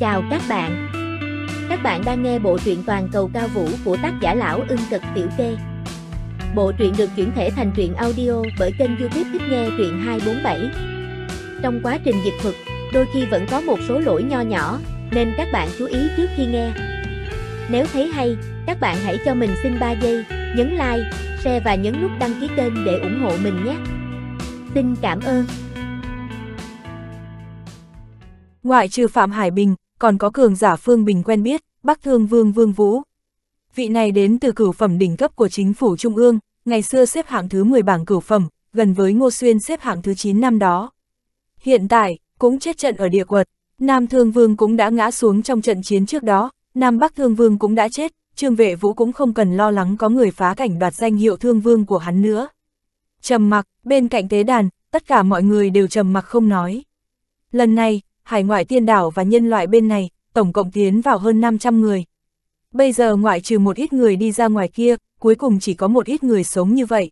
Chào các bạn. Các bạn đang nghe bộ truyện toàn cầu cao vũ của tác giả lão ưng cực tiểu kê. Bộ truyện được chuyển thể thành truyện audio bởi kênh YouTube Thích Nghe truyện 247. Trong quá trình dịch thuật, đôi khi vẫn có một số lỗi nho nhỏ, nên các bạn chú ý trước khi nghe. Nếu thấy hay, các bạn hãy cho mình xin 3 giây, nhấn like, share và nhấn nút đăng ký kênh để ủng hộ mình nhé. Xin cảm ơn. Ngoại trừ Phạm Hải Bình, còn có cường giả Phương Bình quen biết, Bắc Thương Vương Vương Vũ. Vị này đến từ cửu phẩm đỉnh cấp của chính phủ Trung ương, ngày xưa xếp hạng thứ 10 bảng cửu phẩm, gần với Ngô Xuyên xếp hạng thứ 9 năm đó. Hiện tại, cũng chết trận ở địa quật, Nam Thương Vương cũng đã ngã xuống trong trận chiến trước đó, Nam Bắc Thương Vương cũng đã chết, Trương Vệ Vũ cũng không cần lo lắng có người phá cảnh đoạt danh hiệu Thương Vương của hắn nữa. Trầm mặc, bên cạnh tế đàn, tất cả mọi người đều trầm mặc không nói. Lần này, hải ngoại tiên đảo và nhân loại bên này, tổng cộng tiến vào hơn 500 người. Bây giờ ngoại trừ một ít người đi ra ngoài kia, cuối cùng chỉ có một ít người sống như vậy.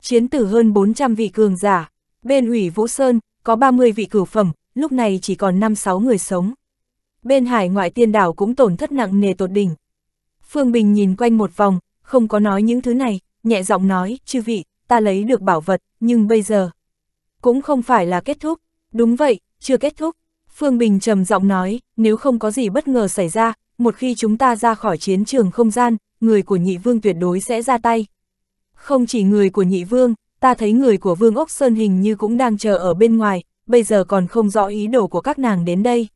Chiến tử hơn 400 vị cường giả, bên ủy Vũ Sơn, có 30 vị cửu phẩm, lúc này chỉ còn 5-6 người sống. Bên hải ngoại tiên đảo cũng tổn thất nặng nề tột đỉnh. Phương Bình nhìn quanh một vòng, không có nói những thứ này, nhẹ giọng nói, chư vị, ta lấy được bảo vật, nhưng bây giờ... Cũng không phải là kết thúc, đúng vậy, chưa kết thúc, Phương Bình trầm giọng nói, nếu không có gì bất ngờ xảy ra, một khi chúng ta ra khỏi chiến trường không gian, người của nhị vương tuyệt đối sẽ ra tay. Không chỉ người của nhị vương, ta thấy người của vương ốc sơn hình như cũng đang chờ ở bên ngoài, bây giờ còn không rõ ý đồ của các nàng đến đây.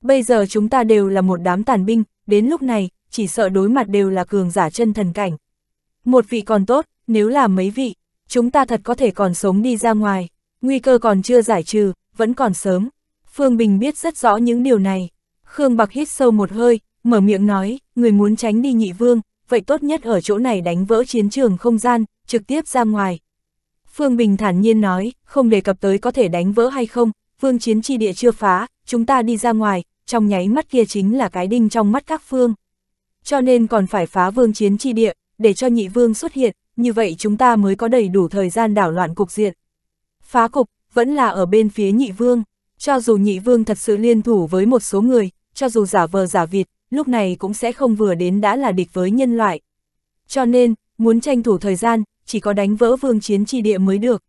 Bây giờ chúng ta đều là một đám tàn binh, đến lúc này, chỉ sợ đối mặt đều là cường giả chân thần cảnh. Một vị còn tốt, nếu là mấy vị, chúng ta thật có thể còn sống đi ra ngoài, nguy cơ còn chưa giải trừ, vẫn còn sớm. Phương Bình biết rất rõ những điều này. Khương Bạc hít sâu một hơi, mở miệng nói, người muốn tránh đi nhị vương, vậy tốt nhất ở chỗ này đánh vỡ chiến trường không gian, trực tiếp ra ngoài. Phương Bình thản nhiên nói, không đề cập tới có thể đánh vỡ hay không, vương chiến chi địa chưa phá, chúng ta đi ra ngoài, trong nháy mắt kia chính là cái đinh trong mắt các phương. Cho nên còn phải phá vương chiến chi địa, để cho nhị vương xuất hiện, như vậy chúng ta mới có đầy đủ thời gian đảo loạn cục diện. Phá cục, vẫn là ở bên phía nhị vương. Cho dù nhị vương thật sự liên thủ với một số người, cho dù giả vờ giả vịt, lúc này cũng sẽ không vừa đến đã là địch với nhân loại. Cho nên, muốn tranh thủ thời gian, chỉ có đánh vỡ vương chiến chi địa mới được.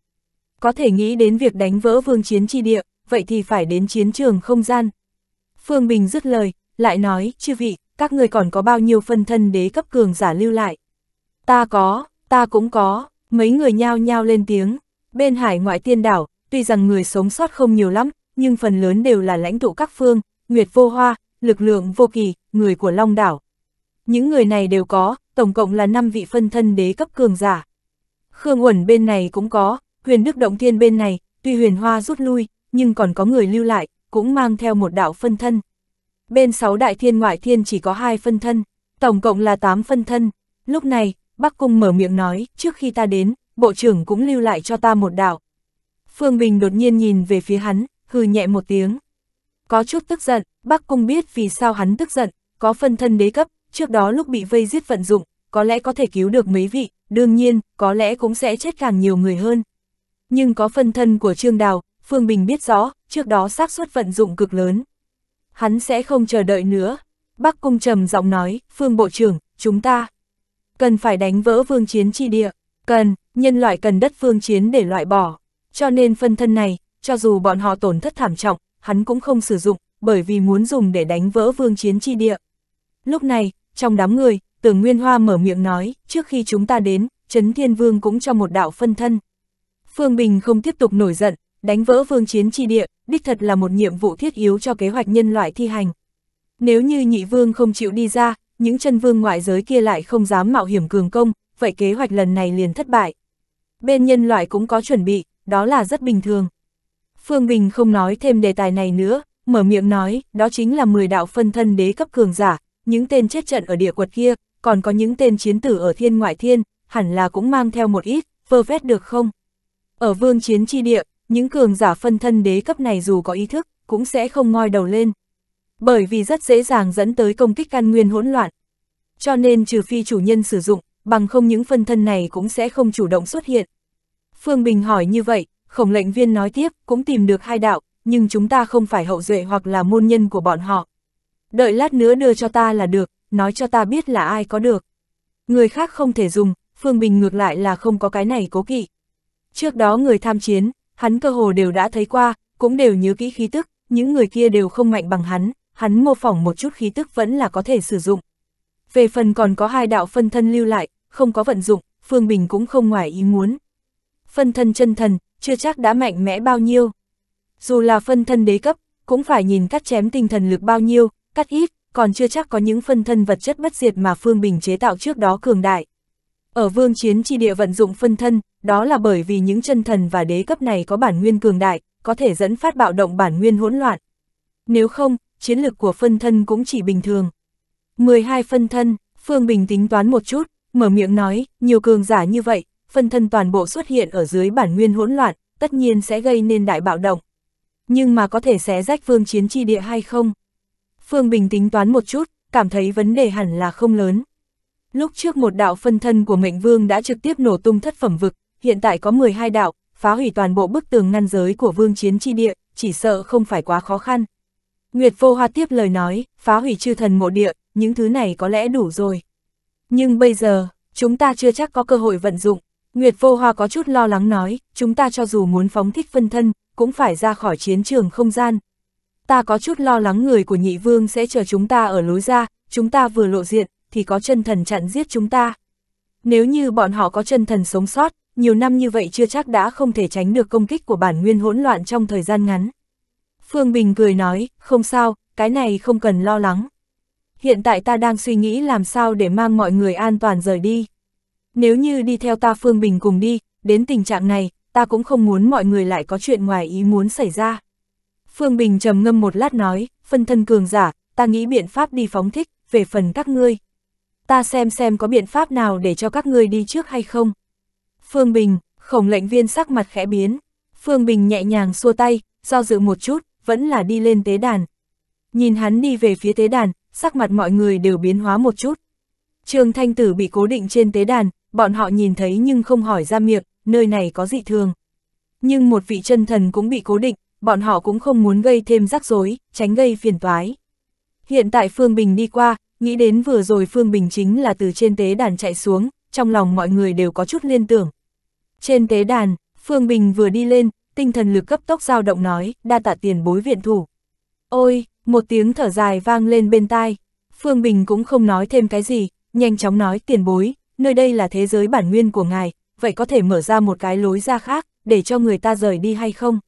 Có thể nghĩ đến việc đánh vỡ vương chiến chi địa, vậy thì phải đến chiến trường không gian. Phương Bình dứt lời, lại nói, chư vị, các người còn có bao nhiêu phân thân đế cấp cường giả lưu lại. Ta có, ta cũng có, mấy người nhao nhao lên tiếng. Bên hải ngoại tiên đảo, tuy rằng người sống sót không nhiều lắm, nhưng phần lớn đều là lãnh tụ các phương, Nguyệt Vô Hoa, lực lượng vô kỳ, người của Long Đảo. Những người này đều có, tổng cộng là 5 vị phân thân đế cấp cường giả. Khương Uẩn bên này cũng có, huyền đức động thiên bên này, tuy huyền hoa rút lui, nhưng còn có người lưu lại, cũng mang theo một đạo phân thân. Bên 6 đại thiên ngoại thiên chỉ có 2 phân thân, tổng cộng là 8 phân thân. Lúc này, Bắc Cung mở miệng nói, trước khi ta đến, bộ trưởng cũng lưu lại cho ta một đạo. Phương Bình đột nhiên nhìn về phía hắn, hừ nhẹ một tiếng. Có chút tức giận, Bắc Cung biết vì sao hắn tức giận, có phân thân đế cấp, trước đó lúc bị vây giết vận dụng, có lẽ có thể cứu được mấy vị, đương nhiên, có lẽ cũng sẽ chết càng nhiều người hơn. Nhưng có phân thân của Trương Đào, Phương Bình biết rõ, trước đó xác suất vận dụng cực lớn. Hắn sẽ không chờ đợi nữa. Bắc Cung trầm giọng nói, Phương Bộ trưởng, chúng ta cần phải đánh vỡ vương chiến chi địa, cần, nhân loại cần đất phương chiến để loại bỏ. Cho nên phân thân này, cho dù bọn họ tổn thất thảm trọng, hắn cũng không sử dụng, bởi vì muốn dùng để đánh vỡ vương chiến chi địa. Lúc này, trong đám người, tưởng Nguyên Hoa mở miệng nói, trước khi chúng ta đến, Trấn Thiên Vương cũng cho một đạo phân thân. Phương Bình không tiếp tục nổi giận, đánh vỡ vương chiến chi địa, đích thật là một nhiệm vụ thiết yếu cho kế hoạch nhân loại thi hành. Nếu như nhị vương không chịu đi ra, những chân vương ngoại giới kia lại không dám mạo hiểm cường công, vậy kế hoạch lần này liền thất bại. Bên nhân loại cũng có chuẩn bị, đó là rất bình thường. Phương Bình không nói thêm đề tài này nữa, mở miệng nói, đó chính là 10 đạo phân thân đế cấp cường giả, những tên chết trận ở địa quật kia, còn có những tên chiến tử ở thiên ngoại thiên, hẳn là cũng mang theo một ít, vơ vét được không? Ở vương chiến chi địa, những cường giả phân thân đế cấp này dù có ý thức, cũng sẽ không ngoi đầu lên. Bởi vì rất dễ dàng dẫn tới công kích căn nguyên hỗn loạn. Cho nên trừ phi chủ nhân sử dụng, bằng không những phân thân này cũng sẽ không chủ động xuất hiện. Phương Bình hỏi như vậy, Khổng lệnh viên nói tiếp, cũng tìm được hai đạo, nhưng chúng ta không phải hậu duệ hoặc là môn nhân của bọn họ. Đợi lát nữa đưa cho ta là được, nói cho ta biết là ai có được. Người khác không thể dùng, Phương Bình ngược lại là không có cái này cố kỵ. Trước đó người tham chiến, hắn cơ hồ đều đã thấy qua, cũng đều nhớ kỹ khí tức, những người kia đều không mạnh bằng hắn, hắn mô phỏng một chút khí tức vẫn là có thể sử dụng. Về phần còn có hai đạo phân thân lưu lại, không có vận dụng, Phương Bình cũng không ngoài ý muốn phân thân chân thần, chưa chắc đã mạnh mẽ bao nhiêu. Dù là phân thân đế cấp, cũng phải nhìn cắt chém tinh thần lực bao nhiêu, cắt ít, còn chưa chắc có những phân thân vật chất bất diệt mà Phương Bình chế tạo trước đó cường đại. Ở vương chiến chi địa vận dụng phân thân, đó là bởi vì những chân thần và đế cấp này có bản nguyên cường đại, có thể dẫn phát bạo động bản nguyên hỗn loạn. Nếu không, chiến lực của phân thân cũng chỉ bình thường. 12 phân thân, Phương Bình tính toán một chút, mở miệng nói, nhiều cường giả như vậy, phân thân toàn bộ xuất hiện ở dưới bản nguyên hỗn loạn, tất nhiên sẽ gây nên đại bạo động. Nhưng mà có thể xé rách phương chiến chi địa hay không? Phương Bình tính toán một chút, cảm thấy vấn đề hẳn là không lớn. Lúc trước một đạo phân thân của mệnh vương đã trực tiếp nổ tung thất phẩm vực, hiện tại có 12 đạo, phá hủy toàn bộ bức tường ngăn giới của vương chiến chi địa, chỉ sợ không phải quá khó khăn. Nguyệt vô hoa tiếp lời nói, phá hủy chư thần mộ địa, những thứ này có lẽ đủ rồi. Nhưng bây giờ, chúng ta chưa chắc có cơ hội vận dụng. Nguyệt vô hoa có chút lo lắng nói, chúng ta cho dù muốn phóng thích phân thân, cũng phải ra khỏi chiến trường không gian. Ta có chút lo lắng người của nhị vương sẽ chờ chúng ta ở lối ra, chúng ta vừa lộ diện, thì có chân thần chặn giết chúng ta. Nếu như bọn họ có chân thần sống sót, nhiều năm như vậy chưa chắc đã không thể tránh được công kích của bản nguyên hỗn loạn trong thời gian ngắn. Phương Bình cười nói, không sao, cái này không cần lo lắng. Hiện tại ta đang suy nghĩ làm sao để mang mọi người an toàn rời đi nếu như đi theo ta Phương Bình cùng đi, đến tình trạng này, ta cũng không muốn mọi người lại có chuyện ngoài ý muốn xảy ra. Phương Bình trầm ngâm một lát nói, phân thân cường giả, ta nghĩ biện pháp đi phóng thích, về phần các ngươi. Ta xem xem có biện pháp nào để cho các ngươi đi trước hay không. Phương Bình, khổng lệnh viên sắc mặt khẽ biến. Phương Bình nhẹ nhàng xua tay, do dự một chút, vẫn là đi lên tế đàn. Nhìn hắn đi về phía tế đàn, sắc mặt mọi người đều biến hóa một chút. Trường Thanh Tử bị cố định trên tế đàn, bọn họ nhìn thấy nhưng không hỏi ra miệng, nơi này có dị thường. Nhưng một vị chân thần cũng bị cố định, bọn họ cũng không muốn gây thêm rắc rối, tránh gây phiền toái. Hiện tại Phương Bình đi qua, nghĩ đến vừa rồi Phương Bình chính là từ trên tế đàn chạy xuống, trong lòng mọi người đều có chút liên tưởng. Trên tế đàn, Phương Bình vừa đi lên, tinh thần lực cấp tốc dao động nói, đa tạ tiền bối viện thủ. Ôi, một tiếng thở dài vang lên bên tai, Phương Bình cũng không nói thêm cái gì, nhanh chóng nói tiền bối, nơi đây là thế giới bản nguyên của ngài, vậy có thể mở ra một cái lối ra khác, để cho người ta rời đi hay không?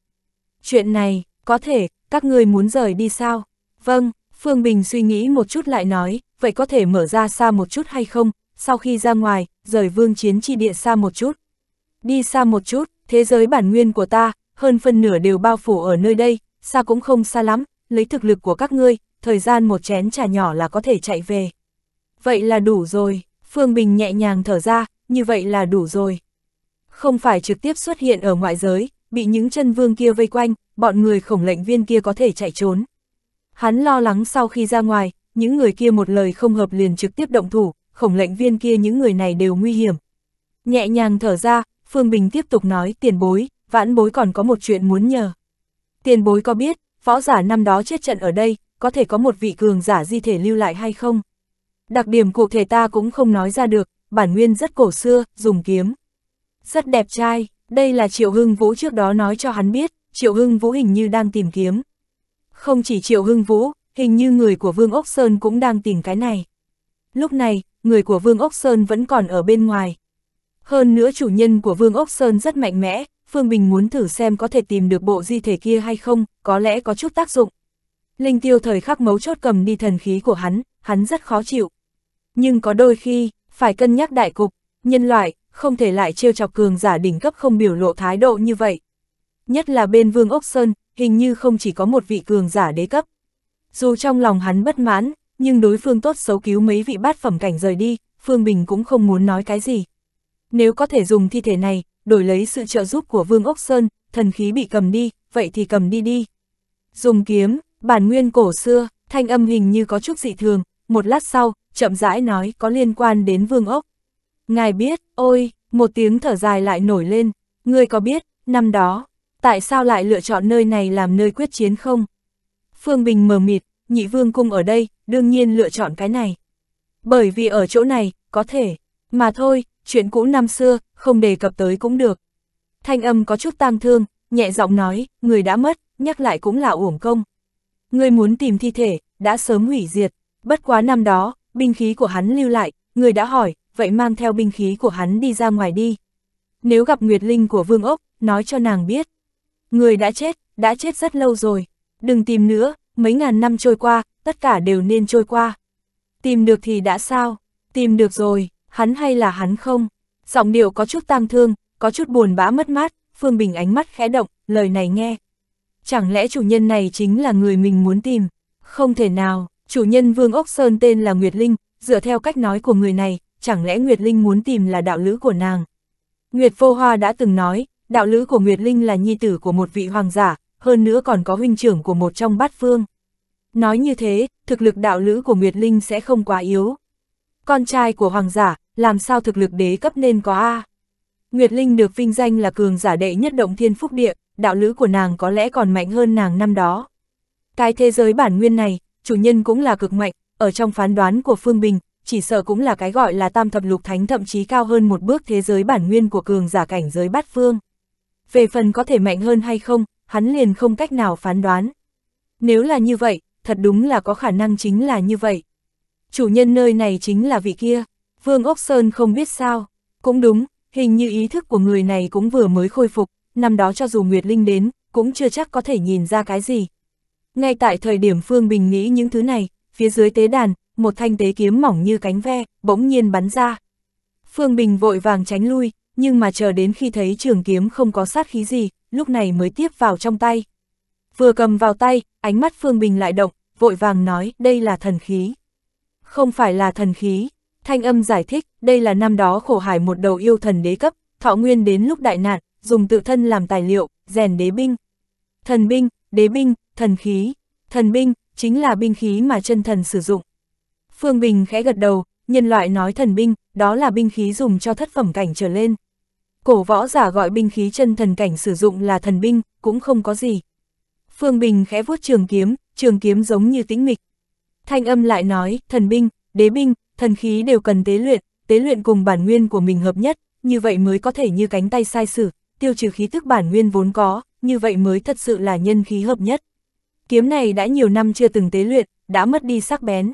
Chuyện này, có thể, các người muốn rời đi sao? Vâng, Phương Bình suy nghĩ một chút lại nói, vậy có thể mở ra xa một chút hay không, sau khi ra ngoài, rời vương chiến chi địa xa một chút. Đi xa một chút, thế giới bản nguyên của ta, hơn phân nửa đều bao phủ ở nơi đây, xa cũng không xa lắm, lấy thực lực của các ngươi, thời gian một chén trà nhỏ là có thể chạy về. Vậy là đủ rồi. Phương Bình nhẹ nhàng thở ra, như vậy là đủ rồi. Không phải trực tiếp xuất hiện ở ngoại giới, bị những chân vương kia vây quanh, bọn người khổng lệnh viên kia có thể chạy trốn. Hắn lo lắng sau khi ra ngoài, những người kia một lời không hợp liền trực tiếp động thủ, khổng lệnh viên kia những người này đều nguy hiểm. Nhẹ nhàng thở ra, Phương Bình tiếp tục nói tiền bối, vãn bối còn có một chuyện muốn nhờ. Tiền bối có biết, võ giả năm đó chết trận ở đây, có thể có một vị cường giả di thể lưu lại hay không? Đặc điểm cụ thể ta cũng không nói ra được, bản nguyên rất cổ xưa, dùng kiếm. Rất đẹp trai, đây là Triệu Hưng Vũ trước đó nói cho hắn biết, Triệu Hưng Vũ hình như đang tìm kiếm. Không chỉ Triệu Hưng Vũ, hình như người của Vương Ốc Sơn cũng đang tìm cái này. Lúc này, người của Vương Ốc Sơn vẫn còn ở bên ngoài. Hơn nữa chủ nhân của Vương Ốc Sơn rất mạnh mẽ, Phương Bình muốn thử xem có thể tìm được bộ di thể kia hay không, có lẽ có chút tác dụng. Linh tiêu thời khắc mấu chốt cầm đi thần khí của hắn, hắn rất khó chịu nhưng có đôi khi, phải cân nhắc đại cục, nhân loại, không thể lại trêu chọc cường giả đỉnh cấp không biểu lộ thái độ như vậy. Nhất là bên Vương Ốc Sơn, hình như không chỉ có một vị cường giả đế cấp. Dù trong lòng hắn bất mãn, nhưng đối phương tốt xấu cứu mấy vị bát phẩm cảnh rời đi, Phương Bình cũng không muốn nói cái gì. Nếu có thể dùng thi thể này, đổi lấy sự trợ giúp của Vương Ốc Sơn, thần khí bị cầm đi, vậy thì cầm đi đi. Dùng kiếm, bản nguyên cổ xưa, thanh âm hình như có chút dị thường, một lát sau, chậm rãi nói có liên quan đến vương ốc. Ngài biết, ôi, một tiếng thở dài lại nổi lên, ngươi có biết, năm đó, tại sao lại lựa chọn nơi này làm nơi quyết chiến không? Phương Bình mờ mịt, nhị vương cung ở đây, đương nhiên lựa chọn cái này. Bởi vì ở chỗ này, có thể, mà thôi, chuyện cũ năm xưa, không đề cập tới cũng được. Thanh âm có chút tang thương, nhẹ giọng nói, người đã mất, nhắc lại cũng là uổng công. Người muốn tìm thi thể, đã sớm hủy diệt, bất quá năm đó, binh khí của hắn lưu lại, người đã hỏi, vậy mang theo binh khí của hắn đi ra ngoài đi. Nếu gặp Nguyệt Linh của Vương Ốc, nói cho nàng biết. Người đã chết, đã chết rất lâu rồi. Đừng tìm nữa, mấy ngàn năm trôi qua, tất cả đều nên trôi qua. Tìm được thì đã sao? Tìm được rồi, hắn hay là hắn không? Giọng điệu có chút tang thương, có chút buồn bã mất mát, Phương Bình ánh mắt khẽ động, lời này nghe. Chẳng lẽ chủ nhân này chính là người mình muốn tìm? Không thể nào, Chủ nhân Vương Ốc Sơn tên là Nguyệt Linh, dựa theo cách nói của người này, chẳng lẽ Nguyệt Linh muốn tìm là đạo lữ của nàng. Nguyệt phô Hoa đã từng nói, đạo lữ của Nguyệt Linh là nhi tử của một vị hoàng giả, hơn nữa còn có huynh trưởng của một trong bát phương. Nói như thế, thực lực đạo lữ của Nguyệt Linh sẽ không quá yếu. Con trai của hoàng giả, làm sao thực lực đế cấp nên có A. Nguyệt Linh được vinh danh là cường giả đệ nhất động thiên phúc địa, đạo lữ của nàng có lẽ còn mạnh hơn nàng năm đó. Cái thế giới bản nguyên này, chủ nhân cũng là cực mạnh, ở trong phán đoán của Phương Bình, chỉ sợ cũng là cái gọi là tam thập lục thánh thậm chí cao hơn một bước thế giới bản nguyên của cường giả cảnh giới bát phương. Về phần có thể mạnh hơn hay không, hắn liền không cách nào phán đoán. Nếu là như vậy, thật đúng là có khả năng chính là như vậy. Chủ nhân nơi này chính là vị kia, Vương Ốc Sơn không biết sao, cũng đúng, hình như ý thức của người này cũng vừa mới khôi phục, năm đó cho dù Nguyệt Linh đến, cũng chưa chắc có thể nhìn ra cái gì, ngay tại thời điểm Phương Bình nghĩ những thứ này, phía dưới tế đàn, một thanh tế kiếm mỏng như cánh ve, bỗng nhiên bắn ra. Phương Bình vội vàng tránh lui, nhưng mà chờ đến khi thấy trường kiếm không có sát khí gì, lúc này mới tiếp vào trong tay. Vừa cầm vào tay, ánh mắt Phương Bình lại động, vội vàng nói đây là thần khí. Không phải là thần khí, thanh âm giải thích, đây là năm đó khổ hải một đầu yêu thần đế cấp, thọ nguyên đến lúc đại nạn, dùng tự thân làm tài liệu, rèn đế binh. Thần binh, đế binh, thần khí, thần binh, chính là binh khí mà chân thần sử dụng. Phương Bình khẽ gật đầu, nhân loại nói thần binh, đó là binh khí dùng cho thất phẩm cảnh trở lên. Cổ võ giả gọi binh khí chân thần cảnh sử dụng là thần binh, cũng không có gì. Phương Bình khẽ vuốt trường kiếm, trường kiếm giống như tĩnh mịch. Thanh âm lại nói, thần binh, đế binh, thần khí đều cần tế luyện, tế luyện cùng bản nguyên của mình hợp nhất, như vậy mới có thể như cánh tay sai sử, tiêu trừ khí tức bản nguyên vốn có, như vậy mới thật sự là nhân khí hợp nhất. Kiếm này đã nhiều năm chưa từng tế luyện, đã mất đi sắc bén.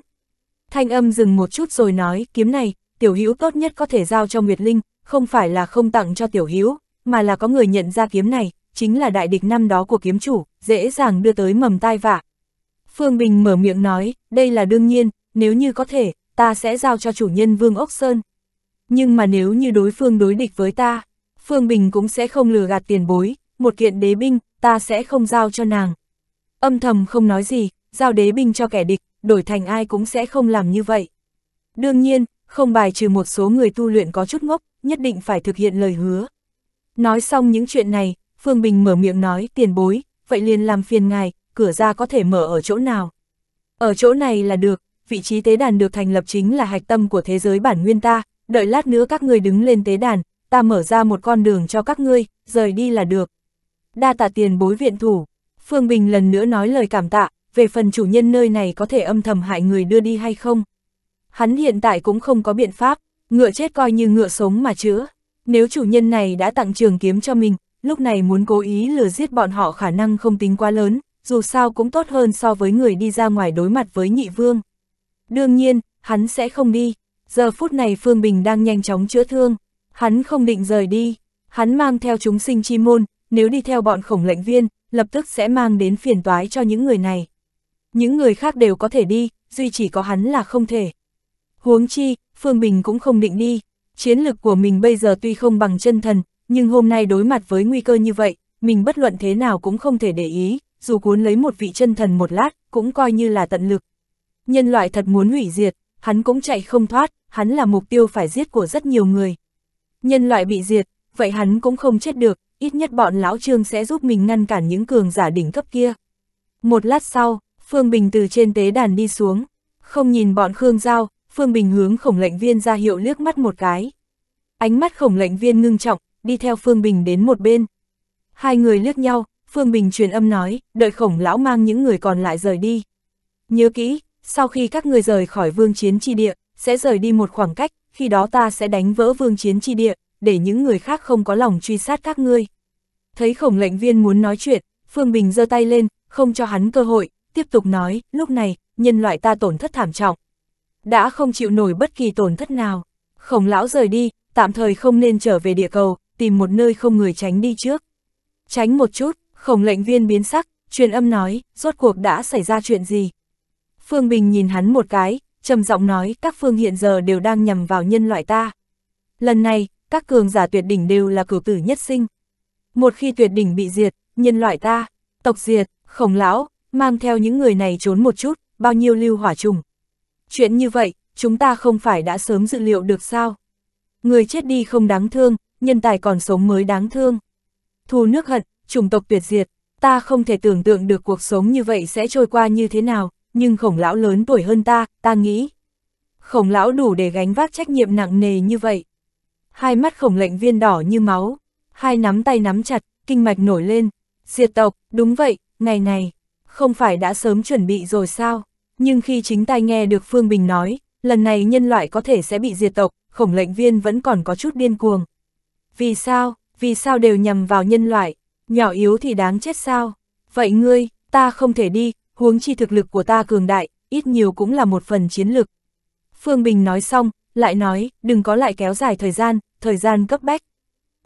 Thanh âm dừng một chút rồi nói, kiếm này, tiểu hữu tốt nhất có thể giao cho Nguyệt Linh, không phải là không tặng cho tiểu hữu, mà là có người nhận ra kiếm này, chính là đại địch năm đó của kiếm chủ, dễ dàng đưa tới mầm tai vạ. Phương Bình mở miệng nói, đây là đương nhiên, nếu như có thể, ta sẽ giao cho chủ nhân Vương Ốc Sơn. Nhưng mà nếu như đối phương đối địch với ta, Phương Bình cũng sẽ không lừa gạt tiền bối, một kiện đế binh, ta sẽ không giao cho nàng. Âm thầm không nói gì, giao đế binh cho kẻ địch, đổi thành ai cũng sẽ không làm như vậy. Đương nhiên, không bài trừ một số người tu luyện có chút ngốc, nhất định phải thực hiện lời hứa. Nói xong những chuyện này, Phương Bình mở miệng nói tiền bối, vậy liền làm phiền ngài, cửa ra có thể mở ở chỗ nào. Ở chỗ này là được, vị trí tế đàn được thành lập chính là hạch tâm của thế giới bản nguyên ta, đợi lát nữa các ngươi đứng lên tế đàn, ta mở ra một con đường cho các ngươi, rời đi là được. Đa tạ tiền bối viện thủ. Phương Bình lần nữa nói lời cảm tạ, về phần chủ nhân nơi này có thể âm thầm hại người đưa đi hay không. Hắn hiện tại cũng không có biện pháp, ngựa chết coi như ngựa sống mà chữa. Nếu chủ nhân này đã tặng trường kiếm cho mình, lúc này muốn cố ý lừa giết bọn họ khả năng không tính quá lớn, dù sao cũng tốt hơn so với người đi ra ngoài đối mặt với nhị vương. Đương nhiên, hắn sẽ không đi. Giờ phút này Phương Bình đang nhanh chóng chữa thương. Hắn không định rời đi. Hắn mang theo chúng sinh chi môn, nếu đi theo bọn khổng lệnh viên, lập tức sẽ mang đến phiền toái cho những người này. Những người khác đều có thể đi, duy chỉ có hắn là không thể. Huống chi, Phương Bình cũng không định đi, chiến lực của mình bây giờ tuy không bằng chân thần, nhưng hôm nay đối mặt với nguy cơ như vậy, mình bất luận thế nào cũng không thể để ý, dù cuốn lấy một vị chân thần một lát, cũng coi như là tận lực. Nhân loại thật muốn hủy diệt, hắn cũng chạy không thoát, hắn là mục tiêu phải giết của rất nhiều người. Nhân loại bị diệt, vậy hắn cũng không chết được, ít nhất bọn lão trương sẽ giúp mình ngăn cản những cường giả đỉnh cấp kia. Một lát sau, Phương Bình từ trên tế đàn đi xuống, không nhìn bọn Khương Giao, Phương Bình hướng khổng lệnh viên ra hiệu liếc mắt một cái. Ánh mắt khổng lệnh viên ngưng trọng, đi theo Phương Bình đến một bên. Hai người liếc nhau, Phương Bình truyền âm nói, đợi khổng lão mang những người còn lại rời đi. Nhớ kỹ, sau khi các người rời khỏi vương chiến chi địa, sẽ rời đi một khoảng cách, khi đó ta sẽ đánh vỡ vương chiến chi địa, để những người khác không có lòng truy sát các ngươi. Thấy khổng lệnh viên muốn nói chuyện, Phương Bình giơ tay lên, không cho hắn cơ hội, tiếp tục nói, lúc này, nhân loại ta tổn thất thảm trọng. Đã không chịu nổi bất kỳ tổn thất nào. Khổng lão rời đi, tạm thời không nên trở về địa cầu, tìm một nơi không người tránh đi trước. Tránh một chút, khổng lệnh viên biến sắc, truyền âm nói, rốt cuộc đã xảy ra chuyện gì. Phương Bình nhìn hắn một cái, trầm giọng nói, các phương hiện giờ đều đang nhầm vào nhân loại ta. Lần này, các cường giả tuyệt đỉnh đều là cửu tử nhất sinh. Một khi tuyệt đỉnh bị diệt, nhân loại ta, tộc diệt, khổng lão, mang theo những người này trốn một chút, bao nhiêu lưu hỏa trùng. Chuyện như vậy, chúng ta không phải đã sớm dự liệu được sao? Người chết đi không đáng thương, nhân tài còn sống mới đáng thương. Thù nước hận, chủng tộc tuyệt diệt, ta không thể tưởng tượng được cuộc sống như vậy sẽ trôi qua như thế nào, nhưng khổng lão lớn tuổi hơn ta, ta nghĩ. Khổng lão đủ để gánh vác trách nhiệm nặng nề như vậy hai mắt khổng lệnh viên đỏ như máu, hai nắm tay nắm chặt, kinh mạch nổi lên, diệt tộc, đúng vậy, ngày này, không phải đã sớm chuẩn bị rồi sao, nhưng khi chính tay nghe được Phương Bình nói, lần này nhân loại có thể sẽ bị diệt tộc, khổng lệnh viên vẫn còn có chút điên cuồng. Vì sao, vì sao đều nhằm vào nhân loại, nhỏ yếu thì đáng chết sao, vậy ngươi, ta không thể đi, huống chi thực lực của ta cường đại, ít nhiều cũng là một phần chiến lực. Phương Bình nói xong, lại nói, đừng có lại kéo dài thời gian, thời gian cấp bách.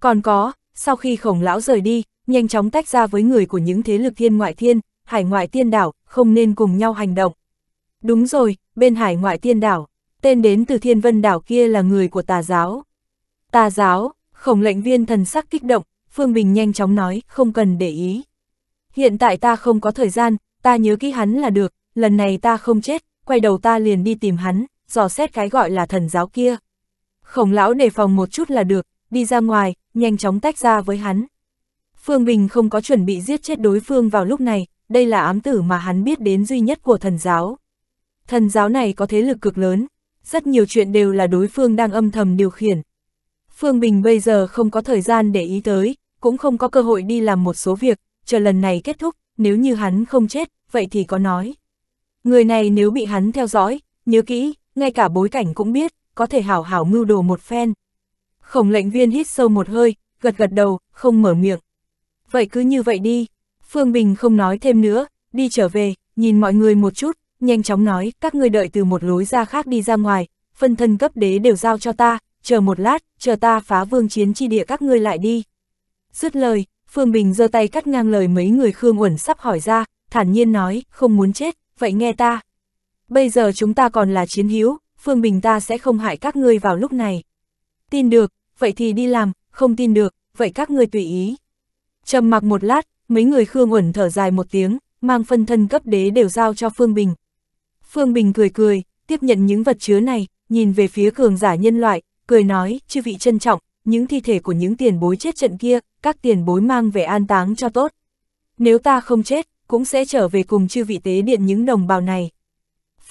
Còn có, sau khi khổng lão rời đi, nhanh chóng tách ra với người của những thế lực thiên ngoại thiên, hải ngoại tiên đảo, không nên cùng nhau hành động. Đúng rồi, bên hải ngoại tiên đảo, tên đến từ thiên vân đảo kia là người của tà giáo. Tà giáo, khổng lệnh viên thần sắc kích động, Phương Bình nhanh chóng nói, không cần để ý. Hiện tại ta không có thời gian, ta nhớ kỹ hắn là được, lần này ta không chết, quay đầu ta liền đi tìm hắn, dò xét cái gọi là thần giáo kia. Khổng lão đề phòng một chút là được, đi ra ngoài, nhanh chóng tách ra với hắn. Phương Bình không có chuẩn bị giết chết đối phương vào lúc này, đây là ám tử mà hắn biết đến duy nhất của thần giáo. Thần giáo này có thế lực cực lớn, rất nhiều chuyện đều là đối phương đang âm thầm điều khiển. Phương Bình bây giờ không có thời gian để ý tới, cũng không có cơ hội đi làm một số việc, chờ lần này kết thúc, nếu như hắn không chết, vậy thì có nói. Người này nếu bị hắn theo dõi, nhớ kỹ, ngay cả bối cảnh cũng biết, có thể hảo hảo mưu đồ một phen. Khổng lệnh viên hít sâu một hơi, gật gật đầu, không mở miệng. Vậy cứ như vậy đi, Phương Bình không nói thêm nữa, đi trở về, nhìn mọi người một chút, nhanh chóng nói, các ngươi đợi từ một lối ra khác đi ra ngoài, phân thân cấp đế đều giao cho ta, chờ một lát, chờ ta phá vương chiến chi địa các ngươi lại đi. Dứt lời, Phương Bình giơ tay cắt ngang lời mấy người Khương Uẩn sắp hỏi ra, thản nhiên nói, không muốn chết, vậy nghe ta, bây giờ chúng ta còn là chiến hữu, Phương Bình ta sẽ không hại các ngươi vào lúc này. Tin được, vậy thì đi làm, không tin được, vậy các ngươi tùy ý. Trầm mặc một lát, mấy người Khương Uẩn thở dài một tiếng, mang phân thân cấp đế đều giao cho Phương Bình. Phương Bình cười cười, tiếp nhận những vật chứa này, nhìn về phía cường giả nhân loại, cười nói, chư vị trân trọng, những thi thể của những tiền bối chết trận kia, các tiền bối mang về an táng cho tốt. Nếu ta không chết, cũng sẽ trở về cùng chư vị tế điện những đồng bào này.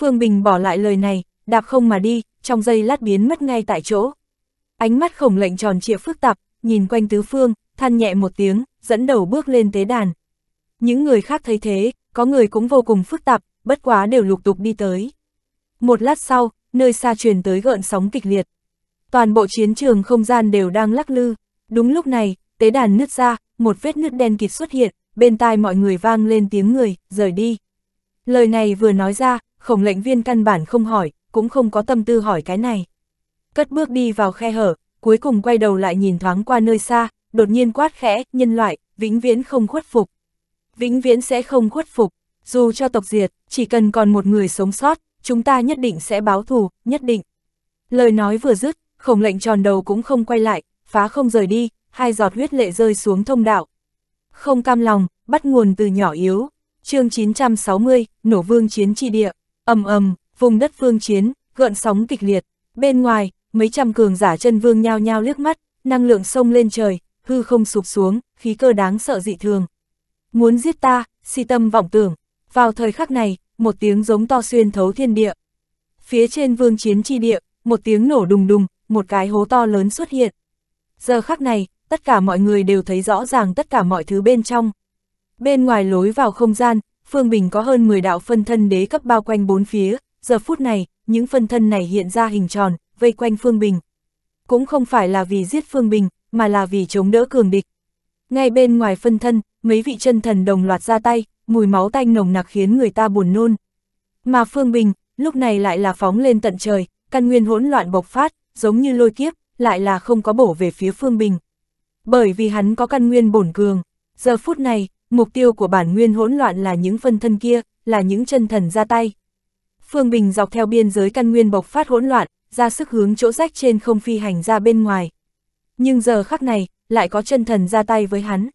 Phương Bình bỏ lại lời này, đạp không mà đi, trong giây lát biến mất ngay tại chỗ. Ánh mắt khổng lệnh tròn trịa phức tạp, nhìn quanh tứ phương, than nhẹ một tiếng, dẫn đầu bước lên tế đàn. Những người khác thấy thế, có người cũng vô cùng phức tạp, bất quá đều lục tục đi tới. Một lát sau, nơi xa truyền tới gợn sóng kịch liệt. Toàn bộ chiến trường không gian đều đang lắc lư. Đúng lúc này, tế đàn nứt ra, một vết nứt đen kịt xuất hiện, bên tai mọi người vang lên tiếng người, rời đi. Lời này vừa nói ra, khổng lệnh viên căn bản không hỏi, cũng không có tâm tư hỏi cái này. Cất bước đi vào khe hở, cuối cùng quay đầu lại nhìn thoáng qua nơi xa, đột nhiên quát khẽ, nhân loại, vĩnh viễn không khuất phục. Vĩnh viễn sẽ không khuất phục, dù cho tộc diệt, chỉ cần còn một người sống sót, chúng ta nhất định sẽ báo thù, nhất định. Lời nói vừa dứt, khổng lệnh tròn đầu cũng không quay lại, phá không rời đi, hai giọt huyết lệ rơi xuống thông đạo. Không cam lòng, bắt nguồn từ nhỏ yếu. chương 960, nổ vương chiến tri địa ầm ầm, vùng đất phương chiến, gợn sóng kịch liệt, bên ngoài, mấy trăm cường giả chân vương nhao nhao liếc mắt, năng lượng sông lên trời, hư không sụp xuống, khí cơ đáng sợ dị thường. Muốn giết ta, si tâm vọng tưởng, vào thời khắc này, một tiếng giống to xuyên thấu thiên địa. Phía trên vương chiến chi địa, một tiếng nổ đùng đùng, một cái hố to lớn xuất hiện. Giờ khắc này, tất cả mọi người đều thấy rõ ràng tất cả mọi thứ bên trong. Bên ngoài lối vào không gian, Phương Bình có hơn 10 đạo phân thân đế cấp bao quanh bốn phía, giờ phút này, những phân thân này hiện ra hình tròn, vây quanh Phương Bình. Cũng không phải là vì giết Phương Bình, mà là vì chống đỡ cường địch. Ngay bên ngoài phân thân, mấy vị chân thần đồng loạt ra tay, mùi máu tanh nồng nặc khiến người ta buồn nôn. Mà Phương Bình, lúc này lại là phóng lên tận trời, căn nguyên hỗn loạn bộc phát, giống như lôi kiếp, lại là không có bổ về phía Phương Bình. Bởi vì hắn có căn nguyên bổn cường, giờ phút này, mục tiêu của bản nguyên hỗn loạn là những phân thân kia, là những chân thần ra tay. Phương Bình dọc theo biên giới căn nguyên bộc phát hỗn loạn, ra sức hướng chỗ rách trên không phi hành ra bên ngoài. Nhưng giờ khắc này, lại có chân thần ra tay với hắn.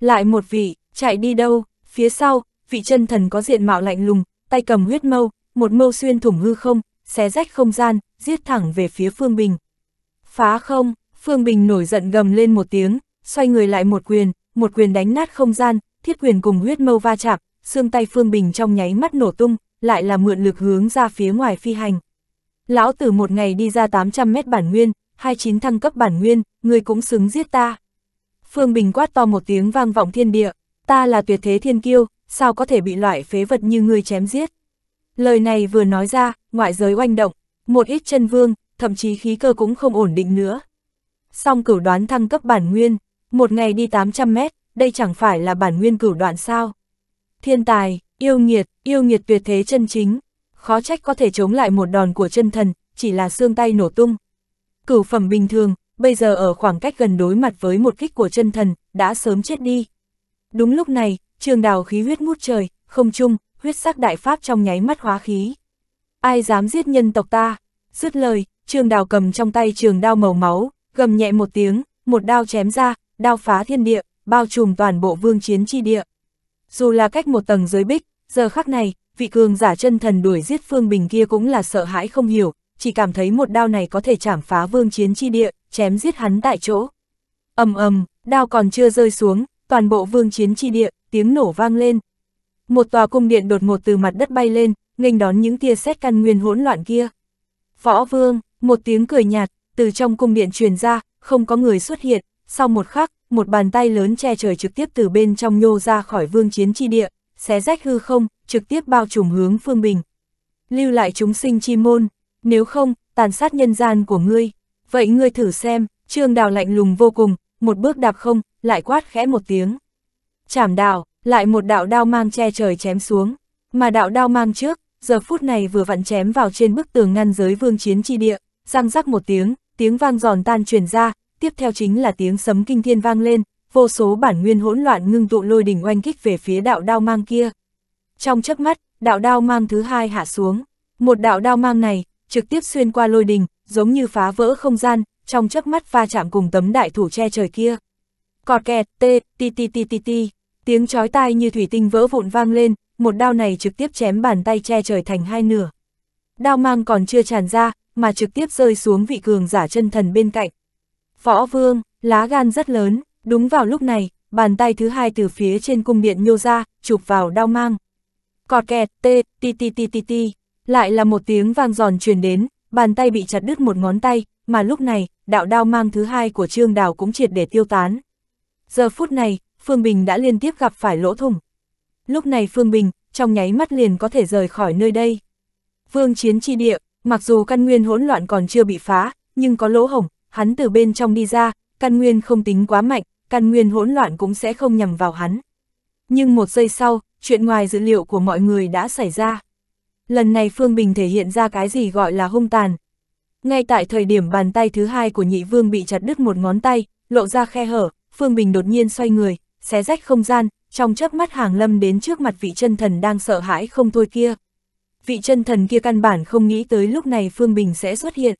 Lại một vị, chạy đi đâu, phía sau, vị chân thần có diện mạo lạnh lùng, tay cầm huyết mâu, một mâu xuyên thủng hư không, xé rách không gian, giết thẳng về phía Phương Bình. Phá không, Phương Bình nổi giận gầm lên một tiếng, xoay người lại một quyền, một quyền đánh nát không gian, thiết quyền cùng huyết mâu va chạm, xương tay Phương Bình trong nháy mắt nổ tung, lại là mượn lực hướng ra phía ngoài phi hành. Lão tử một ngày đi ra 800 mét bản nguyên, 29 thăng cấp bản nguyên, người cũng xứng giết ta. Phương Bình quát to một tiếng vang vọng thiên địa, ta là tuyệt thế thiên kiêu, sao có thể bị loại phế vật như ngươi chém giết. Lời này vừa nói ra, ngoại giới oanh động, một ít chân vương, thậm chí khí cơ cũng không ổn định nữa. Song cửu đoán thăng cấp bản nguyên, một ngày đi 800 mét, đây chẳng phải là bản nguyên cửu đoạn sao. Thiên tài, yêu nghiệt, yêu nghiệt tuyệt thế chân chính, khó trách có thể chống lại một đòn của chân thần, chỉ là xương tay nổ tung. Cửu phẩm bình thường, bây giờ ở khoảng cách gần đối mặt với một kích của chân thần, đã sớm chết đi. Đúng lúc này, trường đào khí huyết ngút trời, không chung, huyết sắc đại pháp trong nháy mắt hóa khí. Ai dám giết nhân tộc ta? Dứt lời, trường đào cầm trong tay trường đao màu máu, gầm nhẹ một tiếng, một đao chém ra, đao phá thiên địa, bao trùm toàn bộ vương chiến chi địa. Dù là cách một tầng giới bích, giờ khắc này, vị cường giả chân thần đuổi giết Phương Bình kia cũng là sợ hãi không hiểu, chỉ cảm thấy một đao này có thể chảm phá vương chiến chi địa, chém giết hắn tại chỗ. ầm ầm, đao còn chưa rơi xuống, toàn bộ vương chiến chi địa, tiếng nổ vang lên. Một tòa cung điện đột ngột từ mặt đất bay lên, nghênh đón những tia sét căn nguyên hỗn loạn kia. Võ vương, một tiếng cười nhạt, từ trong cung điện truyền ra, không có người xuất hiện, sau một khắc, một bàn tay lớn che trời trực tiếp từ bên trong nhô ra khỏi vương chiến chi địa, xé rách hư không, trực tiếp bao trùm hướng Phương Bình. Lưu lại chúng sinh chi môn, nếu không, tàn sát nhân gian của ngươi. Vậy ngươi thử xem, trương đào lạnh lùng vô cùng, một bước đạp không, lại quát khẽ một tiếng. Chảm đào, lại một đạo đao mang che trời chém xuống, mà đạo đao mang trước, giờ phút này vừa vặn chém vào trên bức tường ngăn giới vương chiến chi địa, răng rắc một tiếng, tiếng vang giòn tan truyền ra, tiếp theo chính là tiếng sấm kinh thiên vang lên, vô số bản nguyên hỗn loạn ngưng tụ lôi đỉnh oanh kích về phía đạo đao mang kia. Trong chớp mắt, đạo đao mang thứ hai hạ xuống, một đạo đao mang này trực tiếp xuyên qua lôi đình, giống như phá vỡ không gian, trong chớp mắt va chạm cùng tấm đại thủ che trời kia. Cọt kẹt, tê, ti ti ti ti ti, tiếng chói tai như thủy tinh vỡ vụn vang lên, một đao này trực tiếp chém bàn tay che trời thành hai nửa. Đao mang còn chưa tràn ra, mà trực tiếp rơi xuống vị cường giả chân thần bên cạnh. Võ Vương, lá gan rất lớn, đúng vào lúc này, bàn tay thứ hai từ phía trên cung điện nhô ra, chụp vào đau mang. Cọt kẹt, tê, ti ti ti ti ti, lại là một tiếng vang giòn truyền đến, bàn tay bị chặt đứt một ngón tay, mà lúc này, đạo đao mang thứ hai của Trương Đào cũng triệt để tiêu tán. Giờ phút này, Phương Bình đã liên tiếp gặp phải lỗ thủng. Lúc này Phương Bình, trong nháy mắt liền có thể rời khỏi nơi đây. Vương chiến chi địa, mặc dù căn nguyên hỗn loạn còn chưa bị phá, nhưng có lỗ hổng, hắn từ bên trong đi ra, căn nguyên không tính quá mạnh, căn nguyên hỗn loạn cũng sẽ không nhằm vào hắn. Nhưng một giây sau, chuyện ngoài dữ liệu của mọi người đã xảy ra. Lần này Phương Bình thể hiện ra cái gì gọi là hung tàn. Ngay tại thời điểm bàn tay thứ hai của nhị vương bị chặt đứt một ngón tay, lộ ra khe hở, Phương Bình đột nhiên xoay người, xé rách không gian, trong chớp mắt hàng lâm đến trước mặt vị chân thần đang sợ hãi không thôi kia. Vị chân thần kia căn bản không nghĩ tới lúc này Phương Bình sẽ xuất hiện.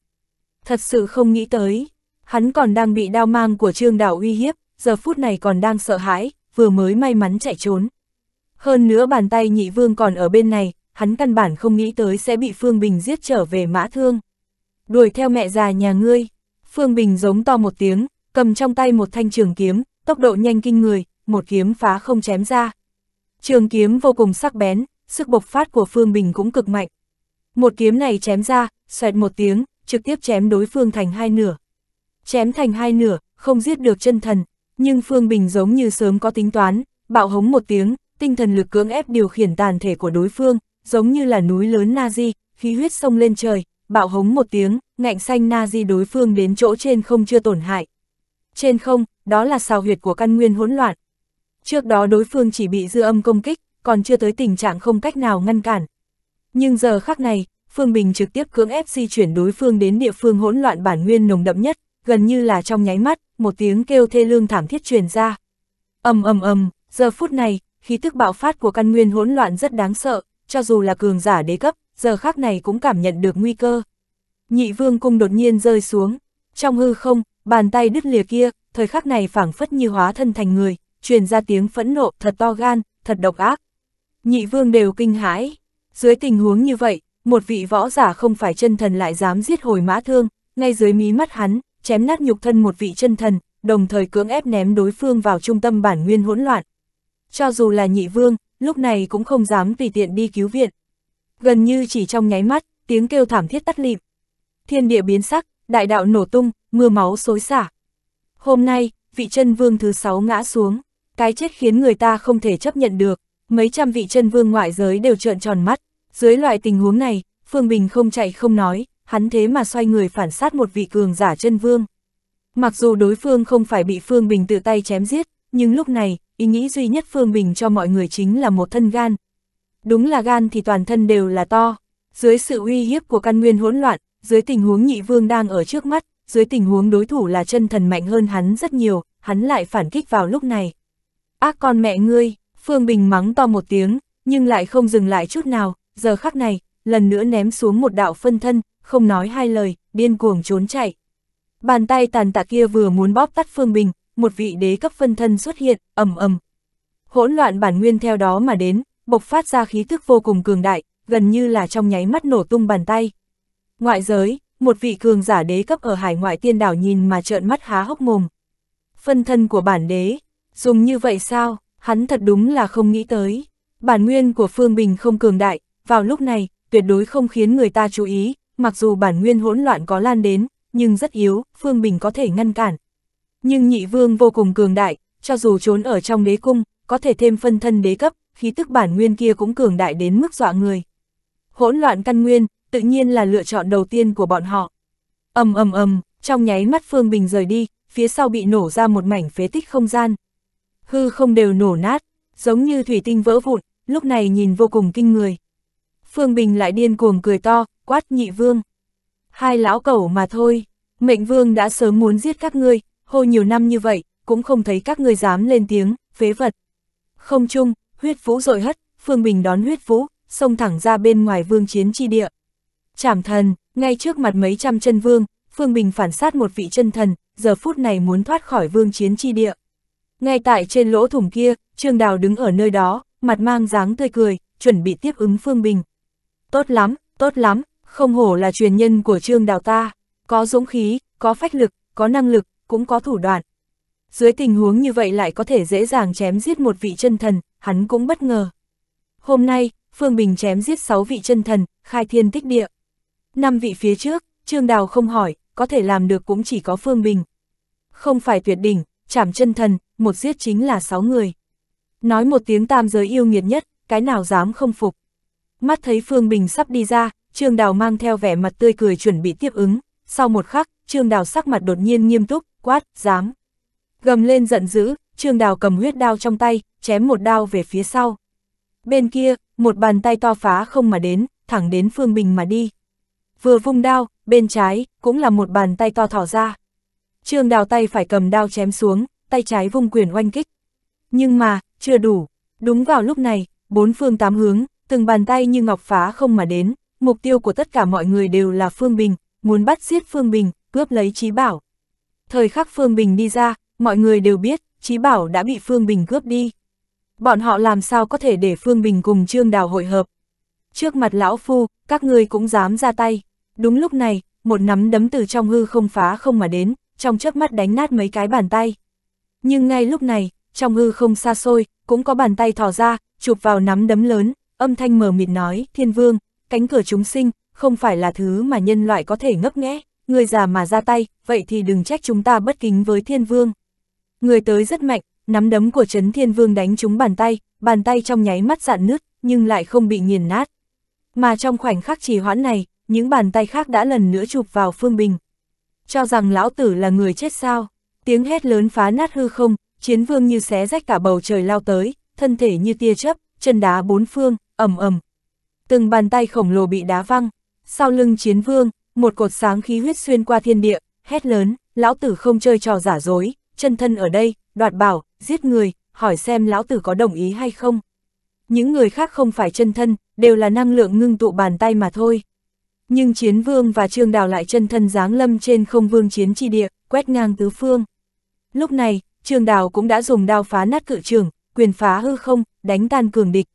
Thật sự không nghĩ tới, hắn còn đang bị đao mang của trương đảo uy hiếp, giờ phút này còn đang sợ hãi, vừa mới may mắn chạy trốn. Hơn nữa bàn tay nhị vương còn ở bên này, hắn căn bản không nghĩ tới sẽ bị Phương Bình giết trở về mã thương. Đuổi theo mẹ già nhà ngươi, Phương Bình giống to một tiếng, cầm trong tay một thanh trường kiếm, tốc độ nhanh kinh người, một kiếm phá không chém ra. Trường kiếm vô cùng sắc bén, sức bộc phát của Phương Bình cũng cực mạnh. Một kiếm này chém ra, xoẹt một tiếng, trực tiếp chém đối phương thành hai nửa. Chém thành hai nửa, không giết được chân thần, nhưng Phương Bình giống như sớm có tính toán, bạo hống một tiếng, tinh thần lực cưỡng ép điều khiển tàn thể của đối phương, giống như là núi lớn Nazi, khí huyết sông lên trời, bạo hống một tiếng, ngạnh xanh Nazi đối phương đến chỗ trên không chưa tổn hại. Trên không, đó là sao huyệt của căn nguyên hỗn loạn. Trước đó đối phương chỉ bị dư âm công kích, còn chưa tới tình trạng không cách nào ngăn cản. Nhưng giờ khắc này, Phương Bình trực tiếp cưỡng ép di chuyển đối phương đến địa phương hỗn loạn bản nguyên nồng đậm nhất, gần như là trong nháy mắt, một tiếng kêu thê lương thảm thiết truyền ra. Ầm ầm ầm, giờ phút này, khí tức bạo phát của căn nguyên hỗn loạn rất đáng sợ, cho dù là cường giả đế cấp, giờ khắc này cũng cảm nhận được nguy cơ. Nhị Vương cung đột nhiên rơi xuống, trong hư không, bàn tay đứt lìa kia, thời khắc này phảng phất như hóa thân thành người, truyền ra tiếng phẫn nộ, thật to gan, thật độc ác. Nhị Vương đều kinh hãi. Dưới tình huống như vậy, một vị võ giả không phải chân thần lại dám giết hồi mã thương, ngay dưới mí mắt hắn, chém nát nhục thân một vị chân thần, đồng thời cưỡng ép ném đối phương vào trung tâm bản nguyên hỗn loạn. Cho dù là nhị vương, lúc này cũng không dám tùy tiện đi cứu viện. Gần như chỉ trong nháy mắt, tiếng kêu thảm thiết tắt lịm. Thiên địa biến sắc, đại đạo nổ tung, mưa máu xối xả. Hôm nay, vị chân vương thứ sáu ngã xuống, cái chết khiến người ta không thể chấp nhận được, mấy trăm vị chân vương ngoại giới đều trợn tròn mắt. Dưới loại tình huống này, Phương Bình không chạy không nói, hắn thế mà xoay người phản sát một vị cường giả chân vương. Mặc dù đối phương không phải bị Phương Bình tự tay chém giết, nhưng lúc này, ý nghĩ duy nhất Phương Bình cho mọi người chính là một thân gan. Đúng là gan thì toàn thân đều là to. Dưới sự uy hiếp của căn nguyên hỗn loạn, dưới tình huống nhị vương đang ở trước mắt, dưới tình huống đối thủ là chân thần mạnh hơn hắn rất nhiều, hắn lại phản kích vào lúc này. Ác con mẹ ngươi, Phương Bình mắng to một tiếng, nhưng lại không dừng lại chút nào, giờ khắc này, lần nữa ném xuống một đạo phân thân, không nói hai lời, điên cuồng trốn chạy. Bàn tay tàn tạ kia vừa muốn bóp tắt Phương Bình, một vị đế cấp phân thân xuất hiện, ầm ầm. Hỗn loạn bản nguyên theo đó mà đến, bộc phát ra khí thức vô cùng cường đại, gần như là trong nháy mắt nổ tung bàn tay. Ngoại giới, một vị cường giả đế cấp ở hải ngoại tiên đảo nhìn mà trợn mắt há hốc mồm. Phân thân của bản đế, dùng như vậy sao, hắn thật đúng là không nghĩ tới. Bản nguyên của Phương Bình không cường đại, vào lúc này, tuyệt đối không khiến người ta chú ý, mặc dù bản nguyên hỗn loạn có lan đến, nhưng rất yếu, Phương Bình có thể ngăn cản. Nhưng nhị vương vô cùng cường đại, cho dù trốn ở trong đế cung, có thể thêm phân thân đế cấp, khí tức bản nguyên kia cũng cường đại đến mức dọa người. Hỗn loạn căn nguyên, tự nhiên là lựa chọn đầu tiên của bọn họ. ầm ầm ầm, trong nháy mắt Phương Bình rời đi, phía sau bị nổ ra một mảnh phế tích không gian. Hư không đều nổ nát, giống như thủy tinh vỡ vụn, lúc này nhìn vô cùng kinh người. Phương Bình lại điên cuồng cười to, quát nhị vương. Hai lão cẩu mà thôi, mệnh vương đã sớm muốn giết các ngươi, hô nhiều năm như vậy, cũng không thấy các ngươi dám lên tiếng, phế vật. Không chung, huyết vũ dội hất, Phương Bình đón huyết vũ, xông thẳng ra bên ngoài vương chiến chi địa. Chảm thần, ngay trước mặt mấy trăm chân vương, Phương Bình phản sát một vị chân thần, giờ phút này muốn thoát khỏi vương chiến chi địa. Ngay tại trên lỗ thủng kia, Trương Đào đứng ở nơi đó, mặt mang dáng tươi cười, chuẩn bị tiếp ứng Phương Bình tốt lắm, tốt lắm, không hổ là truyền nhân của trương đào ta, có dũng khí, có phách lực, có năng lực, cũng có thủ đoạn. Dưới tình huống như vậy lại có thể dễ dàng chém giết một vị chân thần, hắn cũng bất ngờ. Hôm nay, Phương Bình chém giết sáu vị chân thần, khai thiên tích địa. năm vị phía trước, Trương Đào không hỏi, có thể làm được cũng chỉ có Phương Bình. Không phải tuyệt đỉnh, chảm chân thần, một giết chính là sáu người. Nói một tiếng tam giới yêu nghiệt nhất, cái nào dám không phục. Mắt thấy Phương Bình sắp đi ra, Trương Đào mang theo vẻ mặt tươi cười chuẩn bị tiếp ứng, sau một khắc, Trương Đào sắc mặt đột nhiên nghiêm túc, quát, dám. Gầm lên giận dữ, Trương Đào cầm huyết đao trong tay, chém một đao về phía sau. Bên kia, một bàn tay to phá không mà đến, thẳng đến Phương Bình mà đi. Vừa vung đao, bên trái, cũng là một bàn tay to thỏ ra. Trương Đào tay phải cầm đao chém xuống, tay trái vung quyền oanh kích. Nhưng mà, chưa đủ. Đúng vào lúc này, bốn phương tám hướng, từng bàn tay như ngọc phá không mà đến, mục tiêu của tất cả mọi người đều là Phương Bình, muốn bắt giết Phương Bình, cướp lấy trí bảo. Thời khắc Phương Bình đi ra, mọi người đều biết, trí bảo đã bị Phương Bình cướp đi. Bọn họ làm sao có thể để Phương Bình cùng Trương Đào hội hợp. Trước mặt lão phu, các ngươi cũng dám ra tay. Đúng lúc này, một nắm đấm từ trong hư không phá không mà đến, trong chớp mắt đánh nát mấy cái bàn tay. Nhưng ngay lúc này, trong hư không xa xôi, cũng có bàn tay thò ra, chụp vào nắm đấm lớn, âm thanh mờ mịt nói, thiên vương, cánh cửa chúng sinh, không phải là thứ mà nhân loại có thể ngấp nghẽ, người già mà ra tay, vậy thì đừng trách chúng ta bất kính với thiên vương. Người tới rất mạnh, nắm đấm của chấn Thiên Vương đánh chúng bàn tay, bàn tay trong nháy mắt dạn nứt, nhưng lại không bị nghiền nát. Mà trong khoảnh khắc trì hoãn này, những bàn tay khác đã lần nữa chụp vào Phương Bình. Cho rằng lão tử là người chết sao, tiếng hét lớn phá nát hư không, chiến vương như xé rách cả bầu trời lao tới, thân thể như tia chớp, chân đá bốn phương, ầm ầm. Từng bàn tay khổng lồ bị đá văng, sau lưng chiến vương, một cột sáng khí huyết xuyên qua thiên địa, hét lớn, lão tử không chơi trò giả dối, chân thân ở đây, đoạt bảo, giết người, hỏi xem lão tử có đồng ý hay không. Những người khác không phải chân thân, đều là năng lượng ngưng tụ bàn tay mà thôi. Nhưng chiến vương và trương đào lại chân thân giáng lâm trên không vương chiến chi địa, quét ngang tứ phương. Lúc này, trương đào cũng đã dùng đao phá nát cự trường, quyền phá hư không, đánh tan cường địch,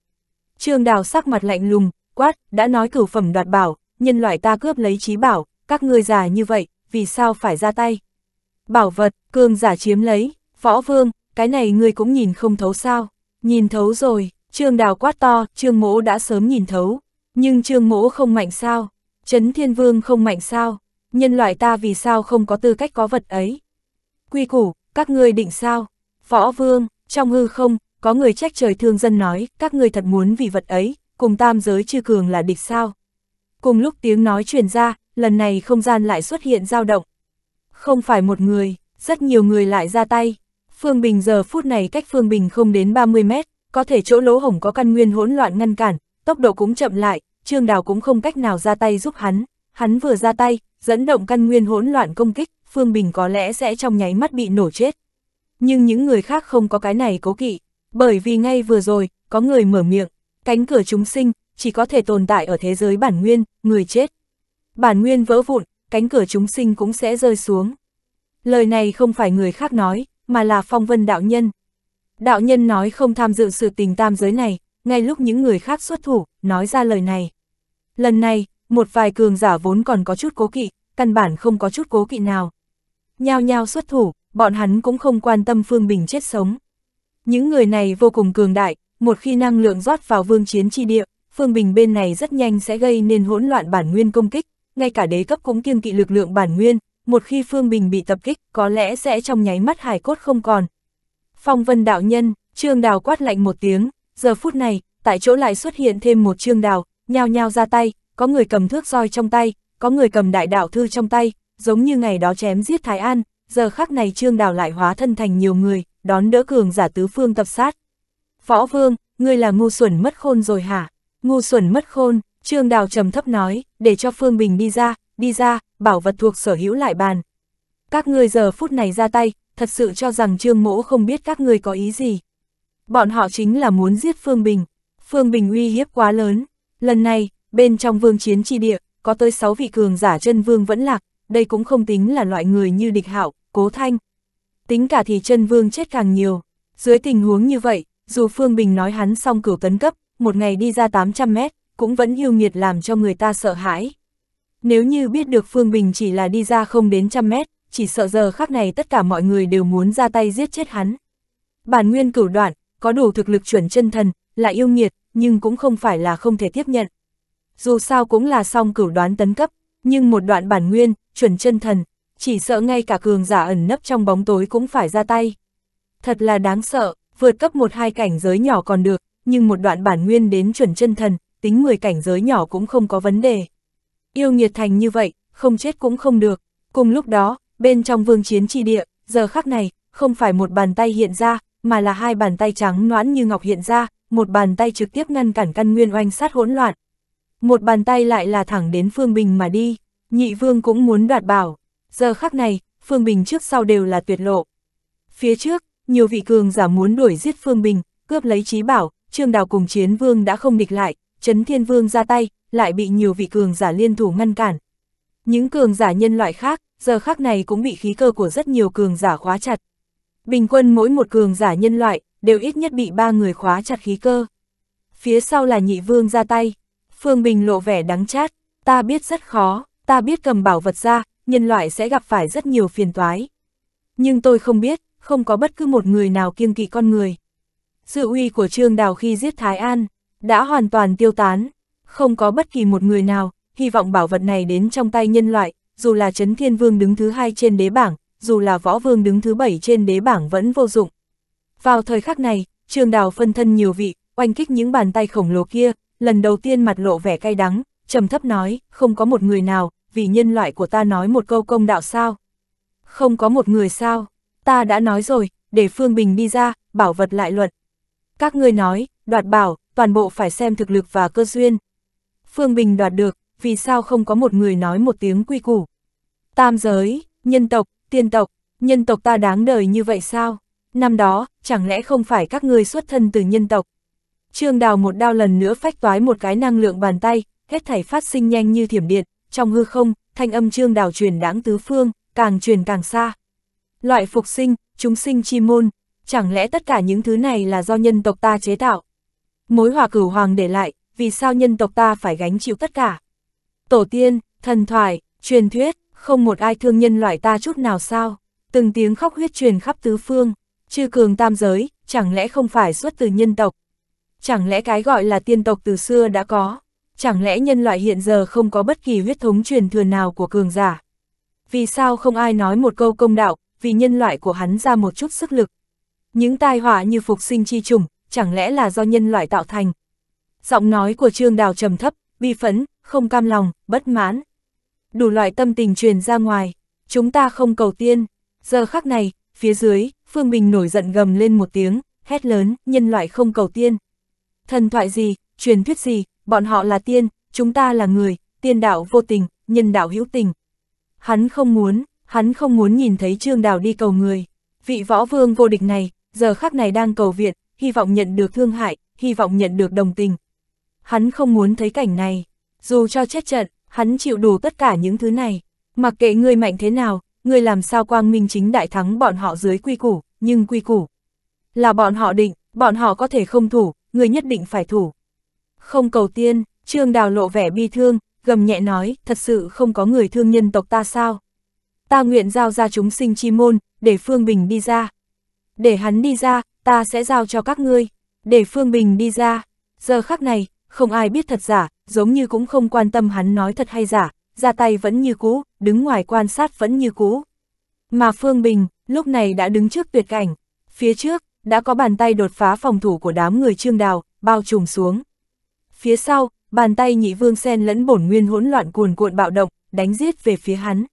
Trương Đào sắc mặt lạnh lùng, quát, đã nói cửu phẩm đoạt bảo, nhân loại ta cướp lấy trí bảo, các ngươi già như vậy, vì sao phải ra tay? Bảo vật, cường giả chiếm lấy, võ vương, cái này ngươi cũng nhìn không thấu sao? Nhìn thấu rồi, Trương Đào quát to, Trương Mỗ đã sớm nhìn thấu, nhưng Trương Mỗ không mạnh sao? Trấn Thiên Vương không mạnh sao? Nhân loại ta vì sao không có tư cách có vật ấy? Quy củ, các ngươi định sao? Võ Vương, trong hư không, có người trách trời thương dân nói, các ngươi thật muốn vì vật ấy, cùng tam giới chư cường là địch sao. Cùng lúc tiếng nói truyền ra, lần này không gian lại xuất hiện dao động. Không phải một người, rất nhiều người lại ra tay. Phương Bình giờ phút này cách Phương Bình không đến 30 mét, có thể chỗ lỗ hổng có căn nguyên hỗn loạn ngăn cản, tốc độ cũng chậm lại, Trương Đào cũng không cách nào ra tay giúp hắn. Hắn vừa ra tay, dẫn động căn nguyên hỗn loạn công kích, Phương Bình có lẽ sẽ trong nháy mắt bị nổ chết. Nhưng những người khác không có cái này cố kỵ, bởi vì ngay vừa rồi, có người mở miệng, cánh cửa chúng sinh, chỉ có thể tồn tại ở thế giới bản nguyên, người chết. Bản nguyên vỡ vụn, cánh cửa chúng sinh cũng sẽ rơi xuống. Lời này không phải người khác nói, mà là phong vân đạo nhân. Đạo nhân nói không tham dự sự tình tam giới này, ngay lúc những người khác xuất thủ, nói ra lời này. Lần này, một vài cường giả vốn còn có chút cố kỵ, căn bản không có chút cố kỵ nào. Nhao nhao xuất thủ, bọn hắn cũng không quan tâm Phương Bình chết sống. Những người này vô cùng cường đại, một khi năng lượng rót vào vương chiến chi địa, Phương Bình bên này rất nhanh sẽ gây nên hỗn loạn bản nguyên công kích, ngay cả đế cấp cũng kiêng kỵ lực lượng bản nguyên, một khi Phương Bình bị tập kích, có lẽ sẽ trong nháy mắt hài cốt không còn. Phong vân đạo nhân, Trương Đào quát lạnh một tiếng, giờ phút này, tại chỗ lại xuất hiện thêm một Trương Đào, nhao nhao ra tay, có người cầm thước roi trong tay, có người cầm đại đạo thư trong tay, giống như ngày đó chém giết Thái An, giờ khắc này Trương Đào lại hóa thân thành nhiều người, đón đỡ cường giả tứ phương tập sát. Võ Vương, ngươi là ngu xuẩn mất khôn rồi hả? Ngu xuẩn mất khôn, Trương Đào trầm thấp nói, để cho Phương Bình đi ra, đi ra, bảo vật thuộc sở hữu lại bàn. Các ngươi giờ phút này ra tay, thật sự cho rằng Trương Mỗ không biết các ngươi có ý gì. Bọn họ chính là muốn giết Phương Bình. Phương Bình uy hiếp quá lớn. Lần này, bên trong vương chiến tri địa, có tới 6 vị cường giả chân vương vẫn lạc, đây cũng không tính là loại người như địch hạo, cố thanh, tính cả thì chân vương chết càng nhiều. Dưới tình huống như vậy, dù Phương Bình nói hắn xong cửu tấn cấp, một ngày đi ra 800 mét, cũng vẫn yêu nghiệt làm cho người ta sợ hãi. Nếu như biết được Phương Bình chỉ là đi ra không đến trăm mét, chỉ sợ giờ khắc này tất cả mọi người đều muốn ra tay giết chết hắn. Bản nguyên cửu đoạn, có đủ thực lực chuẩn chân thần, là yêu nghiệt, nhưng cũng không phải là không thể tiếp nhận. Dù sao cũng là song cửu đoán tấn cấp, nhưng một đoạn bản nguyên, chuẩn chân thần, chỉ sợ ngay cả cường giả ẩn nấp trong bóng tối cũng phải ra tay. Thật là đáng sợ, vượt cấp một hai cảnh giới nhỏ còn được, nhưng một đoạn bản nguyên đến chuẩn chân thần, tính 10 cảnh giới nhỏ cũng không có vấn đề. Yêu nghiệt thành như vậy, không chết cũng không được. Cùng lúc đó, bên trong vương chiến tri địa, giờ khắc này, không phải một bàn tay hiện ra, mà là hai bàn tay trắng noãn như ngọc hiện ra, một bàn tay trực tiếp ngăn cản căn nguyên oanh sát hỗn loạn. Một bàn tay lại là thẳng đến phương bình mà đi, nhị vương cũng muốn đoạt bảo. Giờ khắc này, Phương Bình trước sau đều là tuyệt lộ. Phía trước, nhiều vị cường giả muốn đuổi giết Phương Bình, cướp lấy trí bảo, Trương Đào cùng Chiến Vương đã không địch lại, Trấn Thiên Vương ra tay, lại bị nhiều vị cường giả liên thủ ngăn cản. Những cường giả nhân loại khác, giờ khắc này cũng bị khí cơ của rất nhiều cường giả khóa chặt. Bình quân mỗi một cường giả nhân loại, đều ít nhất bị ba người khóa chặt khí cơ. Phía sau là nhị vương ra tay, Phương Bình lộ vẻ đắng chát, ta biết rất khó, ta biết cầm bảo vật ra, nhân loại sẽ gặp phải rất nhiều phiền toái. Nhưng tôi không biết, không có bất cứ một người nào kiêng kỵ con người. Sự uy của Trương Đào khi giết Thái An, đã hoàn toàn tiêu tán. Không có bất kỳ một người nào, hy vọng bảo vật này đến trong tay nhân loại, dù là Trấn Thiên Vương đứng thứ hai trên đế bảng, dù là Võ Vương đứng thứ bảy trên đế bảng vẫn vô dụng. Vào thời khắc này, Trương Đào phân thân nhiều vị, oanh kích những bàn tay khổng lồ kia, lần đầu tiên mặt lộ vẻ cay đắng, trầm thấp nói, không có một người nào, vì nhân loại của ta nói một câu công đạo sao? Không có một người sao? Ta đã nói rồi, để Phương Bình đi ra, bảo vật lại luận. Các ngươi nói, đoạt bảo, toàn bộ phải xem thực lực và cơ duyên. Phương Bình đoạt được, vì sao không có một người nói một tiếng quy củ? Tam giới, nhân tộc, tiên tộc, nhân tộc ta đáng đời như vậy sao? Năm đó, chẳng lẽ không phải các ngươi xuất thân từ nhân tộc? Trương Đào một đao lần nữa phách toái một cái năng lượng bàn tay, hết thảy phát sinh nhanh như thiểm điện, trong hư không, thanh âm trương đảo truyền đáng tứ phương, càng truyền càng xa. Loại phục sinh, chúng sinh chi môn, chẳng lẽ tất cả những thứ này là do nhân tộc ta chế tạo? Mối hòa cửu hoàng để lại, vì sao nhân tộc ta phải gánh chịu tất cả? Tổ tiên, thần thoại, truyền thuyết, không một ai thương nhân loại ta chút nào sao? Từng tiếng khóc huyết truyền khắp tứ phương, chư cường tam giới, chẳng lẽ không phải xuất từ nhân tộc? Chẳng lẽ cái gọi là tiên tộc từ xưa đã có? chẳng lẽ nhân loại hiện giờ không có bất kỳ huyết thống truyền thừa nào của cường giả? Vì sao không ai nói một câu công đạo, vì nhân loại của hắn ra một chút sức lực? Những tai họa như phục sinh chi trùng, chẳng lẽ là do nhân loại tạo thành? Giọng nói của Trương Đào trầm thấp, bi phấn, không cam lòng, bất mãn. Đủ loại tâm tình truyền ra ngoài, chúng ta không cầu tiên. Giờ khắc này, phía dưới, Phương Bình nổi giận gầm lên một tiếng, hét lớn, nhân loại không cầu tiên. Thần thoại gì, truyền thuyết gì, bọn họ là tiên, chúng ta là người, tiên đạo vô tình, nhân đạo hữu tình. Hắn không muốn, hắn không muốn nhìn thấy Trương Đào đi cầu người. Vị võ vương vô địch này, giờ khắc này đang cầu viện, hy vọng nhận được thương hại, hy vọng nhận được đồng tình. Hắn không muốn thấy cảnh này, dù cho chết trận, hắn chịu đủ tất cả những thứ này. Mặc kệ ngươi mạnh thế nào, ngươi làm sao quang minh chính đại thắng bọn họ dưới quy củ, nhưng quy củ là bọn họ định, bọn họ có thể không thủ, ngươi nhất định phải thủ. Không cầu tiên, Trương Đào lộ vẻ bi thương, gầm nhẹ nói, thật sự không có người thương nhân tộc ta sao? Ta nguyện giao ra chúng sinh chi môn, để Phương Bình đi ra. Để hắn đi ra, ta sẽ giao cho các ngươi. Để Phương Bình đi ra. Giờ khắc này, không ai biết thật giả, giống như cũng không quan tâm hắn nói thật hay giả, ra tay vẫn như cũ, đứng ngoài quan sát vẫn như cũ. Mà Phương Bình, lúc này đã đứng trước tuyệt cảnh. Phía trước, đã có bàn tay đột phá phòng thủ của đám người trương đào, bao trùm xuống. Phía sau, bàn tay nhị vương sen lẫn bổn nguyên hỗn loạn cuồn cuộn bạo động, đánh giết về phía hắn.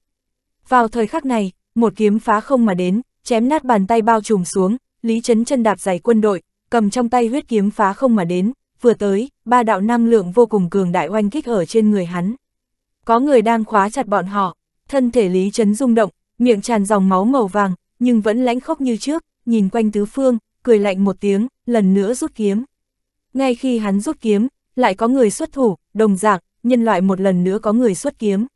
Vào thời khắc này, một kiếm phá không mà đến, chém nát bàn tay bao trùm xuống, Lý chấn chân đạp giày quân đội, cầm trong tay huyết kiếm phá không mà đến, vừa tới, ba đạo năng lượng vô cùng cường đại oanh kích ở trên người hắn. Có người đang khóa chặt bọn họ, thân thể Lý chấn rung động, miệng tràn dòng máu màu vàng, nhưng vẫn lãnh khốc như trước, nhìn quanh tứ phương, cười lạnh một tiếng, lần nữa rút kiếm. Ngay khi hắn rút kiếm, lại có người xuất thủ, đồng dạng, nhân loại một lần nữa có người xuất kiếm.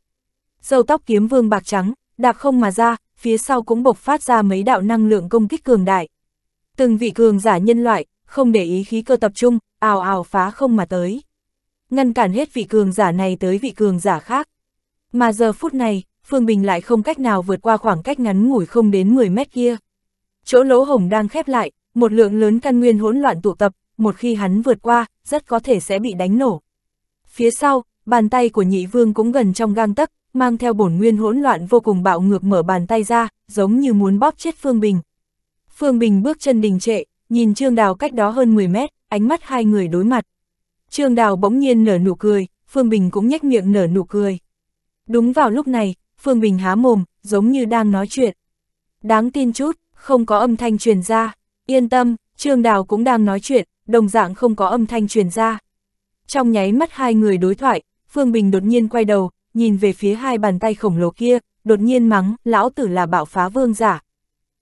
Dâu tóc kiếm vương bạc trắng, đạp không mà ra, phía sau cũng bộc phát ra mấy đạo năng lượng công kích cường đại. Từng vị cường giả nhân loại, không để ý khí cơ tập trung, ào ào phá không mà tới. Ngăn cản hết vị cường giả này tới vị cường giả khác. Mà giờ phút này, Phương Bình lại không cách nào vượt qua khoảng cách ngắn ngủi không đến 10 mét kia. Chỗ lỗ hổng đang khép lại, một lượng lớn căn nguyên hỗn loạn tụ tập, một khi hắn vượt qua, rất có thể sẽ bị đánh nổ. Phía sau, bàn tay của nhị vương cũng gần trong gang tấc, mang theo bổn nguyên hỗn loạn vô cùng bạo ngược mở bàn tay ra, giống như muốn bóp chết Phương Bình. Phương Bình bước chân đình trệ, nhìn Trương Đào cách đó hơn 10 mét, ánh mắt hai người đối mặt. Trương Đào bỗng nhiên nở nụ cười, Phương Bình cũng nhếch miệng nở nụ cười. Đúng vào lúc này, Phương Bình há mồm, giống như đang nói chuyện. Đáng tin chút, không có âm thanh truyền ra. Yên tâm, Trương Đào cũng đang nói chuyện, đồng dạng không có âm thanh truyền ra. Trong nháy mắt hai người đối thoại, Phương Bình đột nhiên quay đầu, nhìn về phía hai bàn tay khổng lồ kia, đột nhiên mắng, lão tử là bạo phá vương giả.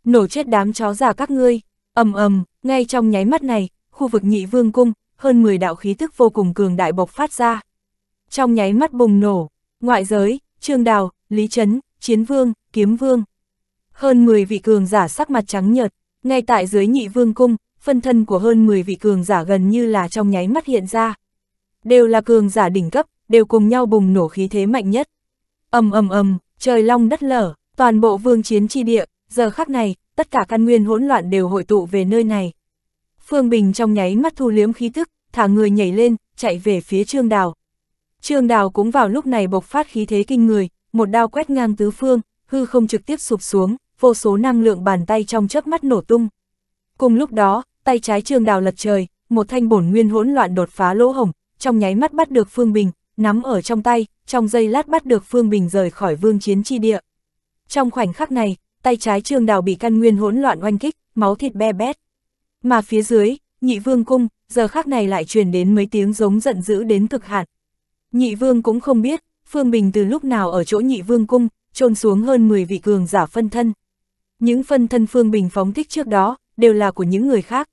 Nổ chết đám chó giả các ngươi, ầm ầm, ngay trong nháy mắt này, khu vực nhị vương cung, hơn 10 đạo khí thức vô cùng cường đại bộc phát ra. Trong nháy mắt bùng nổ, ngoại giới, Trương Đào, Lý Trấn, Chiến Vương, Kiếm Vương. Hơn 10 vị cường giả sắc mặt trắng nhợt, ngay tại dưới nhị vương cung, phân thân của hơn 10 vị cường giả gần như là trong nháy mắt hiện ra. Đều là cường giả đỉnh cấp, đều cùng nhau bùng nổ khí thế mạnh nhất. ầm ầm ầm, trời long đất lở, toàn bộ vương chiến chi địa, giờ khắc này, tất cả căn nguyên hỗn loạn đều hội tụ về nơi này. Phương Bình trong nháy mắt thu liếm khí tức, thả người nhảy lên, chạy về phía Trương Đào. Trương Đào cũng vào lúc này bộc phát khí thế kinh người, một đao quét ngang tứ phương, hư không trực tiếp sụp xuống, vô số năng lượng bàn tay trong chớp mắt nổ tung. Cùng lúc đó, tay trái Trương Đào lật trời, một thanh bổn nguyên hỗn loạn đột phá lỗ hổng, trong nháy mắt bắt được Phương Bình, nắm ở trong tay, trong giây lát bắt được Phương Bình rời khỏi vương chiến chi địa. Trong khoảnh khắc này, tay trái Trương Đào bị căn nguyên hỗn loạn oanh kích, máu thịt be bét. Mà phía dưới, nhị vương cung, giờ khắc này lại truyền đến mấy tiếng giống giận dữ đến cực hạn. Nhị vương cũng không biết, Phương Bình từ lúc nào ở chỗ nhị vương cung, trôn xuống hơn 10 vị cường giả phân thân. Những phân thân Phương Bình phóng thích trước đó, đều là của những người khác.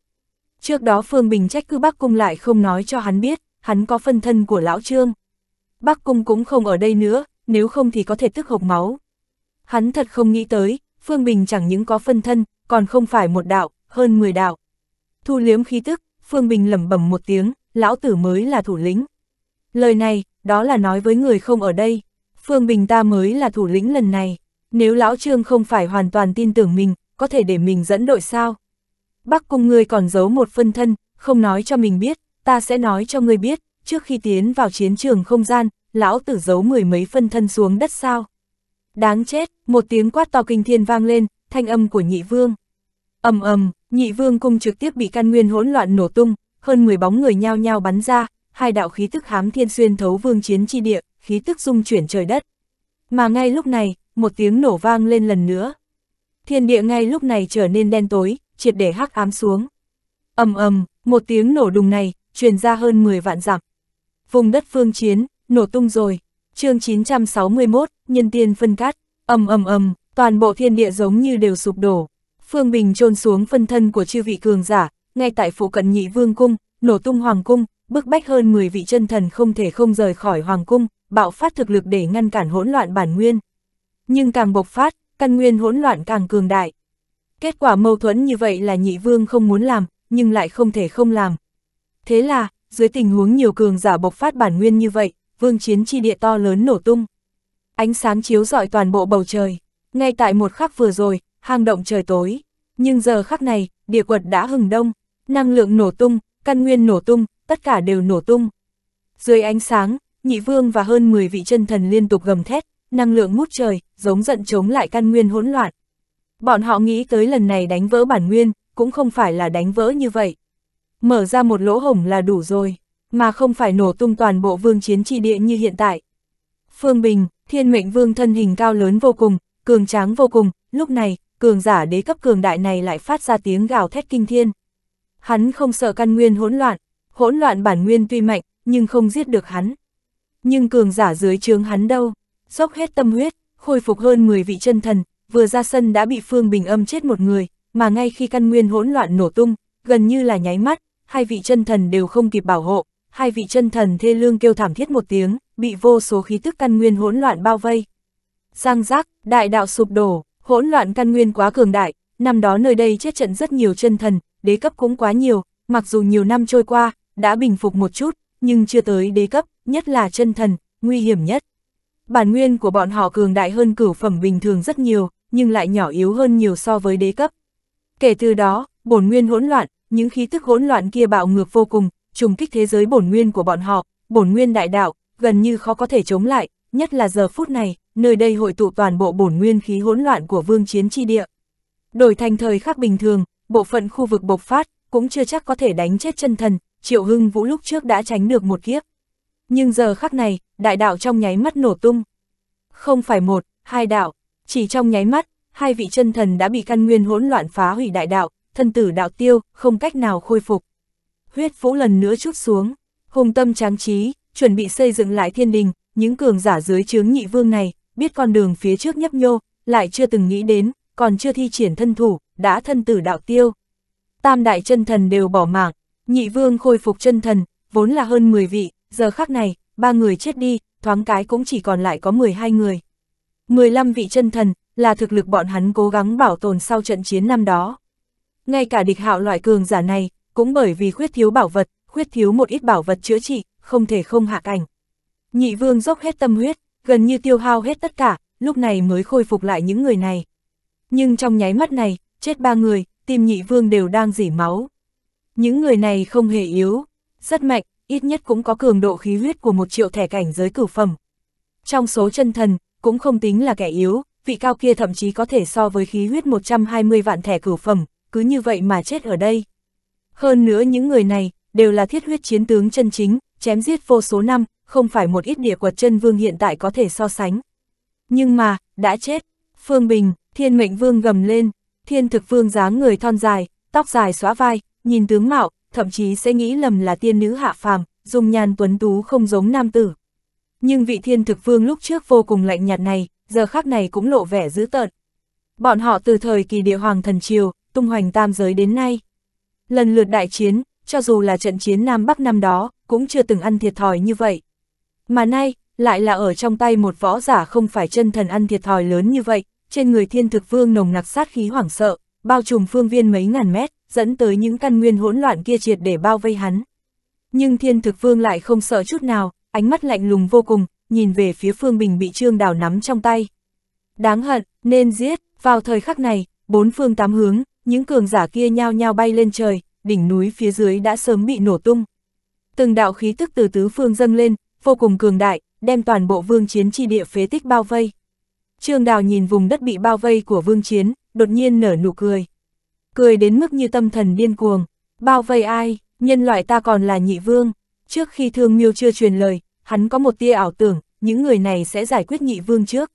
Trước đó Phương Bình trách cứ Bắc Cung lại không nói cho hắn biết, hắn có phân thân của Lão Trương. Bắc Cung cũng không ở đây nữa, nếu không thì có thể tức hộc máu. Hắn thật không nghĩ tới, Phương Bình chẳng những có phân thân, còn không phải một đạo, hơn 10 đạo. Thu liếm khí tức, Phương Bình lẩm bẩm một tiếng, lão tử mới là thủ lĩnh. Lời này, đó là nói với người không ở đây, Phương Bình ta mới là thủ lĩnh lần này. Nếu lão Trương không phải hoàn toàn tin tưởng mình, có thể để mình dẫn đội sao? Bắc Cung ngươi còn giấu một phân thân, không nói cho mình biết, ta sẽ nói cho ngươi biết, trước khi tiến vào chiến trường không gian, lão tử giấu mười mấy phân thân xuống đất sao. Đáng chết, một tiếng quát to kinh thiên vang lên, thanh âm của nhị vương. ầm ầm, nhị vương cung trực tiếp bị căn nguyên hỗn loạn nổ tung, hơn 10 bóng người nhao nhao bắn ra, hai đạo khí tức hám thiên xuyên thấu vương chiến chi địa, khí tức dung chuyển trời đất. Mà ngay lúc này, một tiếng nổ vang lên lần nữa. Thiên địa ngay lúc này trở nên đen tối, triệt để hắc ám xuống. ầm ầm, một tiếng nổ đùng này, truyền ra hơn 10 vạn dặm. Vùng đất phương chiến, nổ tung rồi. chương 961, nhân tiên phân cắt. ầm ầm ầm, toàn bộ thiên địa giống như đều sụp đổ. Phương Bình trôn xuống phân thân của chư vị cường giả, ngay tại phụ cận nhị vương cung, nổ tung hoàng cung, bức bách hơn 10 vị chân thần không thể không rời khỏi hoàng cung, bạo phát thực lực để ngăn cản hỗn loạn bản nguyên. Nhưng càng bộc phát, căn nguyên hỗn loạn càng cường đại, Kết quả mâu thuẫn như vậy là nhị vương không muốn làm, nhưng lại không thể không làm. Thế là, dưới tình huống nhiều cường giả bộc phát bản nguyên như vậy, vương chiến chi địa to lớn nổ tung. Ánh sáng chiếu rọi toàn bộ bầu trời. Ngay tại một khắc vừa rồi, hang động trời tối. Nhưng giờ khắc này, địa quật đã hừng đông. Năng lượng nổ tung, căn nguyên nổ tung, tất cả đều nổ tung. Dưới ánh sáng, nhị vương và hơn 10 vị chân thần liên tục gầm thét, năng lượng ngút trời, giống giận chống lại căn nguyên hỗn loạn. Bọn họ nghĩ tới lần này đánh vỡ bản nguyên, cũng không phải là đánh vỡ như vậy. Mở ra một lỗ hổng là đủ rồi, mà không phải nổ tung toàn bộ vương chiến trị địa như hiện tại. Phương Bình, thiên mệnh vương thân hình cao lớn vô cùng, cường tráng vô cùng, lúc này, cường giả đế cấp cường đại này lại phát ra tiếng gào thét kinh thiên. Hắn không sợ căn nguyên hỗn loạn, hỗn loạn bản nguyên tuy mạnh, nhưng không giết được hắn. Nhưng cường giả dưới trướng hắn đâu, dốc hết tâm huyết, khôi phục hơn 10 vị chân thần, vừa ra sân đã bị Phương Bình Âm chết một người, mà ngay khi căn nguyên hỗn loạn nổ tung, gần như là nháy mắt, hai vị chân thần đều không kịp bảo hộ, hai vị chân thần thê lương kêu thảm thiết một tiếng, bị vô số khí tức căn nguyên hỗn loạn bao vây. Giang giác, đại đạo sụp đổ, hỗn loạn căn nguyên quá cường đại, năm đó nơi đây chết trận rất nhiều chân thần, đế cấp cũng quá nhiều, mặc dù nhiều năm trôi qua, đã bình phục một chút, nhưng chưa tới đế cấp, nhất là chân thần, nguy hiểm nhất. Bản nguyên của bọn họ cường đại hơn cửu phẩm bình thường rất nhiều, nhưng lại nhỏ yếu hơn nhiều so với đế cấp. Kể từ đó, bổn nguyên hỗn loạn, những khí tức hỗn loạn kia bạo ngược vô cùng, trùng kích thế giới bổn nguyên của bọn họ, bổn nguyên đại đạo, gần như khó có thể chống lại, nhất là giờ phút này, nơi đây hội tụ toàn bộ bổn nguyên khí hỗn loạn của vương chiến chi địa. Đổi thành thời khắc bình thường, bộ phận khu vực bộc phát, cũng chưa chắc có thể đánh chết chân thần, triệu hưng vũ lúc trước đã tránh được một kiếp. Nhưng giờ khắc này, đại đạo trong nháy mắt nổ tung. Không phải một, hai đạo, chỉ trong nháy mắt, hai vị chân thần đã bị căn nguyên hỗn loạn phá hủy đại đạo, thân tử đạo tiêu, không cách nào khôi phục. Huyết vũ lần nữa chút xuống, hùng tâm tráng trí, chuẩn bị xây dựng lại thiên đình, những cường giả dưới chướng nhị vương này, biết con đường phía trước nhấp nhô, lại chưa từng nghĩ đến, còn chưa thi triển thân thủ, đã thân tử đạo tiêu. Tam đại chân thần đều bỏ mạng, nhị vương khôi phục chân thần, vốn là hơn 10 vị, giờ khắc này, ba người chết đi, thoáng cái cũng chỉ còn lại có 12 người. 15 vị chân thần, là thực lực bọn hắn cố gắng bảo tồn sau trận chiến năm đó. Ngay cả địch hạo loại cường giả này, cũng bởi vì khuyết thiếu bảo vật, khuyết thiếu một ít bảo vật chữa trị, không thể không hạ cảnh. Nhị vương dốc hết tâm huyết, gần như tiêu hao hết tất cả, lúc này mới khôi phục lại những người này. Nhưng trong nháy mắt này, chết ba người, tim nhị vương đều đang dỉ máu. Những người này không hề yếu, rất mạnh, ít nhất cũng có cường độ khí huyết của một triệu thẻ cảnh giới cửu phẩm. Trong số chân thần, cũng không tính là kẻ yếu, vị cao kia thậm chí có thể so với khí huyết 120 vạn thẻ cửu phẩm, cứ như vậy mà chết ở đây. Hơn nữa những người này, đều là thiết huyết chiến tướng chân chính, chém giết vô số năm, không phải một ít địa quật chân vương hiện tại có thể so sánh. Nhưng mà, đã chết, Phương Bình, thiên mệnh vương gầm lên, thiên thực vương dáng người thon dài, tóc dài xóa vai, nhìn tướng mạo, thậm chí sẽ nghĩ lầm là tiên nữ hạ phàm, dùng nhàn tuấn tú không giống nam tử. Nhưng vị thiên thực vương lúc trước vô cùng lạnh nhạt này, giờ khác này cũng lộ vẻ dữ tợn. Bọn họ từ thời kỳ địa hoàng thần triều, tung hoành tam giới đến nay. Lần lượt đại chiến, cho dù là trận chiến Nam Bắc năm đó, cũng chưa từng ăn thiệt thòi như vậy. Mà nay, lại là ở trong tay một võ giả không phải chân thần ăn thiệt thòi lớn như vậy, trên người thiên thực vương nồng nặc sát khí hoảng sợ, bao trùm phương viên mấy ngàn mét, dẫn tới những căn nguyên hỗn loạn kia triệt để bao vây hắn. Nhưng thiên thực vương lại không sợ chút nào, ánh mắt lạnh lùng vô cùng, nhìn về phía Phương Bình bị Trương Đào nắm trong tay. Đáng hận, nên giết, vào thời khắc này, bốn phương tám hướng, những cường giả kia nhao nhao bay lên trời, đỉnh núi phía dưới đã sớm bị nổ tung. Từng đạo khí tức từ tứ phương dâng lên, vô cùng cường đại, đem toàn bộ vương chiến chi địa phế tích bao vây. Trương Đào nhìn vùng đất bị bao vây của vương chiến, đột nhiên nở nụ cười. Cười đến mức như tâm thần điên cuồng, bao vây ai, nhân loại ta còn là nhị vương, Trước khi thương miêu chưa truyền lời, hắn có một tia ảo tưởng, những người này sẽ giải quyết nhị vương trước.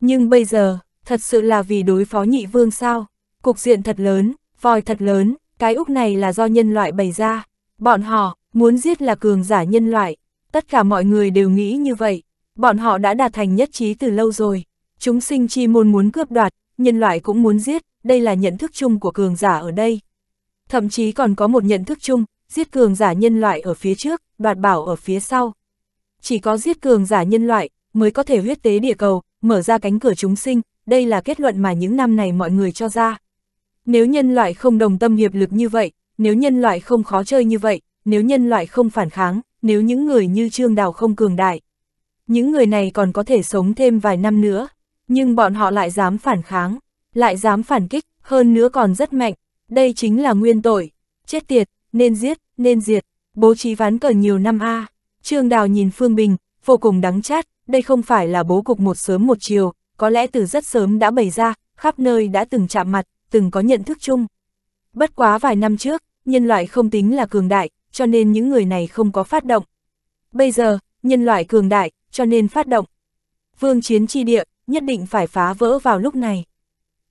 Nhưng bây giờ, thật sự là vì đối phó nhị vương sao? Cục diện thật lớn, vòi thật lớn, cái úc này là do nhân loại bày ra. Bọn họ, muốn giết là cường giả nhân loại. Tất cả mọi người đều nghĩ như vậy. Bọn họ đã đạt thành nhất trí từ lâu rồi. Chúng sinh chi môn muốn cướp đoạt, nhân loại cũng muốn giết, đây là nhận thức chung của cường giả ở đây. Thậm chí còn có một nhận thức chung, giết cường giả nhân loại ở phía trước, đoạt bảo ở phía sau. Chỉ có giết cường giả nhân loại, mới có thể huyết tế địa cầu, mở ra cánh cửa chúng sinh, đây là kết luận mà những năm này mọi người cho ra. Nếu nhân loại không đồng tâm hiệp lực như vậy, nếu nhân loại không khó chơi như vậy, nếu nhân loại không phản kháng, nếu những người như Trương Đào không cường đại, những người này còn có thể sống thêm vài năm nữa, nhưng bọn họ lại dám phản kháng, lại dám phản kích, hơn nữa còn rất mạnh, đây chính là nguyên tội, chết tiệt, nên giết, nên diệt, bố trí ván cờ nhiều năm a. Trương Đào nhìn Phương Bình, vô cùng đắng chát, đây không phải là bố cục một sớm một chiều, có lẽ từ rất sớm đã bày ra, khắp nơi đã từng chạm mặt, từng có nhận thức chung. Bất quá vài năm trước, nhân loại không tính là cường đại, cho nên những người này không có phát động. Bây giờ, nhân loại cường đại, cho nên phát động. Vương chiến chi địa, nhất định phải phá vỡ vào lúc này.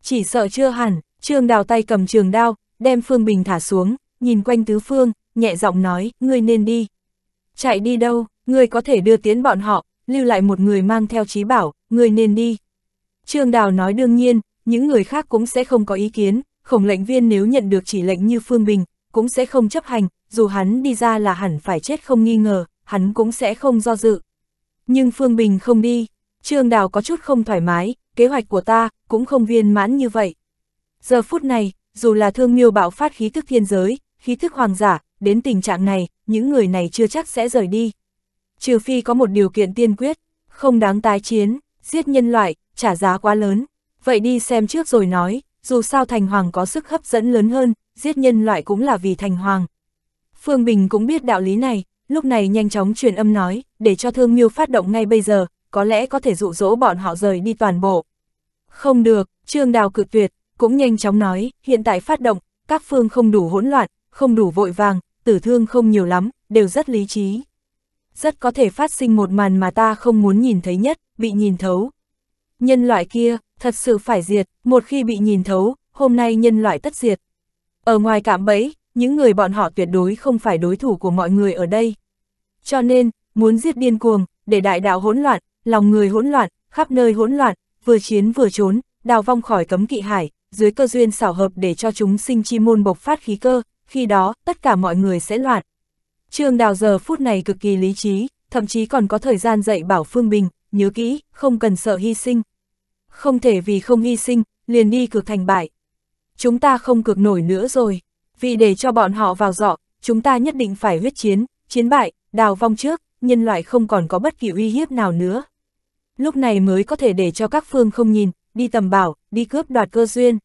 Chỉ sợ chưa hẳn, Trương Đào tay cầm trường đao, đem Phương Bình thả xuống, nhìn quanh tứ phương, nhẹ giọng nói, ngươi nên đi. Chạy đi đâu, ngươi có thể đưa tiến bọn họ, lưu lại một người mang theo trí bảo, ngươi nên đi. Trương Đào nói đương nhiên, những người khác cũng sẽ không có ý kiến, khổng lệnh viên nếu nhận được chỉ lệnh như Phương Bình, cũng sẽ không chấp hành, dù hắn đi ra là hẳn phải chết không nghi ngờ, hắn cũng sẽ không do dự. Nhưng Phương Bình không đi, Trương Đào có chút không thoải mái, kế hoạch của ta cũng không viên mãn như vậy. Giờ phút này, dù là thương miêu bạo phát khí thức thiên giới, khí thức hoàng giả, đến tình trạng này, những người này chưa chắc sẽ rời đi. Trừ phi có một điều kiện tiên quyết, không đáng tái chiến, giết nhân loại, trả giá quá lớn. Vậy đi xem trước rồi nói, dù sao thành hoàng có sức hấp dẫn lớn hơn, giết nhân loại cũng là vì thành hoàng. Phương Bình cũng biết đạo lý này, lúc này nhanh chóng truyền âm nói, để cho thương miêu phát động ngay bây giờ, có lẽ có thể dụ dỗ bọn họ rời đi toàn bộ. Không được, Trương Đào cự tuyệt, cũng nhanh chóng nói, hiện tại phát động, các phương không đủ hỗn loạn, không đủ vội vàng, tử thương không nhiều lắm, đều rất lý trí. Rất có thể phát sinh một màn mà ta không muốn nhìn thấy nhất, bị nhìn thấu. Nhân loại kia, thật sự phải diệt, một khi bị nhìn thấu, hôm nay nhân loại tất diệt. Ở ngoài cạm bẫy, những người bọn họ tuyệt đối không phải đối thủ của mọi người ở đây. Cho nên, muốn giết điên cuồng, để đại đạo hỗn loạn, lòng người hỗn loạn, khắp nơi hỗn loạn, vừa chiến vừa trốn, đào vong khỏi cấm kỵ hải, dưới cơ duyên xảo hợp để cho chúng sinh chi môn bộc phát khí cơ, khi đó tất cả mọi người sẽ loạn. Trương Đào giờ phút này cực kỳ lý trí, thậm chí còn có thời gian dạy bảo Phương Bình, nhớ kỹ, không cần sợ hy sinh. Không thể vì không hy sinh, liền đi cực thành bại. Chúng ta không cực nổi nữa rồi, vì để cho bọn họ vào dọ, chúng ta nhất định phải huyết chiến, chiến bại, đào vong trước, nhân loại không còn có bất kỳ uy hiếp nào nữa. Lúc này mới có thể để cho các phương không nhìn, đi tầm bảo, đi cướp đoạt cơ duyên.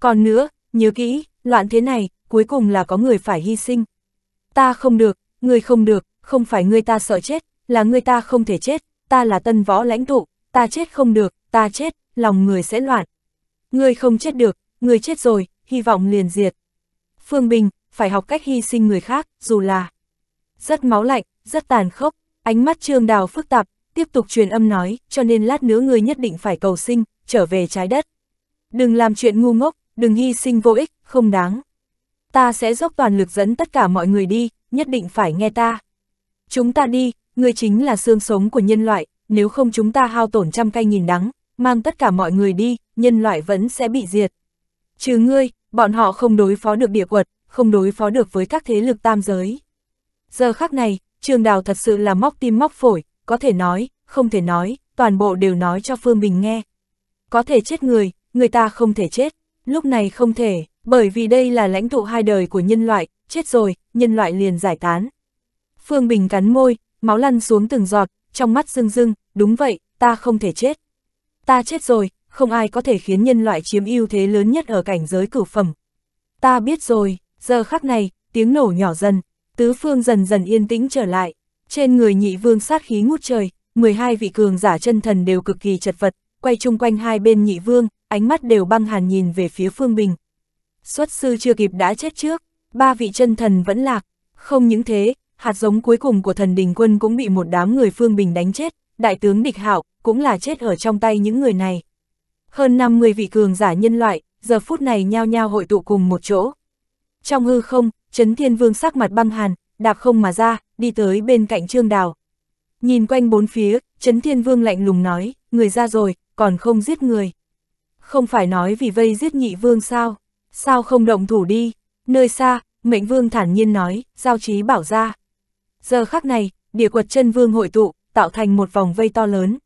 Còn nữa, nhớ kỹ, loạn thế này, cuối cùng là có người phải hy sinh. Ta không được, người không được, không phải người ta sợ chết, là người ta không thể chết, ta là tân võ lãnh tụ, ta chết không được, ta chết, lòng người sẽ loạn. Người không chết được, người chết rồi, hy vọng liền diệt. Phương Bình, phải học cách hy sinh người khác, dù là rất máu lạnh, rất tàn khốc, ánh mắt trương đào phức tạp, tiếp tục truyền âm nói, cho nên lát nữa người nhất định phải cầu sinh, trở về trái đất. Đừng làm chuyện ngu ngốc, đừng hy sinh vô ích, không đáng. Ta sẽ dốc toàn lực dẫn tất cả mọi người đi, nhất định phải nghe ta. Chúng ta đi, ngươi chính là xương sống của nhân loại, nếu không chúng ta hao tổn trăm cây nghìn đắng, mang tất cả mọi người đi, nhân loại vẫn sẽ bị diệt. Trừ ngươi, bọn họ không đối phó được địa quật, không đối phó được với các thế lực tam giới. Giờ khắc này, trường đào thật sự là móc tim móc phổi, có thể nói, không thể nói, toàn bộ đều nói cho Phương Bình nghe. Có thể chết người, người ta không thể chết. Lúc này không thể, bởi vì đây là lãnh tụ hai đời của nhân loại, chết rồi, nhân loại liền giải tán. Phương Bình cắn môi, máu lăn xuống từng giọt, trong mắt rưng rưng, đúng vậy, ta không thể chết. Ta chết rồi, không ai có thể khiến nhân loại chiếm ưu thế lớn nhất ở cảnh giới cửu phẩm. Ta biết rồi, giờ khắc này, tiếng nổ nhỏ dần, tứ phương dần dần yên tĩnh trở lại. Trên người nhị vương sát khí ngút trời, 12 vị cường giả chân thần đều cực kỳ chật vật, quay chung quanh hai bên nhị vương, ánh mắt đều băng hàn nhìn về phía Phương Bình. Xuất sư chưa kịp đã chết trước, ba vị chân thần vẫn lạc. Không những thế, hạt giống cuối cùng của thần đình quân cũng bị một đám người Phương Bình đánh chết, đại tướng địch hạo cũng là chết ở trong tay những người này. Hơn 50 vị cường giả nhân loại, giờ phút này nhao nhao hội tụ cùng một chỗ. Trong hư không, Trấn Thiên Vương sắc mặt băng hàn, đạp không mà ra, đi tới bên cạnh Trương Đào. Nhìn quanh bốn phía, Trấn Thiên Vương lạnh lùng nói, người ra rồi, còn không giết người không phải nói vì vây giết nhị vương sao, sao không động thủ đi, nơi xa, mệnh vương thản nhiên nói, giao trí bảo ra. Giờ khắc này, địa quật chân vương hội tụ, tạo thành một vòng vây to lớn.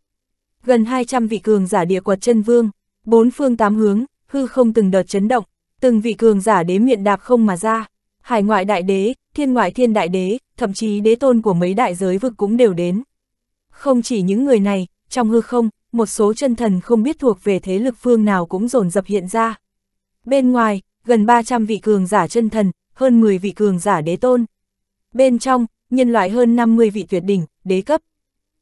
Gần 200 vị cường giả địa quật chân vương, bốn phương tám hướng, hư không từng đợt chấn động, từng vị cường giả đế miệng đạp không mà ra. Hải ngoại đại đế, thiên ngoại thiên đại đế, thậm chí đế tôn của mấy đại giới vực cũng đều đến. Không chỉ những người này, trong hư không, một số chân thần không biết thuộc về thế lực phương nào cũng dồn dập hiện ra. Bên ngoài, gần 300 vị cường giả chân thần, hơn 10 vị cường giả đế tôn. Bên trong, nhân loại hơn 50 vị tuyệt đỉnh, đế cấp.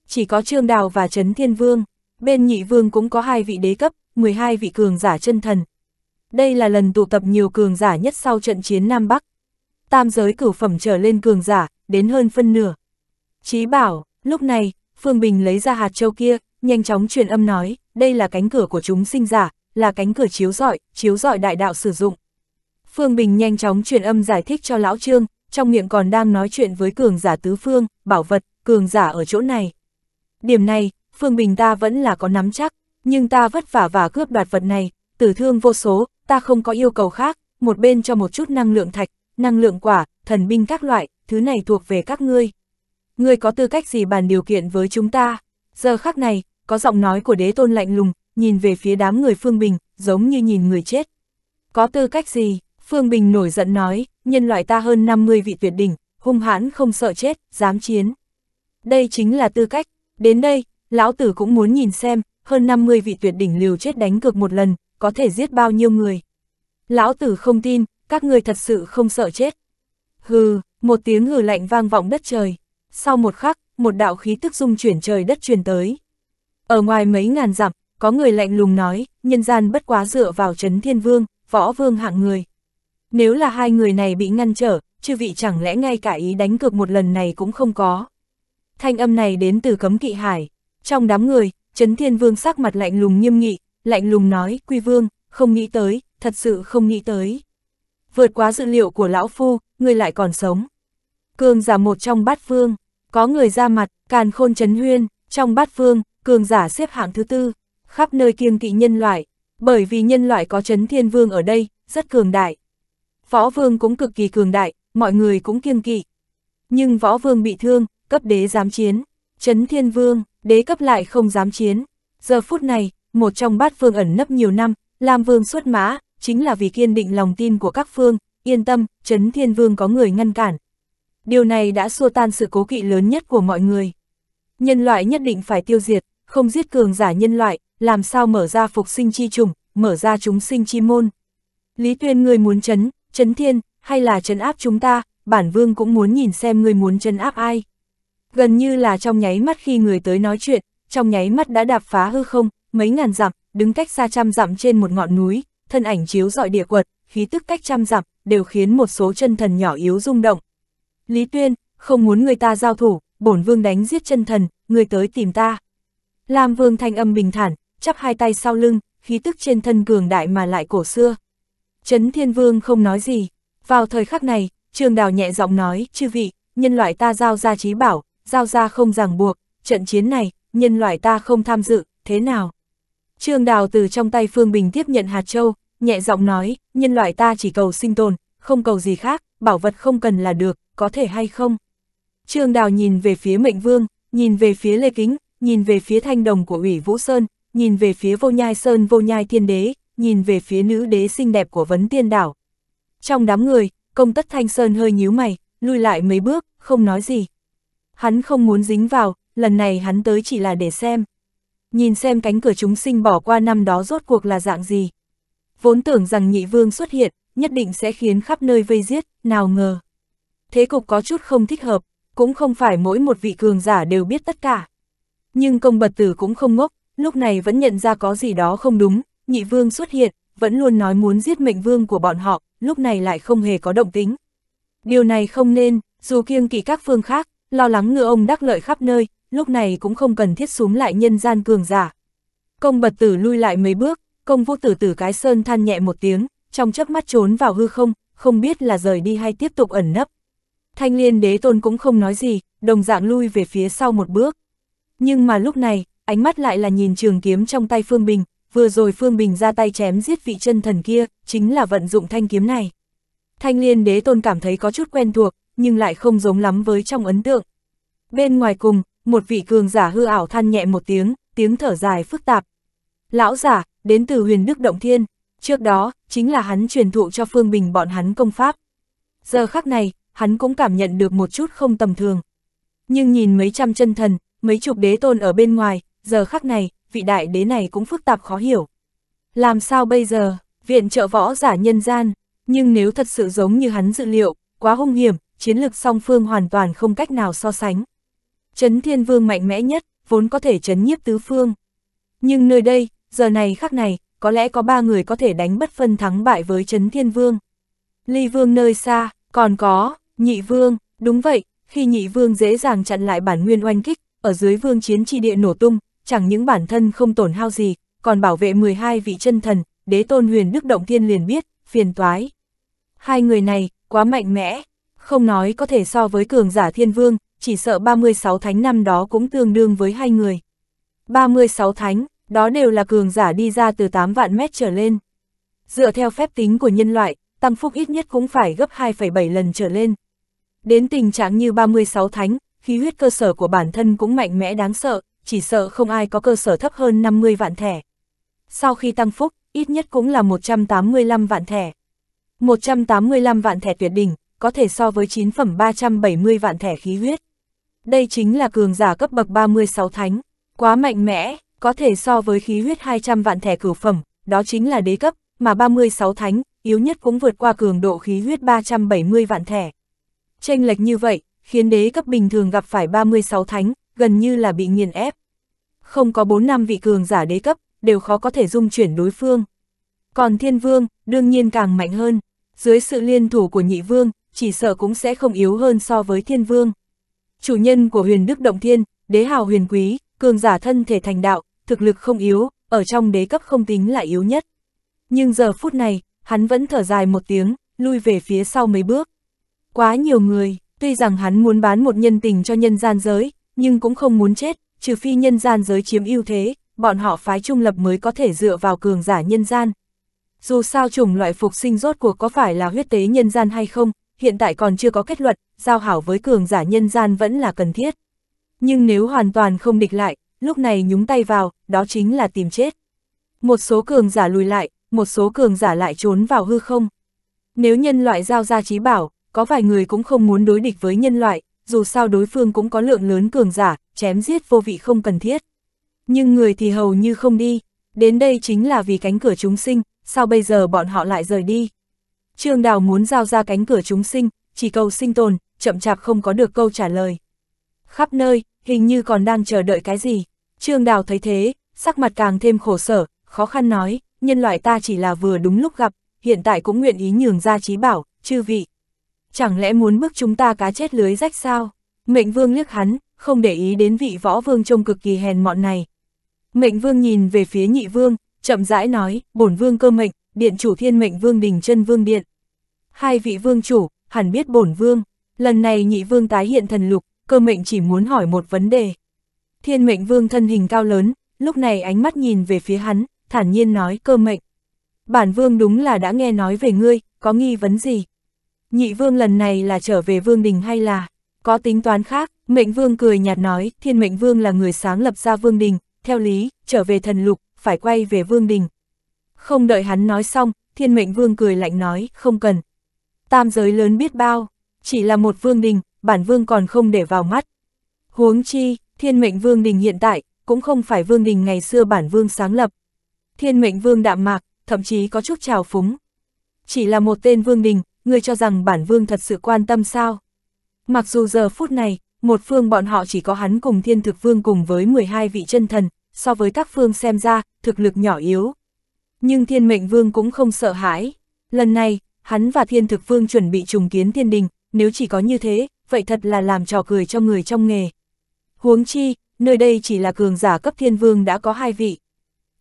Chỉ có Trương Đào và Trấn Thiên Vương, bên nhị vương cũng có hai vị đế cấp, 12 vị cường giả chân thần. Đây là lần tụ tập nhiều cường giả nhất sau trận chiến Nam Bắc. Tam giới cửu phẩm trở lên cường giả, đến hơn phân nửa. Chí bảo, lúc này, Phương Bình lấy ra hạt châu kia, nhanh chóng truyền âm nói, đây là cánh cửa của chúng sinh giả, là cánh cửa chiếu rọi, chiếu rọi đại đạo sử dụng. Phương Bình nhanh chóng truyền âm giải thích cho Lão Trương, trong miệng còn đang nói chuyện với cường giả tứ phương, bảo vật, cường giả ở chỗ này. Điểm này, Phương Bình ta vẫn là có nắm chắc, nhưng ta vất vả và cướp đoạt vật này, tử thương vô số, ta không có yêu cầu khác, một bên cho một chút năng lượng thạch, năng lượng quả, thần binh các loại, thứ này thuộc về các ngươi. Ngươi có tư cách gì bàn điều kiện với chúng ta? Giờ khắc này, có giọng nói của đế tôn lạnh lùng, nhìn về phía đám người Phương Bình, giống như nhìn người chết. Có tư cách gì? Phương Bình nổi giận nói, nhân loại ta hơn 50 vị tuyệt đỉnh, hung hãn không sợ chết, dám chiến. Đây chính là tư cách, đến đây, lão tử cũng muốn nhìn xem, hơn 50 vị tuyệt đỉnh liều chết đánh cược một lần, có thể giết bao nhiêu người. Lão tử không tin, các người thật sự không sợ chết. Hừ, một tiếng hừ lạnh vang vọng đất trời. Sau một khắc, một đạo khí tức dung chuyển trời đất truyền tới. Ở ngoài mấy ngàn dặm, có người lạnh lùng nói, nhân gian bất quá dựa vào chấn thiên vương, võ vương hạng người. Nếu là hai người này bị ngăn trở, chư vị chẳng lẽ ngay cả ý đánh cược một lần này cũng không có. Thanh âm này đến từ cấm kỵ hải. Trong đám người, chấn thiên vương sắc mặt lạnh lùng nghiêm nghị, lạnh lùng nói, quy vương, không nghĩ tới, thật sự không nghĩ tới. Vượt quá dự liệu của lão phu, người lại còn sống. Cường giả một trong bát vương, có người ra mặt, càn khôn chấn huyên, trong bát vương, cường giả xếp hạng thứ tư, khắp nơi kiêng kỵ nhân loại, bởi vì nhân loại có chấn thiên vương ở đây, rất cường đại. Võ vương cũng cực kỳ cường đại, mọi người cũng kiêng kỵ. Nhưng võ vương bị thương, cấp đế dám chiến, chấn thiên vương, đế cấp lại không dám chiến. Giờ phút này, một trong bát vương ẩn nấp nhiều năm, làm vương xuất mã, chính là vì kiên định lòng tin của các phương, yên tâm, chấn thiên vương có người ngăn cản. Điều này đã xua tan sự cố kỵ lớn nhất của mọi người. Nhân loại nhất định phải tiêu diệt, không giết cường giả nhân loại, làm sao mở ra phục sinh chi trùng, mở ra chúng sinh chi môn. Lý Tuyên ngươi muốn chấn, chấn thiên, hay là chấn áp chúng ta, bản vương cũng muốn nhìn xem ngươi muốn chấn áp ai. Gần như là trong nháy mắt khi người tới nói chuyện, trong nháy mắt đã đạp phá hư không, mấy ngàn dặm, đứng cách xa trăm dặm trên một ngọn núi, thân ảnh chiếu dọi địa quật, khí tức cách trăm dặm, đều khiến một số chân thần nhỏ yếu rung động. Lý Tuyên, không muốn người ta giao thủ, bổn vương đánh giết chân thần, người tới tìm ta. Lam Vương thanh âm bình thản, chắp hai tay sau lưng, khí tức trên thân cường đại mà lại cổ xưa. Trấn Thiên Vương không nói gì. Vào thời khắc này, Trương Đào nhẹ giọng nói, chư vị, nhân loại ta giao ra trí bảo, giao ra không ràng buộc, trận chiến này, nhân loại ta không tham dự, thế nào? Trương Đào từ trong tay Phương Bình tiếp nhận hạt châu, nhẹ giọng nói, nhân loại ta chỉ cầu sinh tồn, không cầu gì khác, bảo vật không cần là được, có thể hay không? Trương Đào nhìn về phía Mệnh Vương, nhìn về phía Lê Kính, nhìn về phía thanh đồng của ủy Vũ Sơn, nhìn về phía vô nhai Sơn vô nhai thiên đế, nhìn về phía nữ đế xinh đẹp của vấn tiên đảo. Trong đám người, công tất Thanh Sơn hơi nhíu mày, lui lại mấy bước, không nói gì. Hắn không muốn dính vào, lần này hắn tới chỉ là để xem. Nhìn xem cánh cửa chúng sinh bỏ qua năm đó rốt cuộc là dạng gì. Vốn tưởng rằng nhị vương xuất hiện, nhất định sẽ khiến khắp nơi vây giết, nào ngờ. Thế cục có chút không thích hợp, cũng không phải mỗi một vị cường giả đều biết tất cả. Nhưng công bật tử cũng không ngốc, lúc này vẫn nhận ra có gì đó không đúng, nhị vương xuất hiện, vẫn luôn nói muốn giết mệnh vương của bọn họ, lúc này lại không hề có động tính. Điều này không nên, dù kiêng kỵ các phương khác, lo lắng ngựa ông đắc lợi khắp nơi, lúc này cũng không cần thiết xuống lại nhân gian cường giả. Công bật tử lui lại mấy bước, công vũ tử tử cái sơn than nhẹ một tiếng, trong chớp mắt trốn vào hư không, không biết là rời đi hay tiếp tục ẩn nấp. Thanh liên đế tôn cũng không nói gì, đồng dạng lui về phía sau một bước. Nhưng mà lúc này, ánh mắt lại là nhìn trường kiếm trong tay Phương Bình, vừa rồi Phương Bình ra tay chém giết vị chân thần kia, chính là vận dụng thanh kiếm này. Thanh liên đế tôn cảm thấy có chút quen thuộc, nhưng lại không giống lắm với trong ấn tượng. Bên ngoài cùng, một vị cường giả hư ảo than nhẹ một tiếng, tiếng thở dài phức tạp. Lão giả, đến từ huyền đức động thiên, trước đó, chính là hắn truyền thụ cho Phương Bình bọn hắn công pháp. Giờ khắc này, hắn cũng cảm nhận được một chút không tầm thường. Nhưng nhìn mấy trăm chân thần, mấy chục đế tôn ở bên ngoài, giờ khắc này, vị đại đế này cũng phức tạp khó hiểu. Làm sao bây giờ, viện trợ võ giả nhân gian, nhưng nếu thật sự giống như hắn dự liệu, quá hung hiểm, chiến lược song phương hoàn toàn không cách nào so sánh. chấn Thiên Vương mạnh mẽ nhất, vốn có thể chấn nhiếp tứ phương. Nhưng nơi đây, giờ này khắc này, có lẽ có ba người có thể đánh bất phân thắng bại với chấn Thiên Vương. Ly Vương nơi xa, còn có, Nhị Vương, đúng vậy, khi Nhị Vương dễ dàng chặn lại bản nguyên oanh kích, ở dưới vương chiến tri địa nổ tung, chẳng những bản thân không tổn hao gì, còn bảo vệ 12 vị chân thần, đế tôn huyền đức động thiên liền biết, phiền toái. Hai người này, quá mạnh mẽ, không nói có thể so với cường giả thiên vương, chỉ sợ 36 thánh năm đó cũng tương đương với hai người. 36 thánh, đó đều là cường giả đi ra từ 8 vạn mét trở lên. Dựa theo phép tính của nhân loại, tăng phúc ít nhất cũng phải gấp 2,7 lần trở lên. Đến tình trạng như 36 thánh, khí huyết cơ sở của bản thân cũng mạnh mẽ đáng sợ, chỉ sợ không ai có cơ sở thấp hơn 50 vạn thẻ. Sau khi tăng phúc, ít nhất cũng là 185 vạn thẻ. 185 vạn thẻ tuyệt đỉnh, có thể so với 9 phẩm 370 vạn thẻ khí huyết. Đây chính là cường giả cấp bậc 36 thánh, quá mạnh mẽ, có thể so với khí huyết 200 vạn thẻ cửu phẩm, đó chính là đế cấp, mà 36 thánh, yếu nhất cũng vượt qua cường độ khí huyết 370 vạn thẻ. Tranh lệch như vậy, khiến đế cấp bình thường gặp phải 36 thánh, gần như là bị nghiền ép. Không có 4 năm vị cường giả đế cấp, đều khó có thể dung chuyển đối phương. Còn thiên vương, đương nhiên càng mạnh hơn, dưới sự liên thủ của nhị vương, chỉ sợ cũng sẽ không yếu hơn so với thiên vương. Chủ nhân của huyền đức động thiên, đế hào huyền quý, cường giả thân thể thành đạo, thực lực không yếu, ở trong đế cấp không tính là yếu nhất. Nhưng giờ phút này, hắn vẫn thở dài một tiếng, lui về phía sau mấy bước. Quá nhiều người, Tuy rằng hắn muốn bán một nhân tình cho nhân gian giới, nhưng cũng không muốn chết, trừ phi nhân gian giới chiếm ưu thế, bọn họ phái trung lập mới có thể dựa vào cường giả nhân gian. Dù sao chủng loại phục sinh rốt cuộc có phải là huyết tế nhân gian hay không, hiện tại còn chưa có kết luận, giao hảo với cường giả nhân gian vẫn là cần thiết. Nhưng nếu hoàn toàn không địch lại, lúc này nhúng tay vào, đó chính là tìm chết. Một số cường giả lùi lại, một số cường giả lại trốn vào hư không. Nếu nhân loại giao ra trí bảo, có vài người cũng không muốn đối địch với nhân loại, dù sao đối phương cũng có lượng lớn cường giả, chém giết vô vị không cần thiết. Nhưng người thì hầu như không đi, đến đây chính là vì cánh cửa chúng sinh, sao bây giờ bọn họ lại rời đi? Trương Đào muốn giao ra cánh cửa chúng sinh, chỉ cầu sinh tồn, chậm chạp không có được câu trả lời. Khắp nơi, hình như còn đang chờ đợi cái gì. Trương Đào thấy thế, sắc mặt càng thêm khổ sở, khó khăn nói, nhân loại ta chỉ là vừa đúng lúc gặp, hiện tại cũng nguyện ý nhường ra trí bảo, chư vị, chẳng lẽ muốn bức chúng ta cá chết lưới rách sao? Mệnh vương liếc hắn, không để ý đến vị võ vương trông cực kỳ hèn mọn này. Mệnh vương nhìn về phía nhị vương, chậm rãi nói, bổn vương cơ mệnh, điện chủ thiên mệnh vương đình chân vương điện. Hai vị vương chủ, hẳn biết bổn vương, lần này nhị vương tái hiện thần lục, cơ mệnh chỉ muốn hỏi một vấn đề. Thiên mệnh vương thân hình cao lớn, lúc này ánh mắt nhìn về phía hắn, thản nhiên nói cơ mệnh. Bản vương đúng là đã nghe nói về ngươi, có nghi vấn gì? nhị vương lần này là trở về vương đình hay là có tính toán khác, mệnh vương cười nhạt nói, thiên mệnh vương là người sáng lập ra vương đình, theo lý, trở về thần lục, phải quay về vương đình. Không đợi hắn nói xong, thiên mệnh vương cười lạnh nói, không cần. Tam giới lớn biết bao, chỉ là một vương đình, bản vương còn không để vào mắt. Huống chi, thiên mệnh vương đình hiện tại, cũng không phải vương đình ngày xưa bản vương sáng lập. Thiên mệnh vương đạm mạc, thậm chí có chút trào phúng. Chỉ là một tên vương đình, ngươi cho rằng bản vương thật sự quan tâm sao? Mặc dù giờ phút này, một phương bọn họ chỉ có hắn cùng thiên thực vương cùng với 12 vị chân thần, so với các phương xem ra, thực lực nhỏ yếu. Nhưng thiên mệnh vương cũng không sợ hãi. Lần này, hắn và thiên thực vương chuẩn bị trùng kiến thiên đình, nếu chỉ có như thế, vậy thật là làm trò cười cho người trong nghề. Huống chi, nơi đây chỉ là cường giả cấp thiên vương đã có hai vị.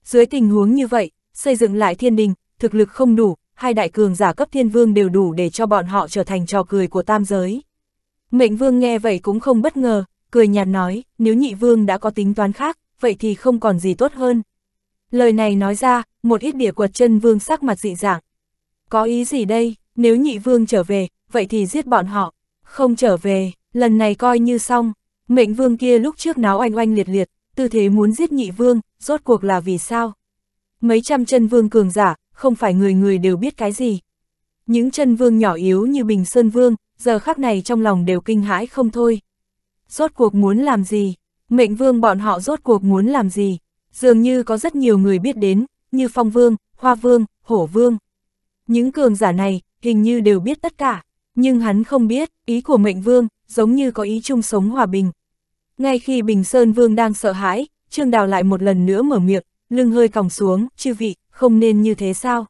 Dưới tình huống như vậy, xây dựng lại thiên đình, thực lực không đủ, hai đại cường giả cấp thiên vương đều đủ để cho bọn họ trở thành trò cười của tam giới. Mệnh vương nghe vậy cũng không bất ngờ, cười nhạt nói, nếu nhị vương đã có tính toán khác, vậy thì không còn gì tốt hơn. Lời này nói ra, một ít địa quật chân vương sắc mặt dị dạng. Có ý gì đây, nếu nhị vương trở về, vậy thì giết bọn họ. Không trở về, lần này coi như xong. Mệnh vương kia lúc trước náo oanh oanh liệt liệt, tư thế muốn giết nhị vương, rốt cuộc là vì sao? Mấy trăm chân vương cường giả, không phải người người đều biết cái gì. Những chân vương nhỏ yếu như Bình Sơn Vương, giờ khắc này trong lòng đều kinh hãi không thôi. Rốt cuộc muốn làm gì? Mệnh vương bọn họ rốt cuộc muốn làm gì? Dường như có rất nhiều người biết đến, như Phong Vương, Hoa Vương, Hổ Vương. Những cường giả này, hình như đều biết tất cả, nhưng hắn không biết, ý của mệnh vương, giống như có ý chung sống hòa bình. Ngay khi Bình Sơn Vương đang sợ hãi, Trương Đào lại một lần nữa mở miệng, lưng hơi còng xuống, chư vị, không nên như thế sao?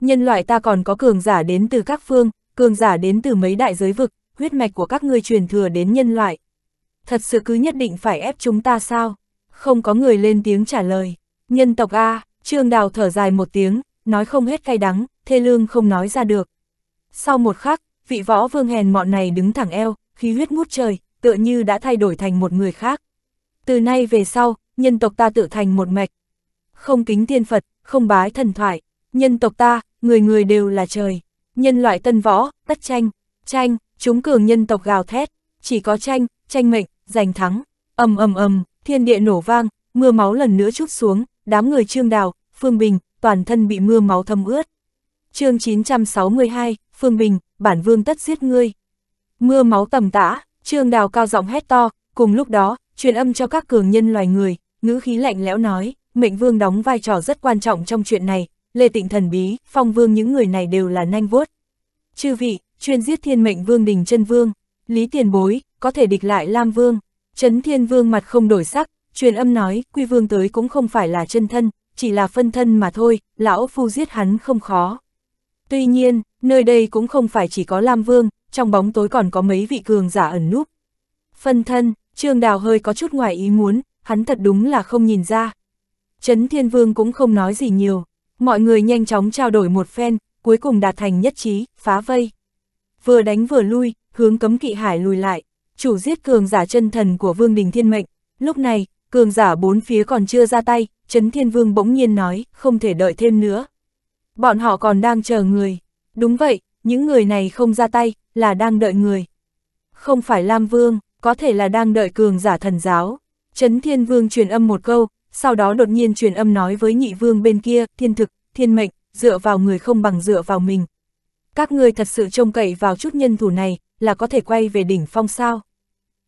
Nhân loại ta còn có cường giả đến từ các phương, cường giả đến từ mấy đại giới vực, huyết mạch của các ngươi truyền thừa đến nhân loại. Thật sự cứ nhất định phải ép chúng ta sao? Không có người lên tiếng trả lời. Nhân tộc A, Trương Đào thở dài một tiếng, nói không hết cay đắng, thê lương không nói ra được. Sau một khắc, vị võ vương hèn mọn này đứng thẳng eo, khí huyết ngút trời, tựa như đã thay đổi thành một người khác. Từ nay về sau, nhân tộc ta tự thành một mạch. Không kính tiên Phật, không bái thần thoại, nhân tộc ta, người người đều là trời, nhân loại tân võ, tất tranh, tranh, chúng cường nhân tộc gào thét, chỉ có tranh, tranh mệnh, giành thắng, ầm ầm ầm, thiên địa nổ vang, mưa máu lần nữa chút xuống, đám người Trương Đào, Phương Bình, toàn thân bị mưa máu thấm ướt. chương 962, Phương Bình, bản vương tất giết ngươi. Mưa máu tầm tã, Trương Đào cao giọng hét to, cùng lúc đó, truyền âm cho các cường nhân loài người, ngữ khí lạnh lẽo nói, Mệnh Vương đóng vai trò rất quan trọng trong chuyện này, Lê Tịnh Thần Bí, Phong Vương những người này đều là nanh vuốt. Chư vị, chuyên giết thiên mệnh Vương Đình chân Vương, Lý Tiền Bối, có thể địch lại Lam Vương. Trấn Thiên Vương mặt không đổi sắc, truyền âm nói, Quy Vương tới cũng không phải là chân thân, chỉ là phân thân mà thôi, lão phu giết hắn không khó. Tuy nhiên, nơi đây cũng không phải chỉ có Lam Vương, trong bóng tối còn có mấy vị cường giả ẩn núp. Phân thân, Trương Đào hơi có chút ngoài ý muốn, hắn thật đúng là không nhìn ra, Trấn Thiên Vương cũng không nói gì nhiều, mọi người nhanh chóng trao đổi một phen, cuối cùng đạt thành nhất trí, phá vây. Vừa đánh vừa lui, hướng cấm kỵ hải lùi lại, chủ giết cường giả chân thần của Vương Đình Thiên Mệnh. Lúc này, cường giả bốn phía còn chưa ra tay, Trấn Thiên Vương bỗng nhiên nói, không thể đợi thêm nữa. Bọn họ còn đang chờ người. Đúng vậy, những người này không ra tay, là đang đợi người. Không phải Lam Vương, có thể là đang đợi cường giả thần giáo. Trấn Thiên Vương truyền âm một câu, sau đó đột nhiên truyền âm nói với nhị vương bên kia, thiên thực, thiên mệnh, dựa vào người không bằng dựa vào mình. Các ngươi thật sự trông cậy vào chút nhân thủ này, là có thể quay về đỉnh phong sao.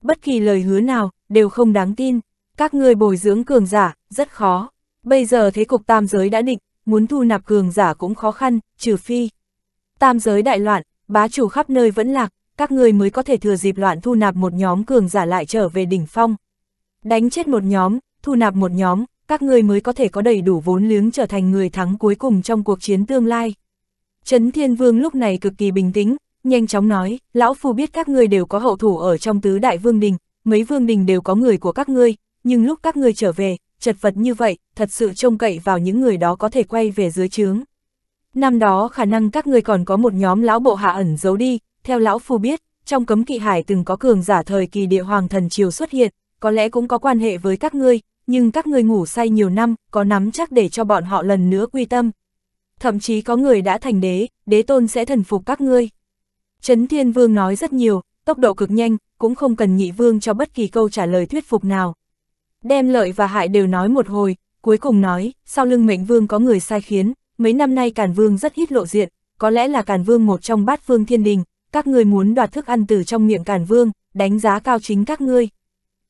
Bất kỳ lời hứa nào, đều không đáng tin, các ngươi bồi dưỡng cường giả, rất khó. Bây giờ thế cục tam giới đã định, muốn thu nạp cường giả cũng khó khăn, trừ phi. Tam giới đại loạn, bá chủ khắp nơi vẫn lạc, các ngươi mới có thể thừa dịp loạn thu nạp một nhóm cường giả lại trở về đỉnh phong. Đánh chết một nhóm, thu nạp một nhóm, các ngươi mới có thể có đầy đủ vốn liếng trở thành người thắng cuối cùng trong cuộc chiến tương lai. Trấn Thiên Vương lúc này cực kỳ bình tĩnh, nhanh chóng nói, lão phu biết các ngươi đều có hậu thủ ở trong tứ đại vương đình, mấy vương đình đều có người của các ngươi, nhưng lúc các ngươi trở về, chật vật như vậy, thật sự trông cậy vào những người đó có thể quay về dưới trướng. Năm đó khả năng các ngươi còn có một nhóm lão bộ hạ ẩn giấu đi, theo lão phu biết, trong cấm kỵ hải từng có cường giả thời kỳ địa hoàng thần triều xuất hiện, có lẽ cũng có quan hệ với các ngươi, nhưng các người ngủ say nhiều năm, có nắm chắc để cho bọn họ lần nữa quy tâm. Thậm chí có người đã thành đế, đế tôn sẽ thần phục các ngươi. Trấn Thiên Vương nói rất nhiều, tốc độ cực nhanh, cũng không cần nhị vương cho bất kỳ câu trả lời thuyết phục nào. Đem lợi và hại đều nói một hồi, cuối cùng nói, sau lưng mệnh vương có người sai khiến, mấy năm nay Càn Vương rất ít lộ diện, có lẽ là Càn Vương một trong bát vương thiên đình, các ngươi muốn đoạt thức ăn từ trong miệng Càn Vương, đánh giá cao chính các ngươi.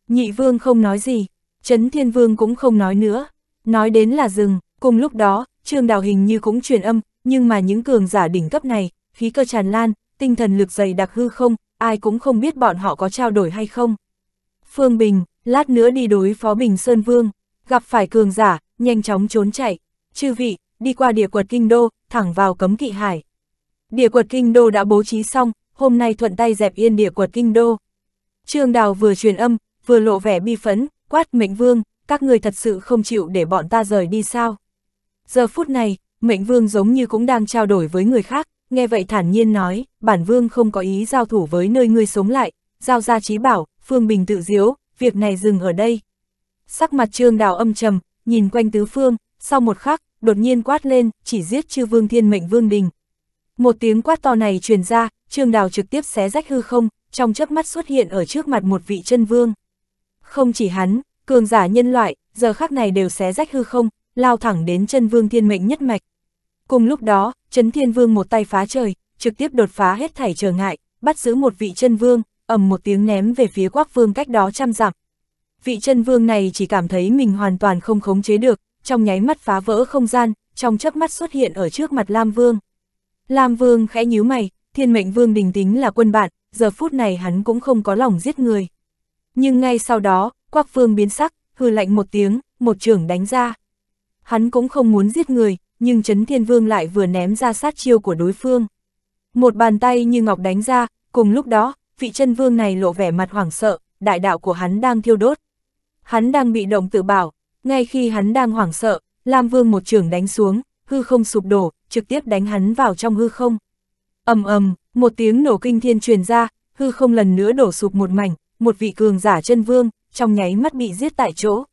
Nhị vương không nói gì, Trấn Thiên Vương cũng không nói nữa. Nói đến là dừng. cùng lúc đó, Trương Đào hình như cũng truyền âm, nhưng mà những cường giả đỉnh cấp này, khí cơ tràn lan, tinh thần lực dày đặc hư không, ai cũng không biết bọn họ có trao đổi hay không. Phương Bình, lát nữa đi đối phó Bình Sơn Vương, gặp phải cường giả, nhanh chóng trốn chạy. Chư vị, đi qua địa quật kinh đô, thẳng vào cấm kỵ hải. Địa quật kinh đô đã bố trí xong, hôm nay thuận tay dẹp yên địa quật kinh đô. Trương Đào vừa truyền âm, vừa lộ vẻ bi phấn, quát mệnh vương, các người thật sự không chịu để bọn ta rời đi sao. Giờ phút này, mệnh vương giống như cũng đang trao đổi với người khác, nghe vậy thản nhiên nói, bản vương không có ý giao thủ với nơi ngươi sống lại, giao ra trí bảo, phương bình tự diếu, việc này dừng ở đây. Sắc mặt trương đào âm trầm, nhìn quanh tứ phương, sau một khắc, đột nhiên quát lên, chỉ giết chư vương thiên mệnh vương đình. Một tiếng quát to này truyền ra, trương đào trực tiếp xé rách hư không, trong chớp mắt xuất hiện ở trước mặt một vị chân vương. Không chỉ hắn, cường giả nhân loại, giờ khác này đều xé rách hư không, lao thẳng đến chân vương thiên mệnh nhất mạch. Cùng lúc đó, chấn thiên vương một tay phá trời, trực tiếp đột phá hết thảy trở ngại, bắt giữ một vị chân vương, ầm một tiếng ném về phía quắc vương cách đó trăm dặm. Vị chân vương này chỉ cảm thấy mình hoàn toàn không khống chế được, trong nháy mắt phá vỡ không gian, trong chớp mắt xuất hiện ở trước mặt Lam Vương. Lam Vương khẽ nhíu mày, thiên mệnh vương đình tính là quân bạn, giờ phút này hắn cũng không có lòng giết người. Nhưng ngay sau đó, Quắc Phương biến sắc, hư lạnh một tiếng, một trưởng đánh ra. Hắn cũng không muốn giết người, nhưng Trấn Thiên Vương lại vừa ném ra sát chiêu của đối phương. Một bàn tay như ngọc đánh ra, cùng lúc đó, vị chân vương này lộ vẻ mặt hoảng sợ, đại đạo của hắn đang thiêu đốt. Hắn đang bị động tự bảo, ngay khi hắn đang hoảng sợ, Lam Vương một trường đánh xuống, hư không sụp đổ, trực tiếp đánh hắn vào trong hư không. ầm ầm, một tiếng nổ kinh thiên truyền ra, hư không lần nữa đổ sụp một mảnh, một vị cường giả chân vương, trong nháy mắt bị giết tại chỗ.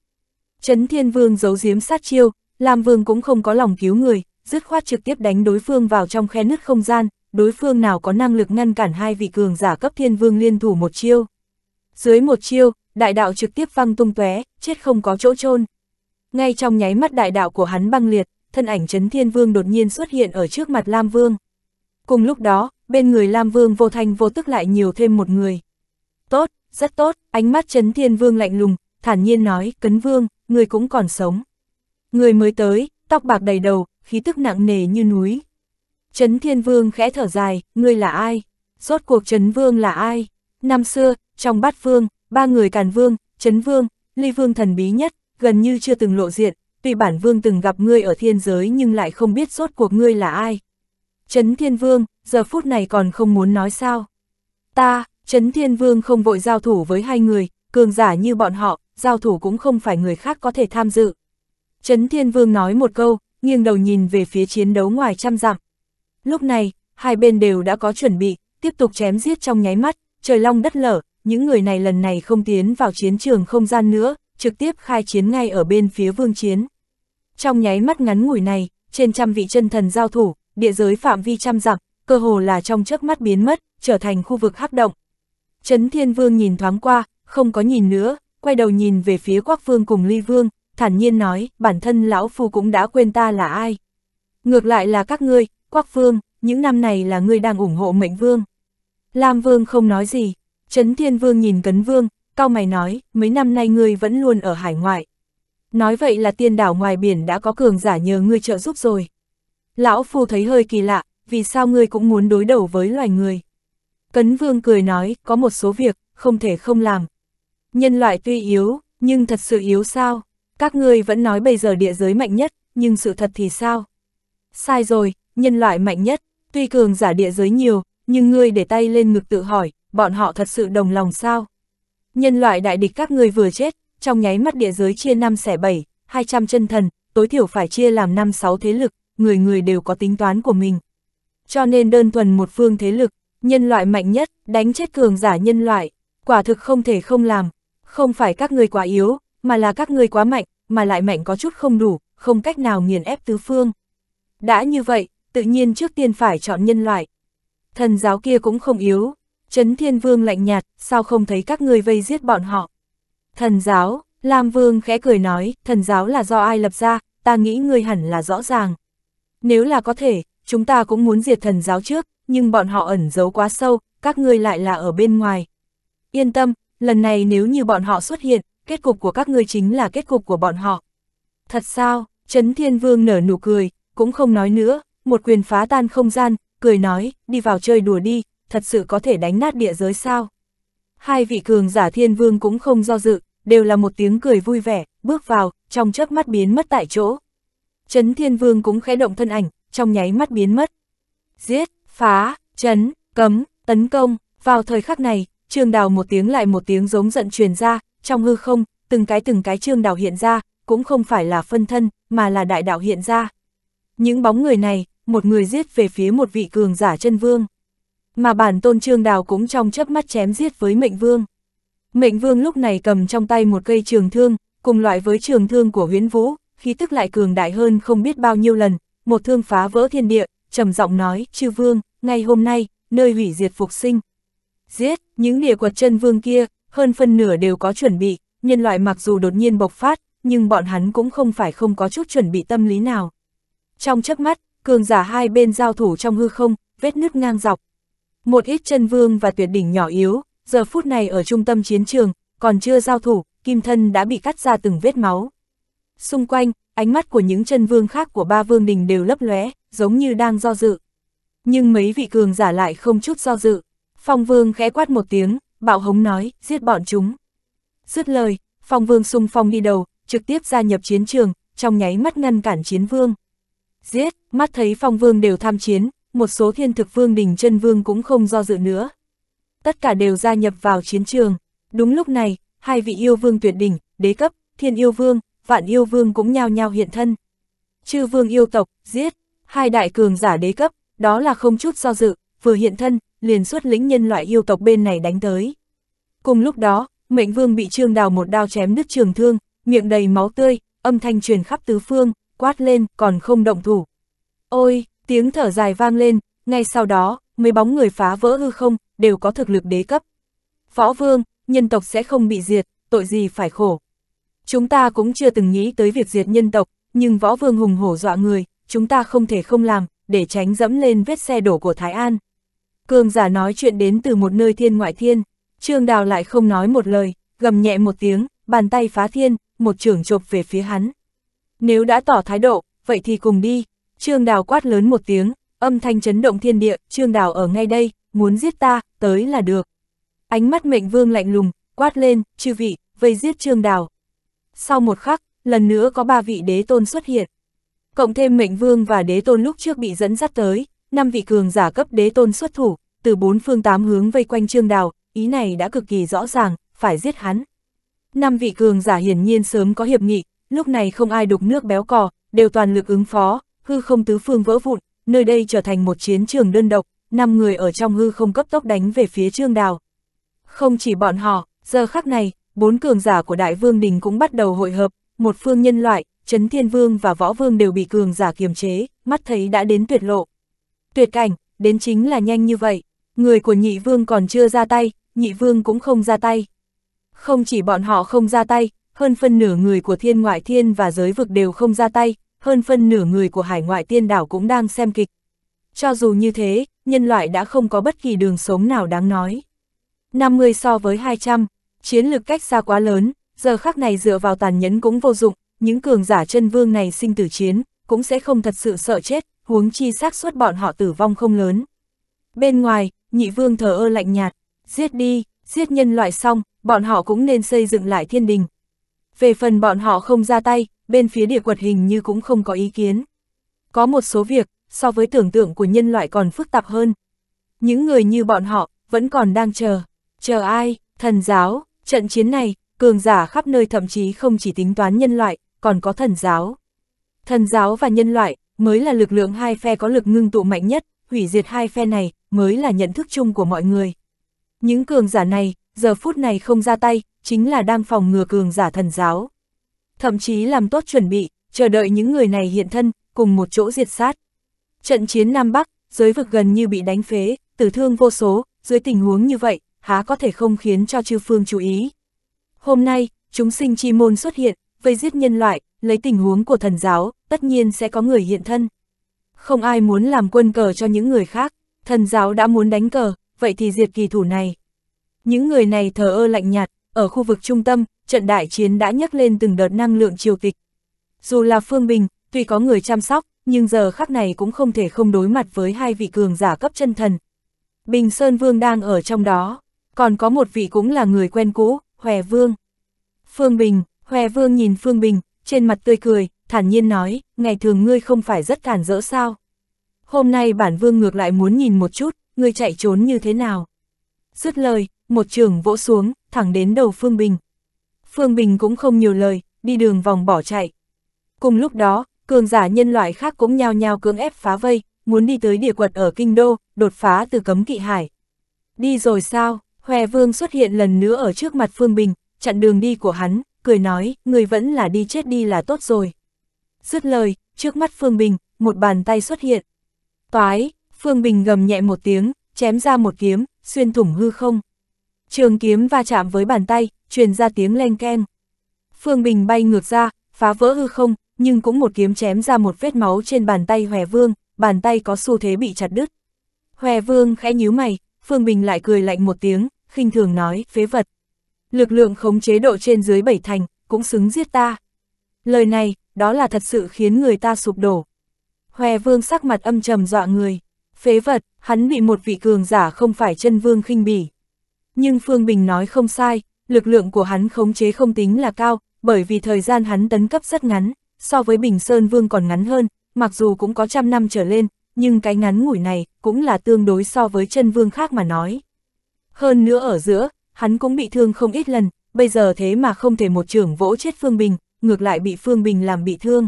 Trấn Thiên Vương giấu giếm sát chiêu, Lam Vương cũng không có lòng cứu người, dứt khoát trực tiếp đánh đối phương vào trong khe nứt không gian, đối phương nào có năng lực ngăn cản hai vị cường giả cấp Thiên Vương liên thủ một chiêu. Dưới một chiêu, đại đạo trực tiếp văng tung tóe, chết không có chỗ chôn. Ngay trong nháy mắt đại đạo của hắn băng liệt, thân ảnh Trấn Thiên Vương đột nhiên xuất hiện ở trước mặt Lam Vương. Cùng lúc đó, bên người Lam Vương vô thanh vô tức lại nhiều thêm một người. Tốt, rất tốt, ánh mắt Trấn Thiên Vương lạnh lùng, thản nhiên nói, Cấn Vương, người cũng còn sống. Người mới tới, tóc bạc đầy đầu, khí tức nặng nề như núi. Trấn Thiên Vương khẽ thở dài, ngươi là ai? Rốt cuộc Trấn Vương là ai? Năm xưa, trong bát vương, ba người càn vương, Trấn Vương, Ly Vương thần bí nhất, gần như chưa từng lộ diện, tuy bản vương từng gặp ngươi ở thiên giới nhưng lại không biết rốt cuộc ngươi là ai. Trấn Thiên Vương, giờ phút này còn không muốn nói sao. Ta, Trấn Thiên Vương không vội giao thủ với hai người, cường giả như bọn họ, giao thủ cũng không phải người khác có thể tham dự. Trấn Thiên Vương nói một câu, nghiêng đầu nhìn về phía chiến đấu ngoài trăm dặm. Lúc này, hai bên đều đã có chuẩn bị, tiếp tục chém giết trong nháy mắt, trời long đất lở, những người này lần này không tiến vào chiến trường không gian nữa, trực tiếp khai chiến ngay ở bên phía vương chiến. Trong nháy mắt ngắn ngủi này, trên trăm vị chân thần giao thủ, địa giới phạm vi trăm dặm, cơ hồ là trong chớp mắt biến mất, trở thành khu vực hắc động, Trấn Thiên Vương nhìn thoáng qua, không có nhìn nữa, quay đầu nhìn về phía Quắc Vương cùng Ly Vương, thản nhiên nói, bản thân lão phu cũng đã quên ta là ai. Ngược lại là các ngươi, Quắc Vương, những năm này là ngươi đang ủng hộ Mệnh Vương. Lam Vương không nói gì, Trấn Thiên Vương nhìn Cấn Vương, cao mày nói, mấy năm nay ngươi vẫn luôn ở hải ngoại. Nói vậy là tiên đảo ngoài biển đã có cường giả nhờ ngươi trợ giúp rồi. Lão Phu thấy hơi kỳ lạ, vì sao ngươi cũng muốn đối đầu với loài người. Cấn Vương cười nói, có một số việc, không thể không làm. Nhân loại tuy yếu, nhưng thật sự yếu sao? Các ngươi vẫn nói bây giờ địa giới mạnh nhất, nhưng sự thật thì sao? Sai rồi, nhân loại mạnh nhất, tuy cường giả địa giới nhiều, nhưng ngươi để tay lên ngực tự hỏi, bọn họ thật sự đồng lòng sao? Nhân loại đại địch các ngươi vừa chết, trong nháy mắt địa giới chia 5 xẻ 7, 200 chân thần, tối thiểu phải chia làm năm sáu thế lực, người người đều có tính toán của mình. Cho nên đơn thuần một phương thế lực, Nhân loại mạnh nhất, đánh chết cường giả nhân loại, quả thực không thể không làm. Không phải các người quá yếu, mà là các người quá mạnh, mà lại mạnh có chút không đủ, không cách nào nghiền ép tứ phương. Đã như vậy, tự nhiên trước tiên phải chọn nhân loại. Thần giáo kia cũng không yếu. chấn Thiên Vương lạnh nhạt, sao không thấy các người vây giết bọn họ. Thần giáo, Lam Vương khẽ cười nói, thần giáo là do ai lập ra, ta nghĩ người hẳn là rõ ràng. Nếu là có thể, chúng ta cũng muốn diệt thần giáo trước, nhưng bọn họ ẩn giấu quá sâu, các ngươi lại là ở bên ngoài. Yên tâm, lần này nếu như bọn họ xuất hiện, kết cục của các ngươi chính là kết cục của bọn họ. Thật sao, Trấn Thiên Vương nở nụ cười, cũng không nói nữa, một quyền phá tan không gian, cười nói, đi vào chơi đùa đi, thật sự có thể đánh nát địa giới sao. Hai vị cường giả Thiên Vương cũng không do dự, đều là một tiếng cười vui vẻ, bước vào, trong chớp mắt biến mất tại chỗ. Trấn Thiên Vương cũng khẽ động thân ảnh, trong nháy mắt biến mất. Giết! phá, chấn, cấm, tấn công, vào thời khắc này, trương đào một tiếng lại một tiếng giống giận truyền ra, trong hư không, từng cái từng cái trương đào hiện ra, cũng không phải là phân thân, mà là đại đạo hiện ra. Những bóng người này, một người giết về phía một vị cường giả chân vương. Mà bản tôn trương đào cũng trong chớp mắt chém giết với mệnh vương. Mệnh vương lúc này cầm trong tay một cây trường thương, cùng loại với trường thương của huyến vũ, khí tức lại cường đại hơn không biết bao nhiêu lần, một thương phá vỡ thiên địa, trầm giọng nói, chư vương, ngày hôm nay, nơi hủy diệt phục sinh. Giết, những địa quật chân vương kia, hơn phân nửa đều có chuẩn bị, nhân loại mặc dù đột nhiên bộc phát, nhưng bọn hắn cũng không phải không có chút chuẩn bị tâm lý nào. Trong chớp mắt, cường giả hai bên giao thủ trong hư không, vết nứt ngang dọc. Một ít chân vương và tuyệt đỉnh nhỏ yếu, giờ phút này ở trung tâm chiến trường, còn chưa giao thủ, kim thân đã bị cắt ra từng vết máu. Xung quanh, ánh mắt của những chân vương khác của ba vương đình đều lấp lóe, giống như đang do dự. Nhưng mấy vị cường giả lại không chút do dự. Phong vương khẽ quát một tiếng, bạo hống nói, giết bọn chúng. Dứt lời, phong vương sung phong đi đầu, trực tiếp gia nhập chiến trường, trong nháy mắt ngăn cản chiến vương. Giết, mắt thấy phong vương đều tham chiến, một số thiên thực vương đình chân vương cũng không do dự nữa. Tất cả đều gia nhập vào chiến trường. Đúng lúc này, hai vị yêu vương tuyệt đỉnh, đế cấp, thiên yêu vương, vạn yêu vương cũng nhao nhao hiện thân. Chư vương yêu tộc, giết, hai đại cường giả đế cấp, đó là không chút do dự, vừa hiện thân, liền xuất lĩnh nhân loại yêu tộc bên này đánh tới. Cùng lúc đó, mệnh vương bị trương đào một đao chém đứt trường thương, miệng đầy máu tươi, âm thanh truyền khắp tứ phương, quát lên, còn không động thủ. Ôi, tiếng thở dài vang lên, ngay sau đó, mấy bóng người phá vỡ hư không, đều có thực lực đế cấp. phó vương, nhân tộc sẽ không bị diệt, tội gì phải khổ. Chúng ta cũng chưa từng nghĩ tới việc diệt nhân tộc, nhưng võ vương hùng hổ dọa người, chúng ta không thể không làm, để tránh dẫm lên vết xe đổ của Thái An. Cường giả nói chuyện đến từ một nơi thiên ngoại thiên, Trương Đào lại không nói một lời, gầm nhẹ một tiếng, bàn tay phá thiên, một trưởng chộp về phía hắn. Nếu đã tỏ thái độ, vậy thì cùng đi. Trương Đào quát lớn một tiếng, âm thanh chấn động thiên địa, Trương Đào ở ngay đây, muốn giết ta, tới là được. Ánh mắt mệnh vương lạnh lùng, quát lên, chư vị, vây giết Trương Đào. Sau một khắc, lần nữa có ba vị đế tôn xuất hiện. Cộng thêm mệnh vương và đế tôn lúc trước bị dẫn dắt tới, năm vị cường giả cấp đế tôn xuất thủ, từ bốn phương tám hướng vây quanh trương đào, ý này đã cực kỳ rõ ràng, phải giết hắn. Năm vị cường giả hiển nhiên sớm có hiệp nghị, lúc này không ai đục nước béo cò, đều toàn lực ứng phó, hư không tứ phương vỡ vụn, nơi đây trở thành một chiến trường đơn độc, năm người ở trong hư không cấp tốc đánh về phía Trương Đào. Không chỉ bọn họ, giờ khắc này, bốn cường giả của Đại Vương Đình cũng bắt đầu hội hợp, một phương nhân loại, chấn Thiên Vương và Võ Vương đều bị cường giả kiềm chế, mắt thấy đã đến tuyệt lộ. Tuyệt cảnh, đến chính là nhanh như vậy, người của Nhị Vương còn chưa ra tay, Nhị Vương cũng không ra tay. Không chỉ bọn họ không ra tay, hơn phân nửa người của thiên ngoại thiên và giới vực đều không ra tay, hơn phân nửa người của hải ngoại tiên đảo cũng đang xem kịch. Cho dù như thế, nhân loại đã không có bất kỳ đường sống nào đáng nói. 50 so với 200, chiến lực cách xa quá lớn, giờ khắc này dựa vào tàn nhẫn cũng vô dụng, những cường giả chân vương này sinh tử chiến, cũng sẽ không thật sự sợ chết, huống chi xác suất bọn họ tử vong không lớn. Bên ngoài, nhị vương thờ ơ lạnh nhạt, giết đi, giết nhân loại xong, bọn họ cũng nên xây dựng lại thiên đình. Về phần bọn họ không ra tay, bên phía địa quật hình như cũng không có ý kiến. Có một số việc, so với tưởng tượng của nhân loại còn phức tạp hơn. Những người như bọn họ, vẫn còn đang chờ. Chờ ai, thần giáo, Trận chiến này, cường giả khắp nơi thậm chí không chỉ tính toán nhân loại, còn có thần giáo. Thần giáo và nhân loại mới là lực lượng hai phe có lực ngưng tụ mạnh nhất, hủy diệt hai phe này mới là nhận thức chung của mọi người. Những cường giả này, giờ phút này không ra tay, chính là đang phòng ngừa cường giả thần giáo. Thậm chí làm tốt chuẩn bị, chờ đợi những người này hiện thân, cùng một chỗ diệt sát. Trận chiến Nam Bắc, giới vực gần như bị đánh phế, tử thương vô số, dưới tình huống như vậy, há có thể không khiến cho chư phương chú ý. Hôm nay, chúng sinh chi môn xuất hiện, vây giết nhân loại, lấy tình huống của thần giáo, tất nhiên sẽ có người hiện thân. Không ai muốn làm quân cờ cho những người khác, thần giáo đã muốn đánh cờ, vậy thì diệt kỳ thủ này. Những người này thờ ơ lạnh nhạt, ở khu vực trung tâm, trận đại chiến đã nhấc lên từng đợt năng lượng triều kịch Dù là Phương Bình, tuy có người chăm sóc, nhưng giờ khắc này cũng không thể không đối mặt với hai vị cường giả cấp chân thần. Bình Sơn Vương đang ở trong đó còn có một vị cũng là người quen cũ, Hòe Vương. Phương Bình, Hòe Vương nhìn Phương Bình, trên mặt tươi cười, thản nhiên nói, ngày thường ngươi không phải rất cản rỡ sao. Hôm nay bản vương ngược lại muốn nhìn một chút, ngươi chạy trốn như thế nào. Dứt lời, một trường vỗ xuống, thẳng đến đầu Phương Bình. Phương Bình cũng không nhiều lời, đi đường vòng bỏ chạy. Cùng lúc đó, cường giả nhân loại khác cũng nhao nhao cưỡng ép phá vây, muốn đi tới địa quật ở Kinh Đô, đột phá từ cấm kỵ hải. Đi rồi sao? Hòe vương xuất hiện lần nữa ở trước mặt Phương Bình, chặn đường đi của hắn, cười nói, người vẫn là đi chết đi là tốt rồi. Dứt lời, trước mắt Phương Bình, một bàn tay xuất hiện. Toái, Phương Bình gầm nhẹ một tiếng, chém ra một kiếm, xuyên thủng hư không. Trường kiếm va chạm với bàn tay, truyền ra tiếng len keng. Phương Bình bay ngược ra, phá vỡ hư không, nhưng cũng một kiếm chém ra một vết máu trên bàn tay Hòe Vương, bàn tay có xu thế bị chặt đứt. Hòe Vương khẽ nhíu mày, Phương Bình lại cười lạnh một tiếng, khinh thường nói, phế vật. Lực lượng khống chế độ trên dưới bảy thành, cũng xứng giết ta. Lời này, đó là thật sự khiến người ta sụp đổ. Hòe vương sắc mặt âm trầm dọa người. Phế vật, hắn bị một vị cường giả không phải chân vương khinh bỉ. Nhưng Phương Bình nói không sai, lực lượng của hắn khống chế không tính là cao, bởi vì thời gian hắn tấn cấp rất ngắn, so với Bình Sơn Vương còn ngắn hơn, mặc dù cũng có trăm năm trở lên, nhưng cái ngắn ngủi này cũng là tương đối so với chân vương khác mà nói. Hơn nữa ở giữa, hắn cũng bị thương không ít lần, bây giờ thế mà không thể một trưởng vỗ chết Phương Bình, ngược lại bị Phương Bình làm bị thương.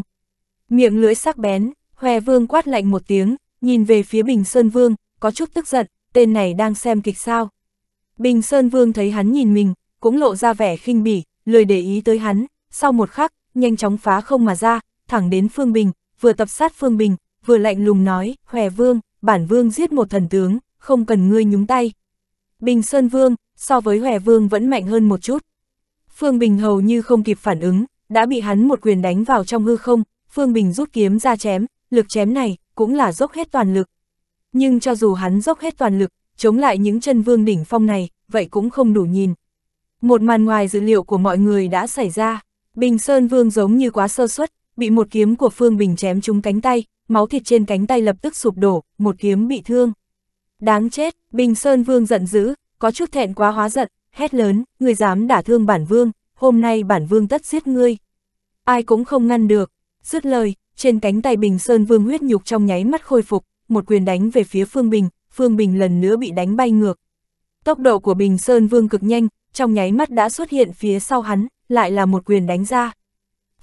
Miệng lưỡi sắc bén, hoè Vương quát lạnh một tiếng, nhìn về phía Bình Sơn Vương, có chút tức giận, tên này đang xem kịch sao. Bình Sơn Vương thấy hắn nhìn mình, cũng lộ ra vẻ khinh bỉ, lười để ý tới hắn, sau một khắc, nhanh chóng phá không mà ra, thẳng đến Phương Bình, vừa tập sát Phương Bình, vừa lạnh lùng nói, hoè Vương, bản Vương giết một thần tướng, không cần ngươi nhúng tay. Bình Sơn Vương, so với Hòe Vương vẫn mạnh hơn một chút. Phương Bình hầu như không kịp phản ứng, đã bị hắn một quyền đánh vào trong hư không, Phương Bình rút kiếm ra chém, lực chém này cũng là dốc hết toàn lực. Nhưng cho dù hắn dốc hết toàn lực, chống lại những chân vương đỉnh phong này, vậy cũng không đủ nhìn. Một màn ngoài dữ liệu của mọi người đã xảy ra, Bình Sơn Vương giống như quá sơ suất, bị một kiếm của Phương Bình chém trúng cánh tay, máu thịt trên cánh tay lập tức sụp đổ, một kiếm bị thương. Đáng chết, Bình Sơn Vương giận dữ, có chút thẹn quá hóa giận, hét lớn, người dám đả thương bản vương, hôm nay bản vương tất giết ngươi. Ai cũng không ngăn được, dứt lời, trên cánh tay Bình Sơn Vương huyết nhục trong nháy mắt khôi phục, một quyền đánh về phía Phương Bình, Phương Bình lần nữa bị đánh bay ngược. Tốc độ của Bình Sơn Vương cực nhanh, trong nháy mắt đã xuất hiện phía sau hắn, lại là một quyền đánh ra.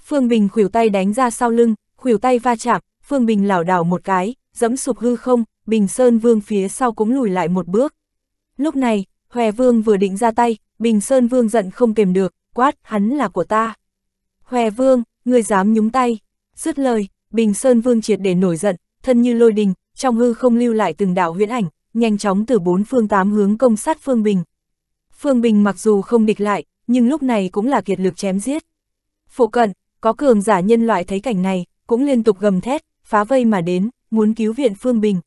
Phương Bình khuỷu tay đánh ra sau lưng, khuỷu tay va chạm, Phương Bình lảo đảo một cái, dẫm sụp hư không, Bình Sơn Vương phía sau cũng lùi lại một bước. Lúc này, Hòe Vương vừa định ra tay, Bình Sơn Vương giận không kềm được, quát, hắn là của ta. Hòe Vương, ngươi dám nhúng tay. Dứt lời, Bình Sơn Vương triệt để nổi giận, thân như lôi đình, trong hư không lưu lại từng đạo huyễn ảnh, nhanh chóng từ bốn phương tám hướng công sát Phương Bình. Phương Bình mặc dù không địch lại, nhưng lúc này cũng là kiệt lực chém giết. Phụ cận, có cường giả nhân loại thấy cảnh này, cũng liên tục gầm thét, phá vây mà đến, muốn cứu viện Phương Bình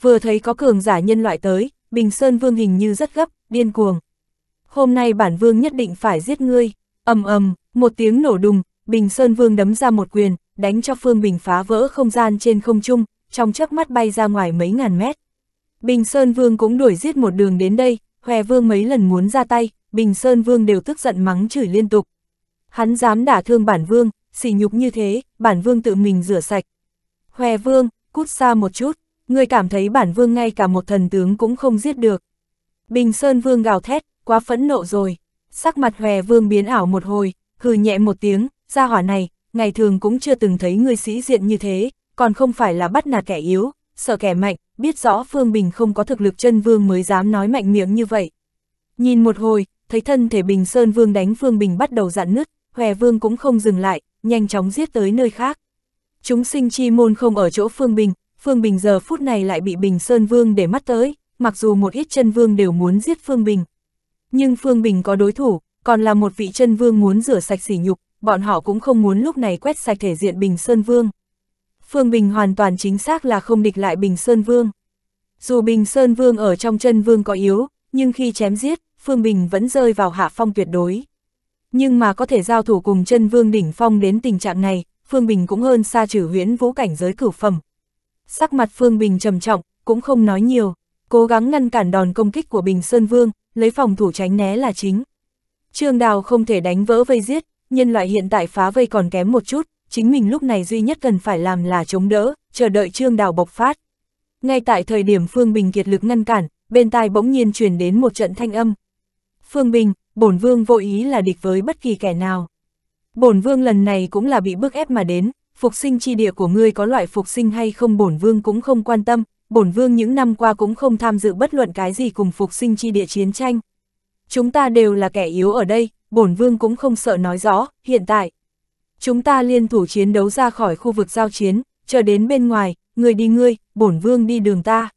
vừa thấy có cường giả nhân loại tới, Bình Sơn Vương hình như rất gấp, điên cuồng. Hôm nay bản vương nhất định phải giết ngươi, ầm ầm, một tiếng nổ đùng, Bình Sơn Vương đấm ra một quyền, đánh cho Phương Bình phá vỡ không gian trên không trung, trong chớp mắt bay ra ngoài mấy ngàn mét. Bình Sơn Vương cũng đuổi giết một đường đến đây, Hòe Vương mấy lần muốn ra tay, Bình Sơn Vương đều tức giận mắng chửi liên tục. Hắn dám đả thương bản vương, xỉ nhục như thế, bản vương tự mình rửa sạch. Hòe Vương, cút xa một chút, ngươi cảm thấy bản vương ngay cả một thần tướng cũng không giết được. Bình Sơn Vương gào thét, quá phẫn nộ rồi, sắc mặt hòe vương biến ảo một hồi, hừ nhẹ một tiếng, ra hỏa này, ngày thường cũng chưa từng thấy người sĩ diện như thế, còn không phải là bắt nạt kẻ yếu, sợ kẻ mạnh, biết rõ Phương Bình không có thực lực chân vương mới dám nói mạnh miệng như vậy. Nhìn một hồi, thấy thân thể Bình Sơn Vương đánh Phương Bình bắt đầu dạn nứt, hòe vương cũng không dừng lại, nhanh chóng giết tới nơi khác. Chúng sinh chi môn không ở chỗ Phương Bình, Phương Bình giờ phút này lại bị Bình Sơn Vương để mắt tới, mặc dù một ít chân vương đều muốn giết Phương Bình. Nhưng Phương Bình có đối thủ, còn là một vị chân vương muốn rửa sạch sỉ nhục, bọn họ cũng không muốn lúc này quét sạch thể diện Bình Sơn Vương. Phương Bình hoàn toàn chính xác là không địch lại Bình Sơn Vương. Dù Bình Sơn Vương ở trong chân vương có yếu, nhưng khi chém giết, Phương Bình vẫn rơi vào hạ phong tuyệt đối. Nhưng mà có thể giao thủ cùng chân vương đỉnh phong đến tình trạng này, Phương Bình cũng hơn xa trừ huyễn vũ cảnh giới cửu phẩm, Sắc mặt Phương Bình trầm trọng, cũng không nói nhiều, cố gắng ngăn cản đòn công kích của Bình Sơn Vương, lấy phòng thủ tránh né là chính. Trương Đào không thể đánh vỡ vây giết, nhân loại hiện tại phá vây còn kém một chút, chính mình lúc này duy nhất cần phải làm là chống đỡ, chờ đợi Trương Đào bộc phát. Ngay tại thời điểm Phương Bình kiệt lực ngăn cản, bên tai bỗng nhiên truyền đến một trận thanh âm. Phương Bình, bổn vương vô ý là địch với bất kỳ kẻ nào. Bổn vương lần này cũng là bị bức ép mà đến, phục sinh chi địa của ngươi có loại phục sinh hay không bổn vương cũng không quan tâm, bổn vương những năm qua cũng không tham dự bất luận cái gì cùng phục sinh chi địa chiến tranh. Chúng ta đều là kẻ yếu ở đây, bổn vương cũng không sợ nói rõ, hiện tại. Chúng ta liên thủ chiến đấu ra khỏi khu vực giao chiến, chờ đến bên ngoài, người đi ngươi, bổn vương đi đường ta.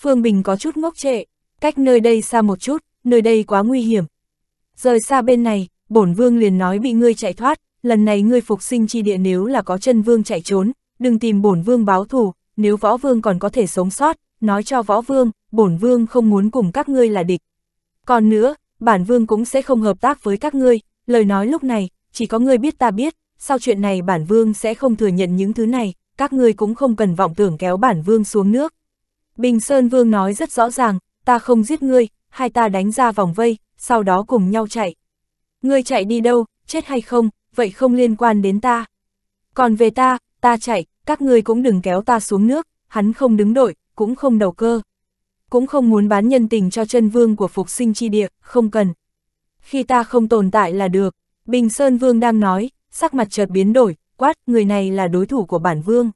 Phương Bình có chút ngốc trệ, cách nơi đây xa một chút, nơi đây quá nguy hiểm. Rời xa bên này, bổn vương liền nói bị ngươi chạy thoát, lần này ngươi phục sinh chi địa nếu là có chân vương chạy trốn, đừng tìm bổn vương báo thù, nếu võ vương còn có thể sống sót, nói cho võ vương, bổn vương không muốn cùng các ngươi là địch. Còn nữa, bản vương cũng sẽ không hợp tác với các ngươi, lời nói lúc này, chỉ có ngươi biết ta biết, sau chuyện này bản vương sẽ không thừa nhận những thứ này, các ngươi cũng không cần vọng tưởng kéo bản vương xuống nước. Bình Sơn Vương nói rất rõ ràng, ta không giết ngươi, hai ta đánh ra vòng vây, sau đó cùng nhau chạy. Ngươi chạy đi đâu, chết hay không, vậy không liên quan đến ta. Còn về ta, ta chạy, các ngươi cũng đừng kéo ta xuống nước, hắn không đứng đội, cũng không đầu cơ. Cũng không muốn bán nhân tình cho chân vương của phục sinh chi địa, không cần. Khi ta không tồn tại là được, Bình Sơn Vương đang nói, sắc mặt chợt biến đổi, quát, người này là đối thủ của bản vương.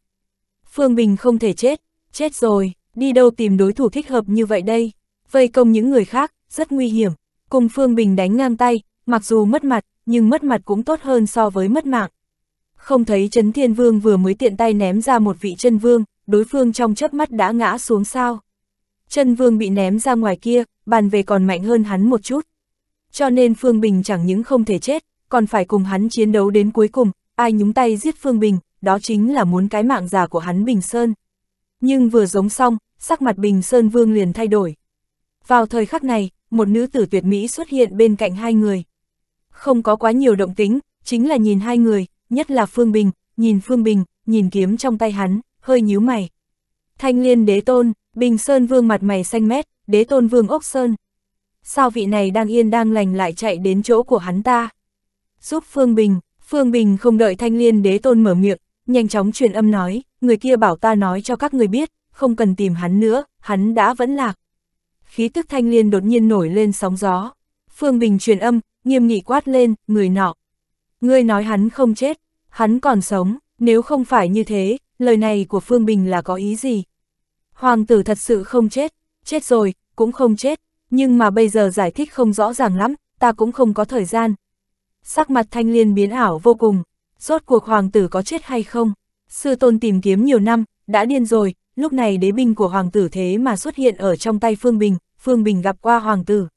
Phương Bình không thể chết, chết rồi, đi đâu tìm đối thủ thích hợp như vậy đây, vây công những người khác, rất nguy hiểm. Cùng Phương Bình đánh ngang tay, mặc dù mất mặt, nhưng mất mặt cũng tốt hơn so với mất mạng. Không thấy Trấn Thiên Vương vừa mới tiện tay ném ra một vị chân vương, đối phương trong chớp mắt đã ngã xuống sao. Chân vương bị ném ra ngoài kia, bàn về còn mạnh hơn hắn một chút. Cho nên Phương Bình chẳng những không thể chết, còn phải cùng hắn chiến đấu đến cuối cùng, ai nhúng tay giết Phương Bình, đó chính là muốn cái mạng già của hắn Bình Sơn. Nhưng vừa giống xong, sắc mặt Bình Sơn Vương liền thay đổi. Vào thời khắc này, một nữ tử tuyệt mỹ xuất hiện bên cạnh hai người không có quá nhiều động tính, chính là nhìn hai người, nhất là Phương Bình, nhìn Phương Bình, nhìn kiếm trong tay hắn, hơi nhíu mày. Thanh liên đế tôn, Bình Sơn Vương mặt mày xanh mét, đế tôn Vương Ốc Sơn. Sao vị này đang yên đang lành lại chạy đến chỗ của hắn ta? Giúp Phương Bình, Phương Bình không đợi thanh liên đế tôn mở miệng, nhanh chóng truyền âm nói, người kia bảo ta nói cho các người biết, không cần tìm hắn nữa, hắn đã vẫn lạc. Khí tức thanh liên đột nhiên nổi lên sóng gió. Phương Bình truyền âm, nghiêm nghị quát lên, người nọ. Ngươi nói hắn không chết, hắn còn sống, nếu không phải như thế, lời này của Phương Bình là có ý gì? Hoàng tử thật sự không chết, chết rồi, cũng không chết, nhưng mà bây giờ giải thích không rõ ràng lắm, ta cũng không có thời gian. Sắc mặt thanh liên biến ảo vô cùng, rốt cuộc hoàng tử có chết hay không? Sư tôn tìm kiếm nhiều năm, đã điên rồi, lúc này đế binh của hoàng tử thế mà xuất hiện ở trong tay Phương Bình, Phương Bình gặp qua hoàng tử.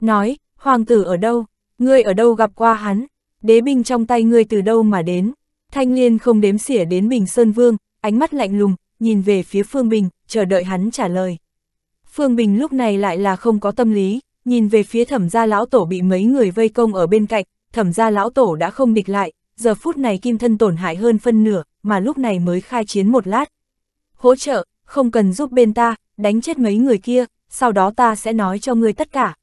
Nói, hoàng tử ở đâu, Ngươi ở đâu gặp qua hắn, đế binh trong tay ngươi từ đâu mà đến. Thanh liên không đếm xỉa đến Bình Sơn Vương, ánh mắt lạnh lùng, nhìn về phía Phương Bình, chờ đợi hắn trả lời. Phương Bình lúc này lại là không có tâm lý, nhìn về phía thẩm gia lão tổ bị mấy người vây công ở bên cạnh, thẩm gia lão tổ đã không địch lại, giờ phút này kim thân tổn hại hơn phân nửa, mà lúc này mới khai chiến một lát. Hỗ trợ, không cần giúp bên ta, đánh chết mấy người kia, sau đó ta sẽ nói cho ngươi tất cả.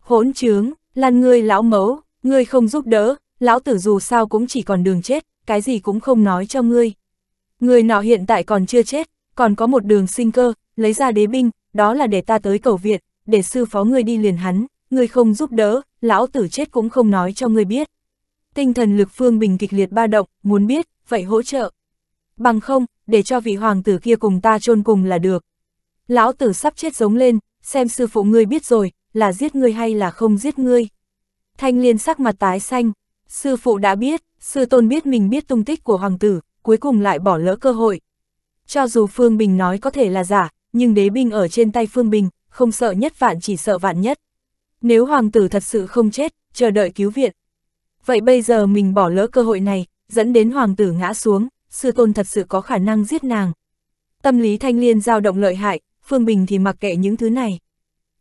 Hỗn trướng, Lan ngươi lão mấu, ngươi không giúp đỡ, lão tử dù sao cũng chỉ còn đường chết, cái gì cũng không nói cho ngươi. Người nọ hiện tại còn chưa chết, còn có một đường sinh cơ, lấy ra đế binh, đó là để ta tới cầu viện, để sư phó ngươi đi liền hắn, ngươi không giúp đỡ, lão tử chết cũng không nói cho ngươi biết. Tinh thần lực Phương Bình kịch liệt ba động, muốn biết, vậy hỗ trợ. Bằng không, để cho vị hoàng tử kia cùng ta chôn cùng là được. Lão tử sắp chết giống lên, xem sư phụ ngươi biết rồi, là giết ngươi hay là không giết ngươi. Thanh liên sắc mặt tái xanh, sư phụ đã biết, sư tôn biết mình biết tung tích của hoàng tử, cuối cùng lại bỏ lỡ cơ hội. Cho dù Phương Bình nói có thể là giả, nhưng đế binh ở trên tay Phương Bình, không sợ nhất vạn chỉ sợ vạn nhất. Nếu hoàng tử thật sự không chết, chờ đợi cứu viện. Vậy bây giờ mình bỏ lỡ cơ hội này, dẫn đến hoàng tử ngã xuống, sư tôn thật sự có khả năng giết nàng. Tâm lý thanh liên dao động lợi hại, Phương Bình thì mặc kệ những thứ này.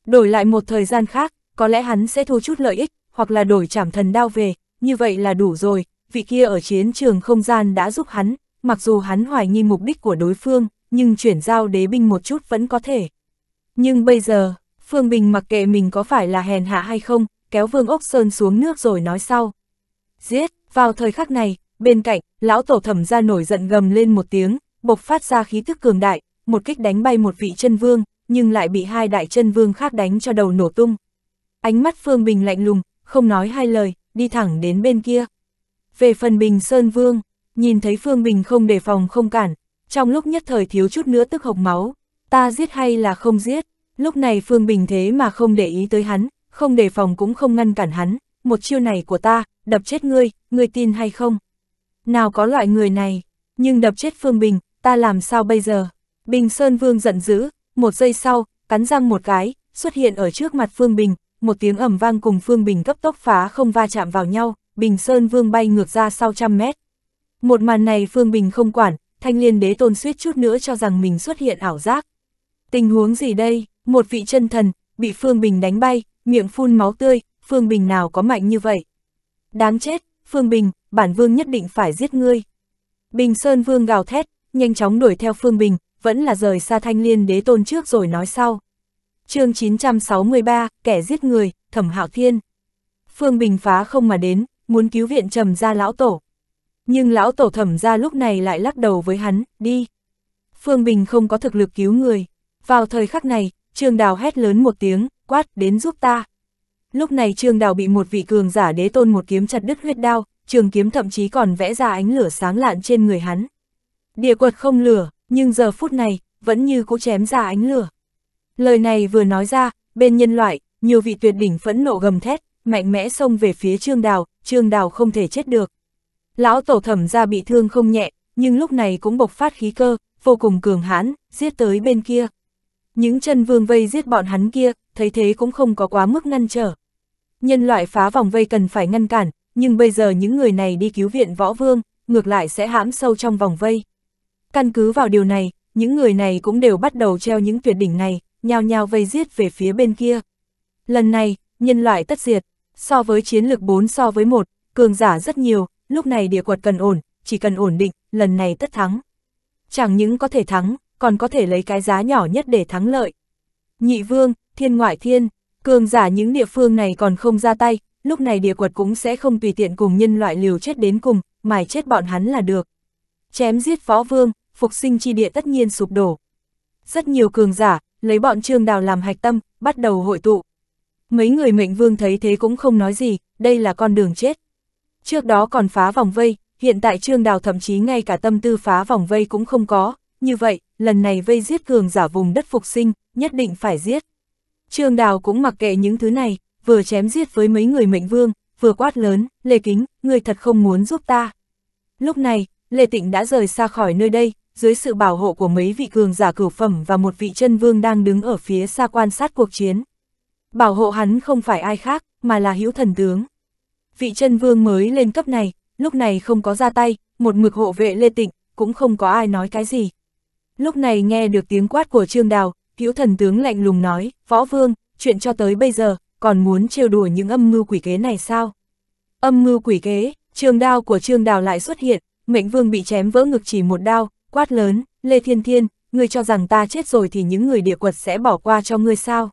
Đổi lại một thời gian khác, có lẽ hắn sẽ thu chút lợi ích, hoặc là đổi trảm thần đao về, như vậy là đủ rồi, vị kia ở chiến trường không gian đã giúp hắn, mặc dù hắn hoài nghi mục đích của đối phương, nhưng chuyển giao đế binh một chút vẫn có thể. Nhưng bây giờ, Phương Bình mặc kệ mình có phải là hèn hạ hay không, kéo Vương Ốc Sơn xuống nước rồi nói sau. Giết, vào thời khắc này, bên cạnh, lão tổ thẩm ra nổi giận gầm lên một tiếng, bộc phát ra khí thức cường đại, một kích đánh bay một vị chân vương, nhưng lại bị hai đại chân vương khác đánh cho đầu nổ tung. Ánh mắt Phương Bình lạnh lùng, không nói hai lời, đi thẳng đến bên kia. Về phần Bình Sơn Vương, nhìn thấy Phương Bình không đề phòng không cản, trong lúc nhất thời thiếu chút nữa tức hộc máu, ta giết hay là không giết, lúc này Phương Bình thế mà không để ý tới hắn, không đề phòng cũng không ngăn cản hắn, một chiêu này của ta, đập chết ngươi, ngươi tin hay không? Nào có loại người này, nhưng đập chết Phương Bình, ta làm sao bây giờ? Bình Sơn Vương giận dữ, một giây sau, cắn răng một cái, xuất hiện ở trước mặt Phương Bình, một tiếng ẩm vang cùng Phương Bình cấp tốc phá không va chạm vào nhau, Bình Sơn Vương bay ngược ra sau trăm mét. Một màn này Phương Bình không quản, thanh liên đế tôn suýt chút nữa cho rằng mình xuất hiện ảo giác. Tình huống gì đây, một vị chân thần, bị Phương Bình đánh bay, miệng phun máu tươi, Phương Bình nào có mạnh như vậy. Đáng chết, Phương Bình, bản vương nhất định phải giết ngươi. Bình Sơn Vương gào thét, nhanh chóng đuổi theo Phương Bình, vẫn là rời xa thanh liên đế tôn trước rồi nói sau. chương 963, kẻ giết người, thẩm hạo thiên. Phương Bình phá không mà đến, muốn cứu viện trầm ra lão tổ. Nhưng lão tổ thẩm ra lúc này lại lắc đầu với hắn, đi. Phương Bình không có thực lực cứu người. Vào thời khắc này, Trương Đào hét lớn một tiếng, quát, đến giúp ta. Lúc này Trương Đào bị một vị cường giả đế tôn một kiếm chặt đứt huyết đao, trường kiếm thậm chí còn vẽ ra ánh lửa sáng lạn trên người hắn. Địa quật không lửa, nhưng giờ phút này, vẫn như cũ chém ra ánh lửa. Lời này vừa nói ra, bên nhân loại, nhiều vị tuyệt đỉnh phẫn nộ gầm thét, mạnh mẽ xông về phía Trương Đào, Trương Đào không thể chết được. Lão tổ thẩm ra bị thương không nhẹ, nhưng lúc này cũng bộc phát khí cơ, vô cùng cường hãn, giết tới bên kia. Những chân vương vây giết bọn hắn kia, thấy thế cũng không có quá mức ngăn trở. Nhân loại phá vòng vây cần phải ngăn cản, nhưng bây giờ những người này đi cứu viện võ vương, ngược lại sẽ hãm sâu trong vòng vây. Căn cứ vào điều này, những người này cũng đều bắt đầu treo những tuyệt đỉnh này, nhao nhao vây giết về phía bên kia. Lần này, nhân loại tất diệt, so với chiến lược 4 so với 1, cường giả rất nhiều, lúc này địa quật cần ổn, chỉ cần ổn định, lần này tất thắng. Chẳng những có thể thắng, còn có thể lấy cái giá nhỏ nhất để thắng lợi. Nhị vương, thiên ngoại thiên, cường giả những địa phương này còn không ra tay, lúc này địa quật cũng sẽ không tùy tiện cùng nhân loại liều chết đến cùng, mài chết bọn hắn là được. Chém giết võ vương, phục sinh chi địa tất nhiên sụp đổ. Rất nhiều cường giả, lấy bọn trương đào làm hạch tâm, bắt đầu hội tụ. Mấy người mệnh vương thấy thế cũng không nói gì, đây là con đường chết. Trước đó còn phá vòng vây, hiện tại trương đào thậm chí ngay cả tâm tư phá vòng vây cũng không có, như vậy, lần này vây giết cường giả vùng đất phục sinh, nhất định phải giết. Trương đào cũng mặc kệ những thứ này, vừa chém giết với mấy người mệnh vương, vừa quát lớn, Lê Kính, người thật không muốn giúp ta. Lúc này, Lê Tịnh đã rời xa khỏi nơi đây, dưới sự bảo hộ của mấy vị cường giả cửu phẩm và một vị chân vương đang đứng ở phía xa quan sát cuộc chiến. Bảo hộ hắn không phải ai khác, mà là hữu thần tướng. Vị chân vương mới lên cấp này, lúc này không có ra tay, một mực hộ vệ lê tịnh, cũng không có ai nói cái gì. Lúc này nghe được tiếng quát của Trương Đào, hữu thần tướng lạnh lùng nói, võ vương, chuyện cho tới bây giờ, còn muốn trêu đùa những âm mưu quỷ kế này sao? Âm mưu quỷ kế, trường đao của trương đào lại xuất hiện, mệnh vương bị chém vỡ ngực chỉ một đao, quát lớn, Lê Thiên Thiên, ngươi cho rằng ta chết rồi thì những người địa quật sẽ bỏ qua cho ngươi sao?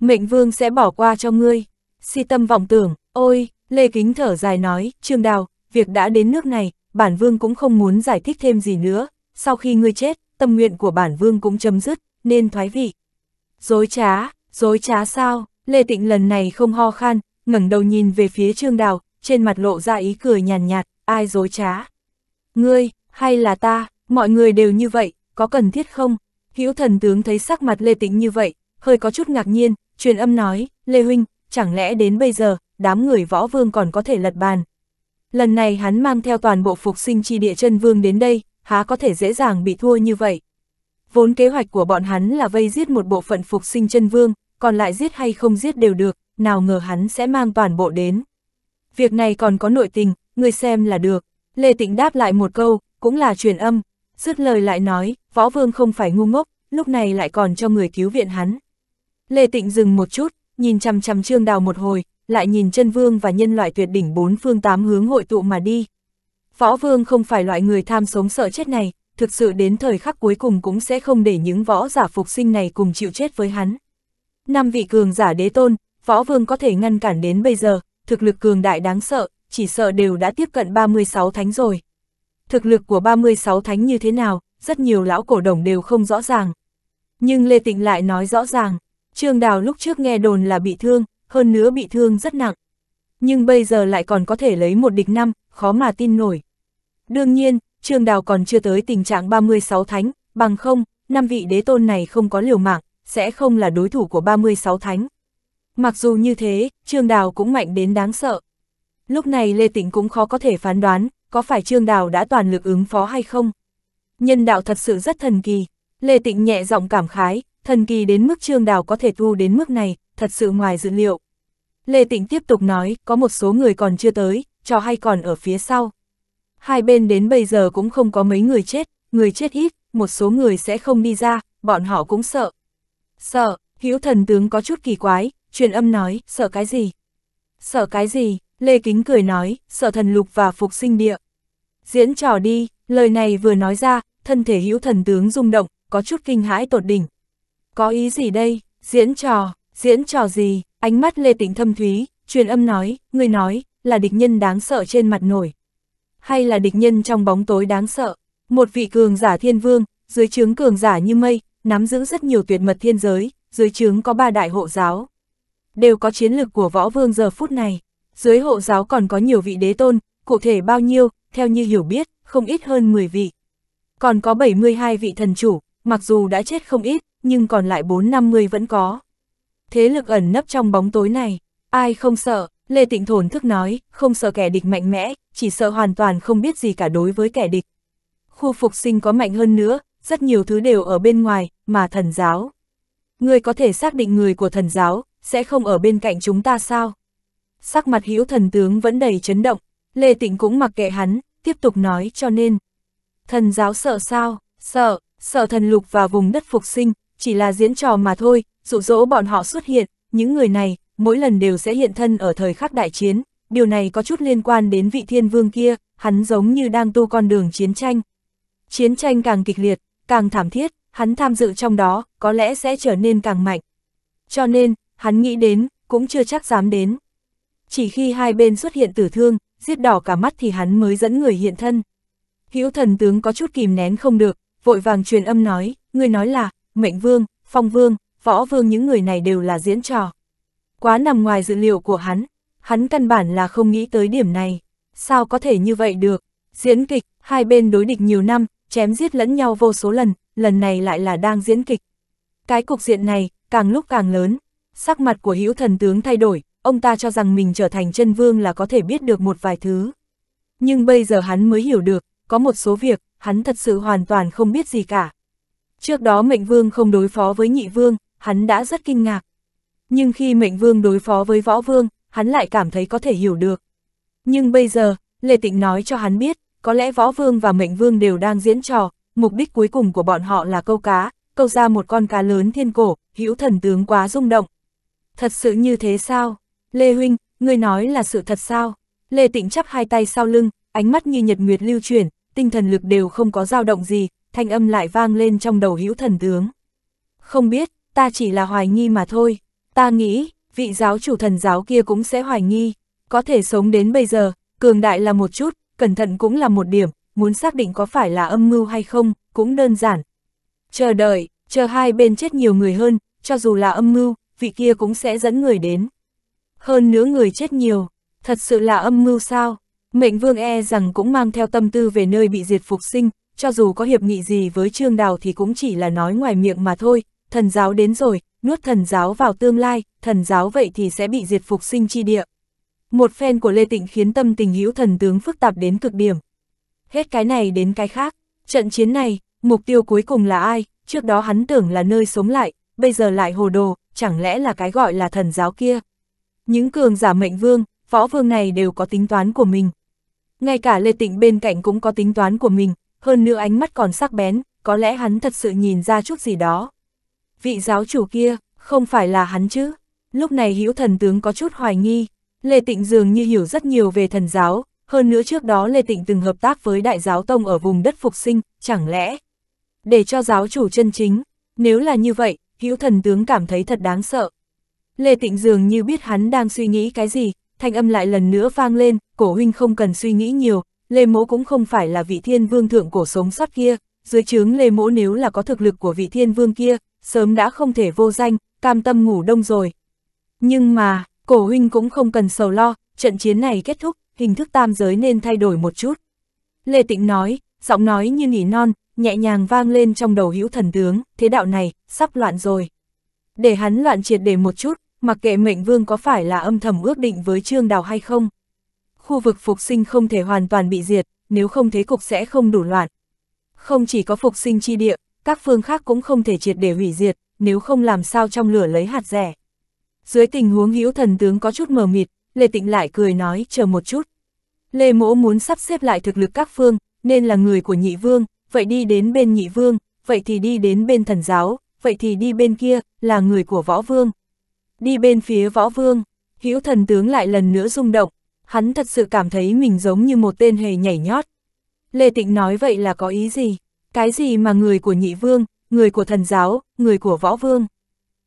Mệnh vương sẽ bỏ qua cho ngươi. Si tâm vọng tưởng, ôi, Lê Kính thở dài nói, Trương Đào, việc đã đến nước này, bản vương cũng không muốn giải thích thêm gì nữa, sau khi ngươi chết, tâm nguyện của bản vương cũng chấm dứt, nên thoái vị. Dối trá, dối trá sao? Lê Tịnh lần này không ho khan, ngẩng đầu nhìn về phía Trương Đào, trên mặt lộ ra ý cười nhàn nhạt, nhạt, ai dối trá? Ngươi, hay là ta? Mọi người đều như vậy, có cần thiết không? Hữu thần tướng thấy sắc mặt Lê Tĩnh như vậy, hơi có chút ngạc nhiên, truyền âm nói, Lê Huynh, chẳng lẽ đến bây giờ, đám người võ vương còn có thể lật bàn. Lần này hắn mang theo toàn bộ phục sinh chi địa chân vương đến đây, há có thể dễ dàng bị thua như vậy. Vốn kế hoạch của bọn hắn là vây giết một bộ phận phục sinh chân vương, còn lại giết hay không giết đều được, nào ngờ hắn sẽ mang toàn bộ đến. Việc này còn có nội tình, người xem là được. Lê Tịnh đáp lại một câu, cũng là truyền âm, Dứt lời lại nói, võ vương không phải ngu ngốc, lúc này lại còn cho người cứu viện hắn. Lê Tịnh dừng một chút, nhìn chằm chằm trương đào một hồi, lại nhìn chân vương và nhân loại tuyệt đỉnh bốn phương tám hướng hội tụ mà đi. Võ vương không phải loại người tham sống sợ chết này, thực sự đến thời khắc cuối cùng cũng sẽ không để những võ giả phục sinh này cùng chịu chết với hắn. Năm vị cường giả đế tôn, võ vương có thể ngăn cản đến bây giờ, thực lực cường đại đáng sợ, chỉ sợ đều đã tiếp cận 36 thánh rồi thực lực của 36 thánh như thế nào, rất nhiều lão cổ đồng đều không rõ ràng. Nhưng Lê Tịnh lại nói rõ ràng, Trương Đào lúc trước nghe đồn là bị thương, hơn nữa bị thương rất nặng. Nhưng bây giờ lại còn có thể lấy một địch năm, khó mà tin nổi. Đương nhiên, Trương Đào còn chưa tới tình trạng 36 thánh, bằng không, năm vị đế tôn này không có liều mạng, sẽ không là đối thủ của 36 thánh. Mặc dù như thế, Trương Đào cũng mạnh đến đáng sợ. Lúc này Lê Tịnh cũng khó có thể phán đoán, có phải Trương Đào đã toàn lực ứng phó hay không? Nhân đạo thật sự rất thần kỳ, Lê Tịnh nhẹ giọng cảm khái, thần kỳ đến mức Trương Đào có thể thu đến mức này, thật sự ngoài dự liệu. Lê Tịnh tiếp tục nói, có một số người còn chưa tới, cho hay còn ở phía sau. Hai bên đến bây giờ cũng không có mấy người chết, người chết ít, một số người sẽ không đi ra, bọn họ cũng sợ. Sợ, hữu thần tướng có chút kỳ quái, truyền âm nói, sợ cái gì? Sợ cái gì? Lê Kính cười nói, sợ thần lục và phục sinh địa. Diễn trò đi, lời này vừa nói ra, thân thể hữu thần tướng rung động, có chút kinh hãi tột đỉnh. Có ý gì đây, diễn trò, diễn trò gì, ánh mắt Lê Tịnh thâm thúy, truyền âm nói, người nói, là địch nhân đáng sợ trên mặt nổi. Hay là địch nhân trong bóng tối đáng sợ, một vị cường giả thiên vương, dưới chướng cường giả như mây, nắm giữ rất nhiều tuyệt mật thiên giới, dưới chướng có ba đại hộ giáo. Đều có chiến lược của võ vương giờ phút này dưới hộ giáo còn có nhiều vị đế tôn, cụ thể bao nhiêu, theo như hiểu biết, không ít hơn 10 vị. Còn có 72 vị thần chủ, mặc dù đã chết không ít, nhưng còn lại 4-50 vẫn có. Thế lực ẩn nấp trong bóng tối này, ai không sợ, Lê Tịnh Thổn thức nói, không sợ kẻ địch mạnh mẽ, chỉ sợ hoàn toàn không biết gì cả đối với kẻ địch. Khu phục sinh có mạnh hơn nữa, rất nhiều thứ đều ở bên ngoài, mà thần giáo. Người có thể xác định người của thần giáo, sẽ không ở bên cạnh chúng ta sao? sắc mặt hữu thần tướng vẫn đầy chấn động, Lê Tịnh cũng mặc kệ hắn, tiếp tục nói cho nên. Thần giáo sợ sao, sợ, sợ thần lục và vùng đất phục sinh, chỉ là diễn trò mà thôi, dụ dỗ bọn họ xuất hiện, những người này, mỗi lần đều sẽ hiện thân ở thời khắc đại chiến, điều này có chút liên quan đến vị thiên vương kia, hắn giống như đang tu con đường chiến tranh. Chiến tranh càng kịch liệt, càng thảm thiết, hắn tham dự trong đó, có lẽ sẽ trở nên càng mạnh. Cho nên, hắn nghĩ đến, cũng chưa chắc dám đến chỉ khi hai bên xuất hiện tử thương, giết đỏ cả mắt thì hắn mới dẫn người hiện thân. Hữu thần tướng có chút kìm nén không được, vội vàng truyền âm nói, người nói là, mệnh vương, phong vương, võ vương những người này đều là diễn trò. Quá nằm ngoài dự liệu của hắn, hắn căn bản là không nghĩ tới điểm này. Sao có thể như vậy được? Diễn kịch, hai bên đối địch nhiều năm, chém giết lẫn nhau vô số lần, lần này lại là đang diễn kịch. Cái cục diện này, càng lúc càng lớn, sắc mặt của hữu thần tướng thay đổi, ông ta cho rằng mình trở thành chân vương là có thể biết được một vài thứ. Nhưng bây giờ hắn mới hiểu được, có một số việc, hắn thật sự hoàn toàn không biết gì cả. Trước đó mệnh vương không đối phó với nhị vương, hắn đã rất kinh ngạc. Nhưng khi mệnh vương đối phó với võ vương, hắn lại cảm thấy có thể hiểu được. Nhưng bây giờ, Lê Tịnh nói cho hắn biết, có lẽ võ vương và mệnh vương đều đang diễn trò, mục đích cuối cùng của bọn họ là câu cá, câu ra một con cá lớn thiên cổ, hữu thần tướng quá rung động. Thật sự như thế sao? Lê Huynh, ngươi nói là sự thật sao? Lê Tịnh chắp hai tay sau lưng, ánh mắt như nhật nguyệt lưu chuyển, tinh thần lực đều không có dao động gì, thanh âm lại vang lên trong đầu hữu thần tướng. Không biết, ta chỉ là hoài nghi mà thôi. Ta nghĩ, vị giáo chủ thần giáo kia cũng sẽ hoài nghi. Có thể sống đến bây giờ, cường đại là một chút, cẩn thận cũng là một điểm, muốn xác định có phải là âm mưu hay không, cũng đơn giản. Chờ đợi, chờ hai bên chết nhiều người hơn, cho dù là âm mưu, vị kia cũng sẽ dẫn người đến hơn nữa người chết nhiều, thật sự là âm mưu sao. Mệnh vương e rằng cũng mang theo tâm tư về nơi bị diệt phục sinh, cho dù có hiệp nghị gì với trương đào thì cũng chỉ là nói ngoài miệng mà thôi, thần giáo đến rồi, nuốt thần giáo vào tương lai, thần giáo vậy thì sẽ bị diệt phục sinh chi địa. Một phen của Lê Tịnh khiến tâm tình hữu thần tướng phức tạp đến cực điểm. Hết cái này đến cái khác, trận chiến này, mục tiêu cuối cùng là ai, trước đó hắn tưởng là nơi sống lại, bây giờ lại hồ đồ, chẳng lẽ là cái gọi là thần giáo kia. Những cường giả mệnh vương, võ vương này đều có tính toán của mình. Ngay cả Lê Tịnh bên cạnh cũng có tính toán của mình, hơn nữa ánh mắt còn sắc bén, có lẽ hắn thật sự nhìn ra chút gì đó. Vị giáo chủ kia, không phải là hắn chứ? Lúc này hữu thần tướng có chút hoài nghi, Lê Tịnh dường như hiểu rất nhiều về thần giáo, hơn nữa trước đó Lê Tịnh từng hợp tác với đại giáo tông ở vùng đất phục sinh, chẳng lẽ để cho giáo chủ chân chính, nếu là như vậy, hữu thần tướng cảm thấy thật đáng sợ. Lê Tịnh dường như biết hắn đang suy nghĩ cái gì, thanh âm lại lần nữa vang lên, cổ huynh không cần suy nghĩ nhiều, Lê Mỗ cũng không phải là vị thiên vương thượng cổ sống sót kia, dưới chướng Lê Mỗ nếu là có thực lực của vị thiên vương kia, sớm đã không thể vô danh, cam tâm ngủ đông rồi. Nhưng mà, cổ huynh cũng không cần sầu lo, trận chiến này kết thúc, hình thức tam giới nên thay đổi một chút. Lê Tịnh nói, giọng nói như nỉ non, nhẹ nhàng vang lên trong đầu hữu thần tướng, thế đạo này, sắp loạn rồi. Để hắn loạn triệt để một chút, mặc kệ mệnh vương có phải là âm thầm ước định với trương đào hay không. Khu vực phục sinh không thể hoàn toàn bị diệt, nếu không thế cục sẽ không đủ loạn. Không chỉ có phục sinh chi địa, các phương khác cũng không thể triệt để hủy diệt, nếu không làm sao trong lửa lấy hạt rẻ. Dưới tình huống hữu thần tướng có chút mờ mịt, Lê Tịnh lại cười nói chờ một chút. Lê Mỗ muốn sắp xếp lại thực lực các phương, nên là người của nhị vương, vậy đi đến bên nhị vương, vậy thì đi đến bên thần giáo, vậy thì đi bên kia, là người của võ vương. Đi bên phía võ vương, hữu thần tướng lại lần nữa rung động, hắn thật sự cảm thấy mình giống như một tên hề nhảy nhót. Lê Tịnh nói vậy là có ý gì? Cái gì mà người của nhị vương, người của thần giáo, người của võ vương?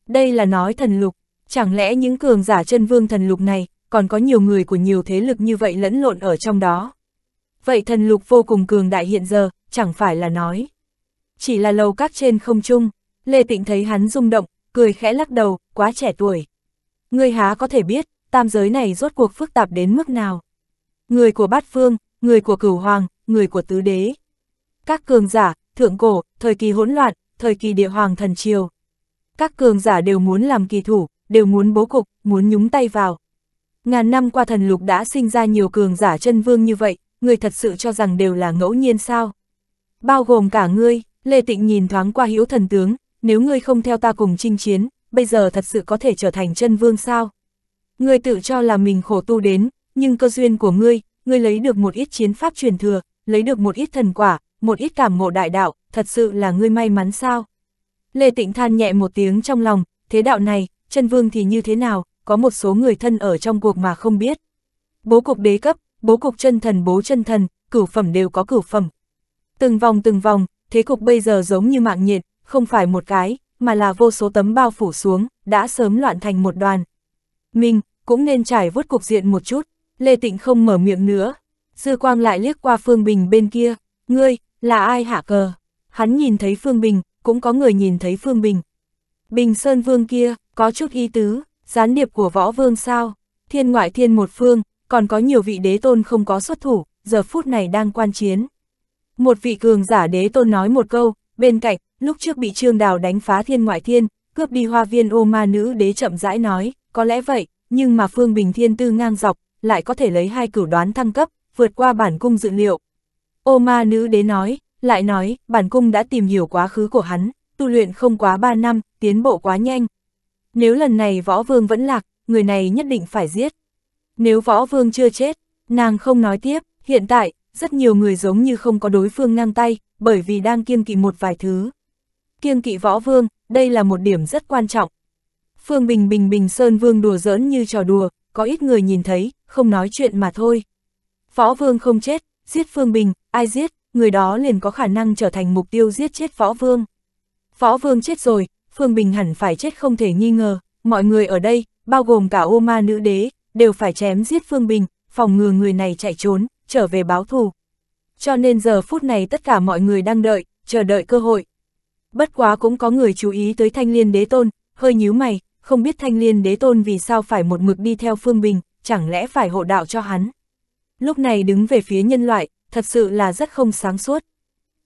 Đây là nói thần lục, chẳng lẽ những cường giả chân vương thần lục này, còn có nhiều người của nhiều thế lực như vậy lẫn lộn ở trong đó? Vậy thần lục vô cùng cường đại hiện giờ, chẳng phải là nói. Chỉ là lầu các trên không trung, Lê Tịnh thấy hắn rung động, cười khẽ lắc đầu, quá trẻ tuổi. Người há có thể biết, tam giới này rốt cuộc phức tạp đến mức nào. Người của bát phương, người của cửu hoàng, người của tứ đế. Các cường giả, thượng cổ, thời kỳ hỗn loạn, thời kỳ địa hoàng thần triều. Các cường giả đều muốn làm kỳ thủ, đều muốn bố cục, muốn nhúng tay vào. Ngàn năm qua thần lục đã sinh ra nhiều cường giả chân vương như vậy, người thật sự cho rằng đều là ngẫu nhiên sao. Bao gồm cả ngươi, Lê Tịnh nhìn thoáng qua hiếu thần tướng, nếu ngươi không theo ta cùng chinh chiến, bây giờ thật sự có thể trở thành chân vương sao? Ngươi tự cho là mình khổ tu đến, nhưng cơ duyên của ngươi, ngươi lấy được một ít chiến pháp truyền thừa, lấy được một ít thần quả, một ít cảm ngộ đại đạo, thật sự là ngươi may mắn sao? Lê Tịnh than nhẹ một tiếng trong lòng, thế đạo này, chân vương thì như thế nào, có một số người thân ở trong cuộc mà không biết. Bố cục đế cấp, bố cục chân thần bố chân thần, cửu phẩm đều có cửu phẩm. Từng vòng từng vòng, thế cục bây giờ giống như mạng nhiệt, không phải một cái, mà là vô số tấm bao phủ xuống, đã sớm loạn thành một đoàn. Mình, cũng nên trải vốt cục diện một chút, Lê Tịnh không mở miệng nữa. Dư quang lại liếc qua Phương Bình bên kia, ngươi, là ai hạ cờ? Hắn nhìn thấy Phương Bình, cũng có người nhìn thấy Phương Bình. Bình Sơn Vương kia, có chút ý tứ, gián điệp của võ vương sao, thiên ngoại thiên một phương, còn có nhiều vị đế tôn không có xuất thủ, giờ phút này đang quan chiến. Một vị cường giả đế tôn nói một câu, bên cạnh, lúc trước bị Trương Đào đánh phá thiên ngoại thiên, cướp đi hoa viên ô ma nữ đế chậm rãi nói, có lẽ vậy, nhưng mà Phương Bình Thiên Tư ngang dọc, lại có thể lấy hai cửu đoán thăng cấp, vượt qua bản cung dự liệu. Ô ma nữ đế nói, lại nói, bản cung đã tìm hiểu quá khứ của hắn, tu luyện không quá ba năm, tiến bộ quá nhanh. Nếu lần này võ vương vẫn lạc, người này nhất định phải giết. Nếu võ vương chưa chết, nàng không nói tiếp, hiện tại, rất nhiều người giống như không có đối phương ngang tay, bởi vì đang kiêng kỵ một vài thứ kiêng kỵ võ vương, đây là một điểm rất quan trọng. Phương Bình Bình Bình Sơn Vương đùa giỡn như trò đùa, có ít người nhìn thấy, không nói chuyện mà thôi. Võ Vương không chết, giết Phương Bình, ai giết, người đó liền có khả năng trở thành mục tiêu giết chết Võ Vương. Võ Vương chết rồi, Phương Bình hẳn phải chết không thể nghi ngờ, mọi người ở đây, bao gồm cả ô ma nữ đế, đều phải chém giết Phương Bình, phòng ngừa người này chạy trốn, trở về báo thù. Cho nên giờ phút này tất cả mọi người đang đợi, chờ đợi cơ hội, bất quá cũng có người chú ý tới thanh liên đế tôn, hơi nhíu mày, không biết thanh liên đế tôn vì sao phải một mực đi theo Phương Bình, chẳng lẽ phải hộ đạo cho hắn. Lúc này đứng về phía nhân loại, thật sự là rất không sáng suốt.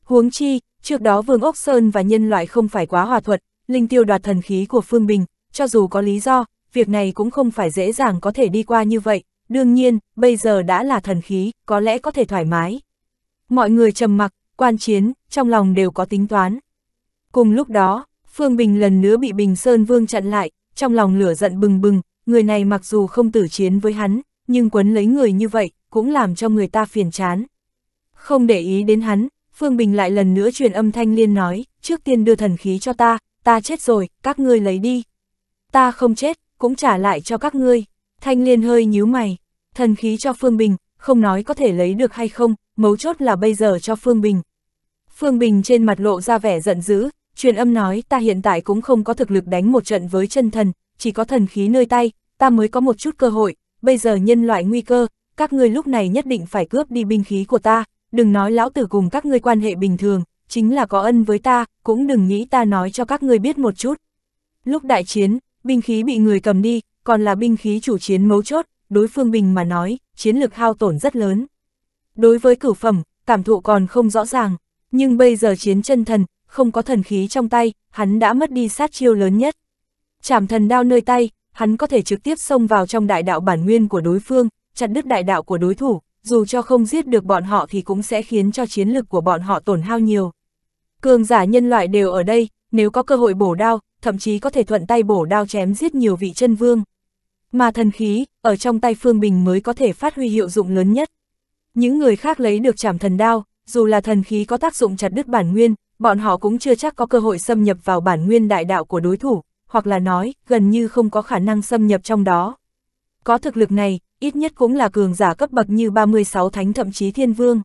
Huống chi, trước đó Vương Ốc Sơn và nhân loại không phải quá hòa thuật, linh tiêu đoạt thần khí của Phương Bình, cho dù có lý do, việc này cũng không phải dễ dàng có thể đi qua như vậy, đương nhiên, bây giờ đã là thần khí, có lẽ có thể thoải mái. Mọi người trầm mặc, quan chiến, trong lòng đều có tính toán. Cùng lúc đó, Phương Bình lần nữa bị Bình Sơn Vương chặn lại, trong lòng lửa giận bừng bừng, người này mặc dù không tử chiến với hắn, nhưng quấn lấy người như vậy, cũng làm cho người ta phiền chán. Không để ý đến hắn, Phương Bình lại lần nữa truyền âm thanh liên nói, trước tiên đưa thần khí cho ta, ta chết rồi, các ngươi lấy đi. Ta không chết, cũng trả lại cho các ngươi. Thanh liên hơi nhíu mày, thần khí cho Phương Bình, không nói có thể lấy được hay không, mấu chốt là bây giờ cho Phương Bình. Phương Bình trên mặt lộ ra vẻ giận dữ, truyền âm nói ta hiện tại cũng không có thực lực đánh một trận với chân thần, chỉ có thần khí nơi tay, ta mới có một chút cơ hội, bây giờ nhân loại nguy cơ, các ngươi lúc này nhất định phải cướp đi binh khí của ta, đừng nói lão tử cùng các ngươi quan hệ bình thường, chính là có ân với ta, cũng đừng nghĩ ta nói cho các ngươi biết một chút. Lúc đại chiến, binh khí bị người cầm đi, còn là binh khí chủ chiến mấu chốt, đối phương bình mà nói, chiến lực hao tổn rất lớn. Đối với cửu phẩm, cảm thụ còn không rõ ràng, nhưng bây giờ chiến chân thần, không có thần khí trong tay, hắn đã mất đi sát chiêu lớn nhất. Chảm thần đao nơi tay, hắn có thể trực tiếp xông vào trong đại đạo bản nguyên của đối phương, chặt đứt đại đạo của đối thủ, dù cho không giết được bọn họ thì cũng sẽ khiến cho chiến lực của bọn họ tổn hao nhiều. Cường giả nhân loại đều ở đây, nếu có cơ hội bổ đao, thậm chí có thể thuận tay bổ đao chém giết nhiều vị chân vương. Mà thần khí, ở trong tay Phương Bình mới có thể phát huy hiệu dụng lớn nhất. Những người khác lấy được chảm thần đao, dù là thần khí có tác dụng chặt đứt bản nguyên, bọn họ cũng chưa chắc có cơ hội xâm nhập vào bản nguyên đại đạo của đối thủ, hoặc là nói, gần như không có khả năng xâm nhập trong đó. Có thực lực này, ít nhất cũng là cường giả cấp bậc như 36 thánh thậm chí thiên vương.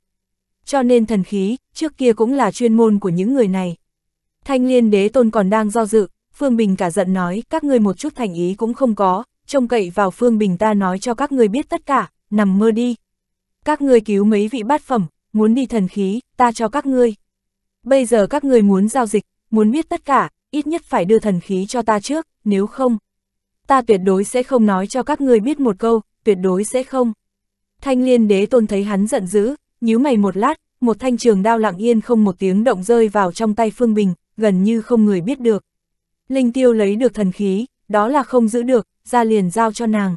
Cho nên thần khí, trước kia cũng là chuyên môn của những người này. Thanh liên đế tôn còn đang do dự, Phương Bình cả giận nói, các ngươi một chút thành ý cũng không có, trông cậy vào Phương Bình ta nói cho các ngươi biết tất cả, nằm mơ đi. Các ngươi cứu mấy vị bát phẩm, muốn đi thần khí, ta cho các ngươi bây giờ các người muốn giao dịch, muốn biết tất cả, ít nhất phải đưa thần khí cho ta trước, nếu không. Ta tuyệt đối sẽ không nói cho các người biết một câu, tuyệt đối sẽ không. Thanh liên đế tôn thấy hắn giận dữ, nhíu mày một lát, một thanh trường đao lặng yên không một tiếng động rơi vào trong tay Phương Bình, gần như không người biết được. Linh tiêu lấy được thần khí, đó là không giữ được, ra liền giao cho nàng.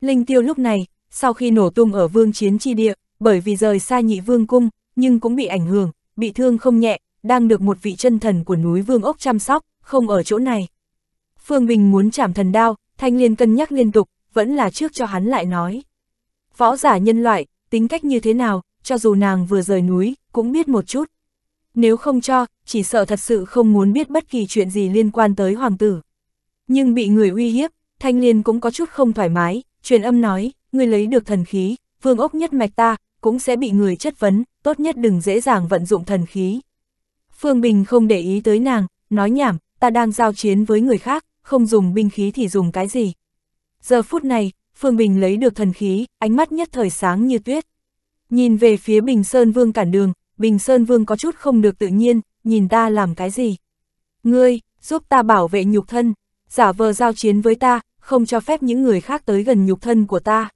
Linh tiêu lúc này, sau khi nổ tung ở vương chiến chi địa, bởi vì rời xa nhị vương cung, nhưng cũng bị ảnh hưởng, bị thương không nhẹ, đang được một vị chân thần của núi Vương Ốc chăm sóc, không ở chỗ này. Phương Bình muốn chạm thần đao, thanh liên cân nhắc liên tục, vẫn là trước cho hắn lại nói. Võ giả nhân loại, tính cách như thế nào, cho dù nàng vừa rời núi, cũng biết một chút. Nếu không cho, chỉ sợ thật sự không muốn biết bất kỳ chuyện gì liên quan tới hoàng tử. Nhưng bị người uy hiếp, thanh liên cũng có chút không thoải mái, truyền âm nói, người lấy được thần khí, vương ốc nhất mạch ta, cũng sẽ bị người chất vấn, tốt nhất đừng dễ dàng vận dụng thần khí. Phương Bình không để ý tới nàng, nói nhảm, ta đang giao chiến với người khác, không dùng binh khí thì dùng cái gì. Giờ phút này, Phương Bình lấy được thần khí, ánh mắt nhất thời sáng như tuyết. Nhìn về phía Bình Sơn Vương cản đường, Bình Sơn Vương có chút không được tự nhiên, nhìn ta làm cái gì. Ngươi, giúp ta bảo vệ nhục thân, giả vờ giao chiến với ta, không cho phép những người khác tới gần nhục thân của ta.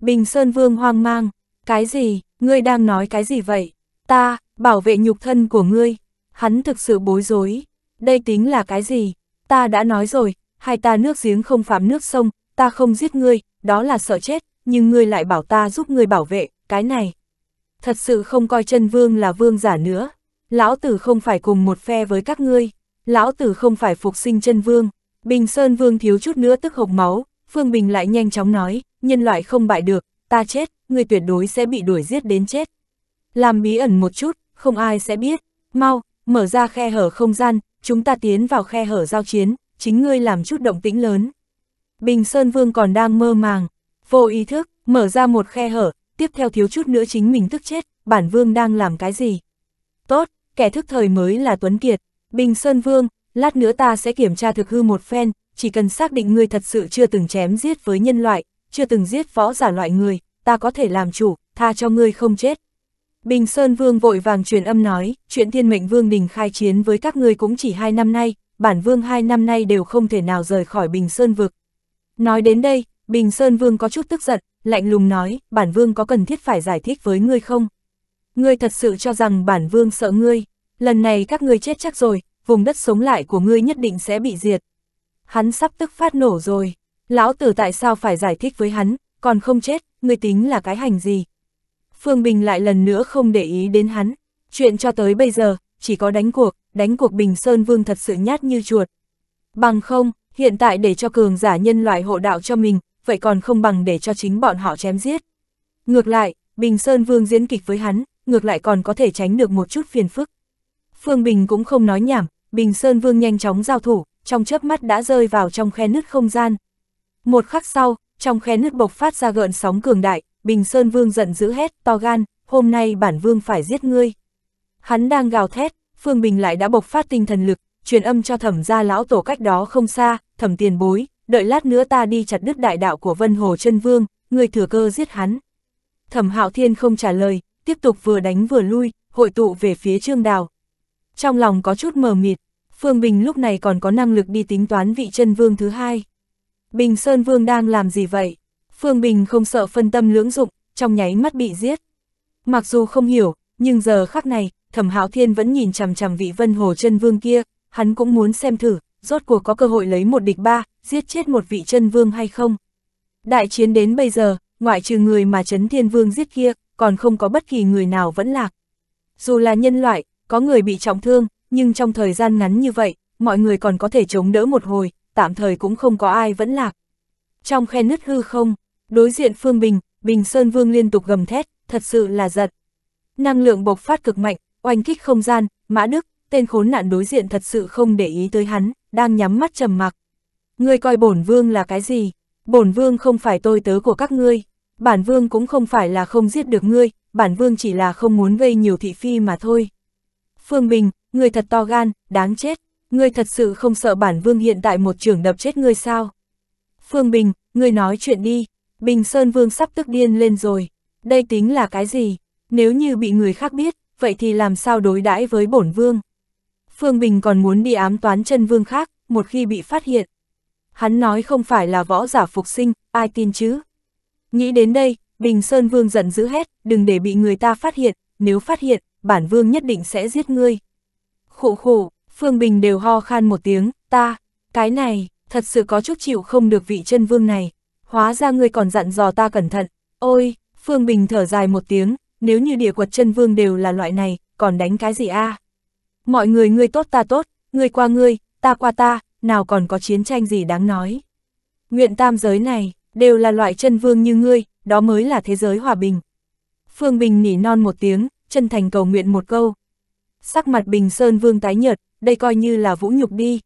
Bình Sơn Vương hoang mang, cái gì, ngươi đang nói cái gì vậy? Ta, bảo vệ nhục thân của ngươi. Hắn thực sự bối rối. Đây tính là cái gì? Ta đã nói rồi, hai ta nước giếng không phạm nước sông, ta không giết ngươi, đó là sợ chết, nhưng ngươi lại bảo ta giúp ngươi bảo vệ, cái này. Thật sự không coi chân vương là vương giả nữa. Lão tử không phải cùng một phe với các ngươi. Lão tử không phải phục sinh chân vương. Bình Sơn vương thiếu chút nữa tức hộc máu, Phương Bình lại nhanh chóng nói, nhân loại không bại được, ta chết, người tuyệt đối sẽ bị đuổi giết đến chết. Làm bí ẩn một chút, không ai sẽ biết. Mau, mở ra khe hở không gian, chúng ta tiến vào khe hở giao chiến, chính ngươi làm chút động tĩnh lớn. Bình Sơn Vương còn đang mơ màng, vô ý thức, mở ra một khe hở, tiếp theo thiếu chút nữa chính mình tức chết, bản Vương đang làm cái gì? Tốt, kẻ thức thời mới là Tuấn Kiệt. Bình Sơn Vương, lát nữa ta sẽ kiểm tra thực hư một phen, chỉ cần xác định ngươi thật sự chưa từng chém giết với nhân loại, chưa từng giết võ giả loại người, ta có thể làm chủ, tha cho ngươi không chết. Bình Sơn Vương vội vàng truyền âm nói, chuyện thiên mệnh Vương Đình khai chiến với các ngươi cũng chỉ hai năm nay, bản Vương hai năm nay đều không thể nào rời khỏi Bình Sơn vực. Nói đến đây, Bình Sơn Vương có chút tức giận, lạnh lùng nói, bản Vương có cần thiết phải giải thích với ngươi không? Ngươi thật sự cho rằng bản Vương sợ ngươi, lần này các ngươi chết chắc rồi, vùng đất sống lại của ngươi nhất định sẽ bị diệt. Hắn sắp tức phát nổ rồi, lão tử tại sao phải giải thích với hắn, còn không chết, ngươi tính là cái hành gì? Phương Bình lại lần nữa không để ý đến hắn, chuyện cho tới bây giờ, chỉ có đánh cuộc, đánh cuộc Bình Sơn Vương thật sự nhát như chuột. Bằng không, hiện tại để cho cường giả nhân loại hộ đạo cho mình, vậy còn không bằng để cho chính bọn họ chém giết. Ngược lại, Bình Sơn Vương diễn kịch với hắn, ngược lại còn có thể tránh được một chút phiền phức. Phương Bình cũng không nói nhảm, Bình Sơn Vương nhanh chóng giao thủ, trong chớp mắt đã rơi vào trong khe nứt không gian. Một khắc sau, trong khe nứt bộc phát ra gợn sóng cường đại, Bình Sơn Vương giận dữ hét, to gan, hôm nay bản vương phải giết ngươi. Hắn đang gào thét, Phương Bình lại đã bộc phát tinh thần lực, truyền âm cho thẩm gia lão tổ cách đó không xa, thẩm tiền bối, đợi lát nữa ta đi chặt đứt đại đạo của Vân Hồ chân Vương, người thừa cơ giết hắn. Thẩm Hạo Thiên không trả lời, tiếp tục vừa đánh vừa lui, hội tụ về phía Trương Đào. Trong lòng có chút mờ mịt, Phương Bình lúc này còn có năng lực đi tính toán vị chân vương thứ hai. Bình Sơn Vương đang làm gì vậy? Phương Bình không sợ phân tâm lưỡng dụng, trong nháy mắt bị giết. Mặc dù không hiểu, nhưng giờ khắc này, Thẩm Hạo Thiên vẫn nhìn chằm chằm vị Vân Hồ Chân Vương kia, hắn cũng muốn xem thử, rốt cuộc có cơ hội lấy một địch ba, giết chết một vị chân vương hay không. Đại chiến đến bây giờ, ngoại trừ người mà Trấn Thiên Vương giết kia, còn không có bất kỳ người nào vẫn lạc. Dù là nhân loại, có người bị trọng thương, nhưng trong thời gian ngắn như vậy, mọi người còn có thể chống đỡ một hồi, tạm thời cũng không có ai vẫn lạc. Trong khe nứt hư không, đối diện Phương Bình, Bình Sơn Vương liên tục gầm thét, thật sự là giật. Năng lượng bộc phát cực mạnh, oanh kích không gian, Mã Đức, tên khốn nạn đối diện thật sự không để ý tới hắn, đang nhắm mắt trầm mặc. Ngươi coi bổn vương là cái gì? Bổn vương không phải tôi tớ của các ngươi, bản vương cũng không phải là không giết được ngươi, bản vương chỉ là không muốn gây nhiều thị phi mà thôi. Phương Bình, người thật to gan, đáng chết ngươi thật sự không sợ bản vương hiện tại một trường đập chết ngươi sao? Phương Bình, ngươi nói chuyện đi, Bình Sơn Vương sắp tức điên lên rồi, đây tính là cái gì? Nếu như bị người khác biết, vậy thì làm sao đối đãi với bổn vương? Phương Bình còn muốn đi ám toán chân vương khác, một khi bị phát hiện. Hắn nói không phải là võ giả phục sinh, ai tin chứ? Nghĩ đến đây, Bình Sơn Vương giận dữ hết. đừng để bị người ta phát hiện, nếu phát hiện, bản vương nhất định sẽ giết ngươi. Khổ khổ, Phương Bình đều ho khan một tiếng, ta, cái này, thật sự có chút chịu không được vị chân vương này, hóa ra ngươi còn dặn dò ta cẩn thận, ôi, Phương Bình thở dài một tiếng, nếu như địa quật chân vương đều là loại này, còn đánh cái gì a? Mọi người ngươi tốt ta tốt, ngươi qua ngươi, ta qua ta, nào còn có chiến tranh gì đáng nói. Nguyện tam giới này, đều là loại chân vương như ngươi, đó mới là thế giới hòa bình. Phương Bình nỉ non một tiếng, chân thành cầu nguyện một câu. Sắc mặt Bình Sơn Vương tái nhợt, đây coi như là vũ nhục đi.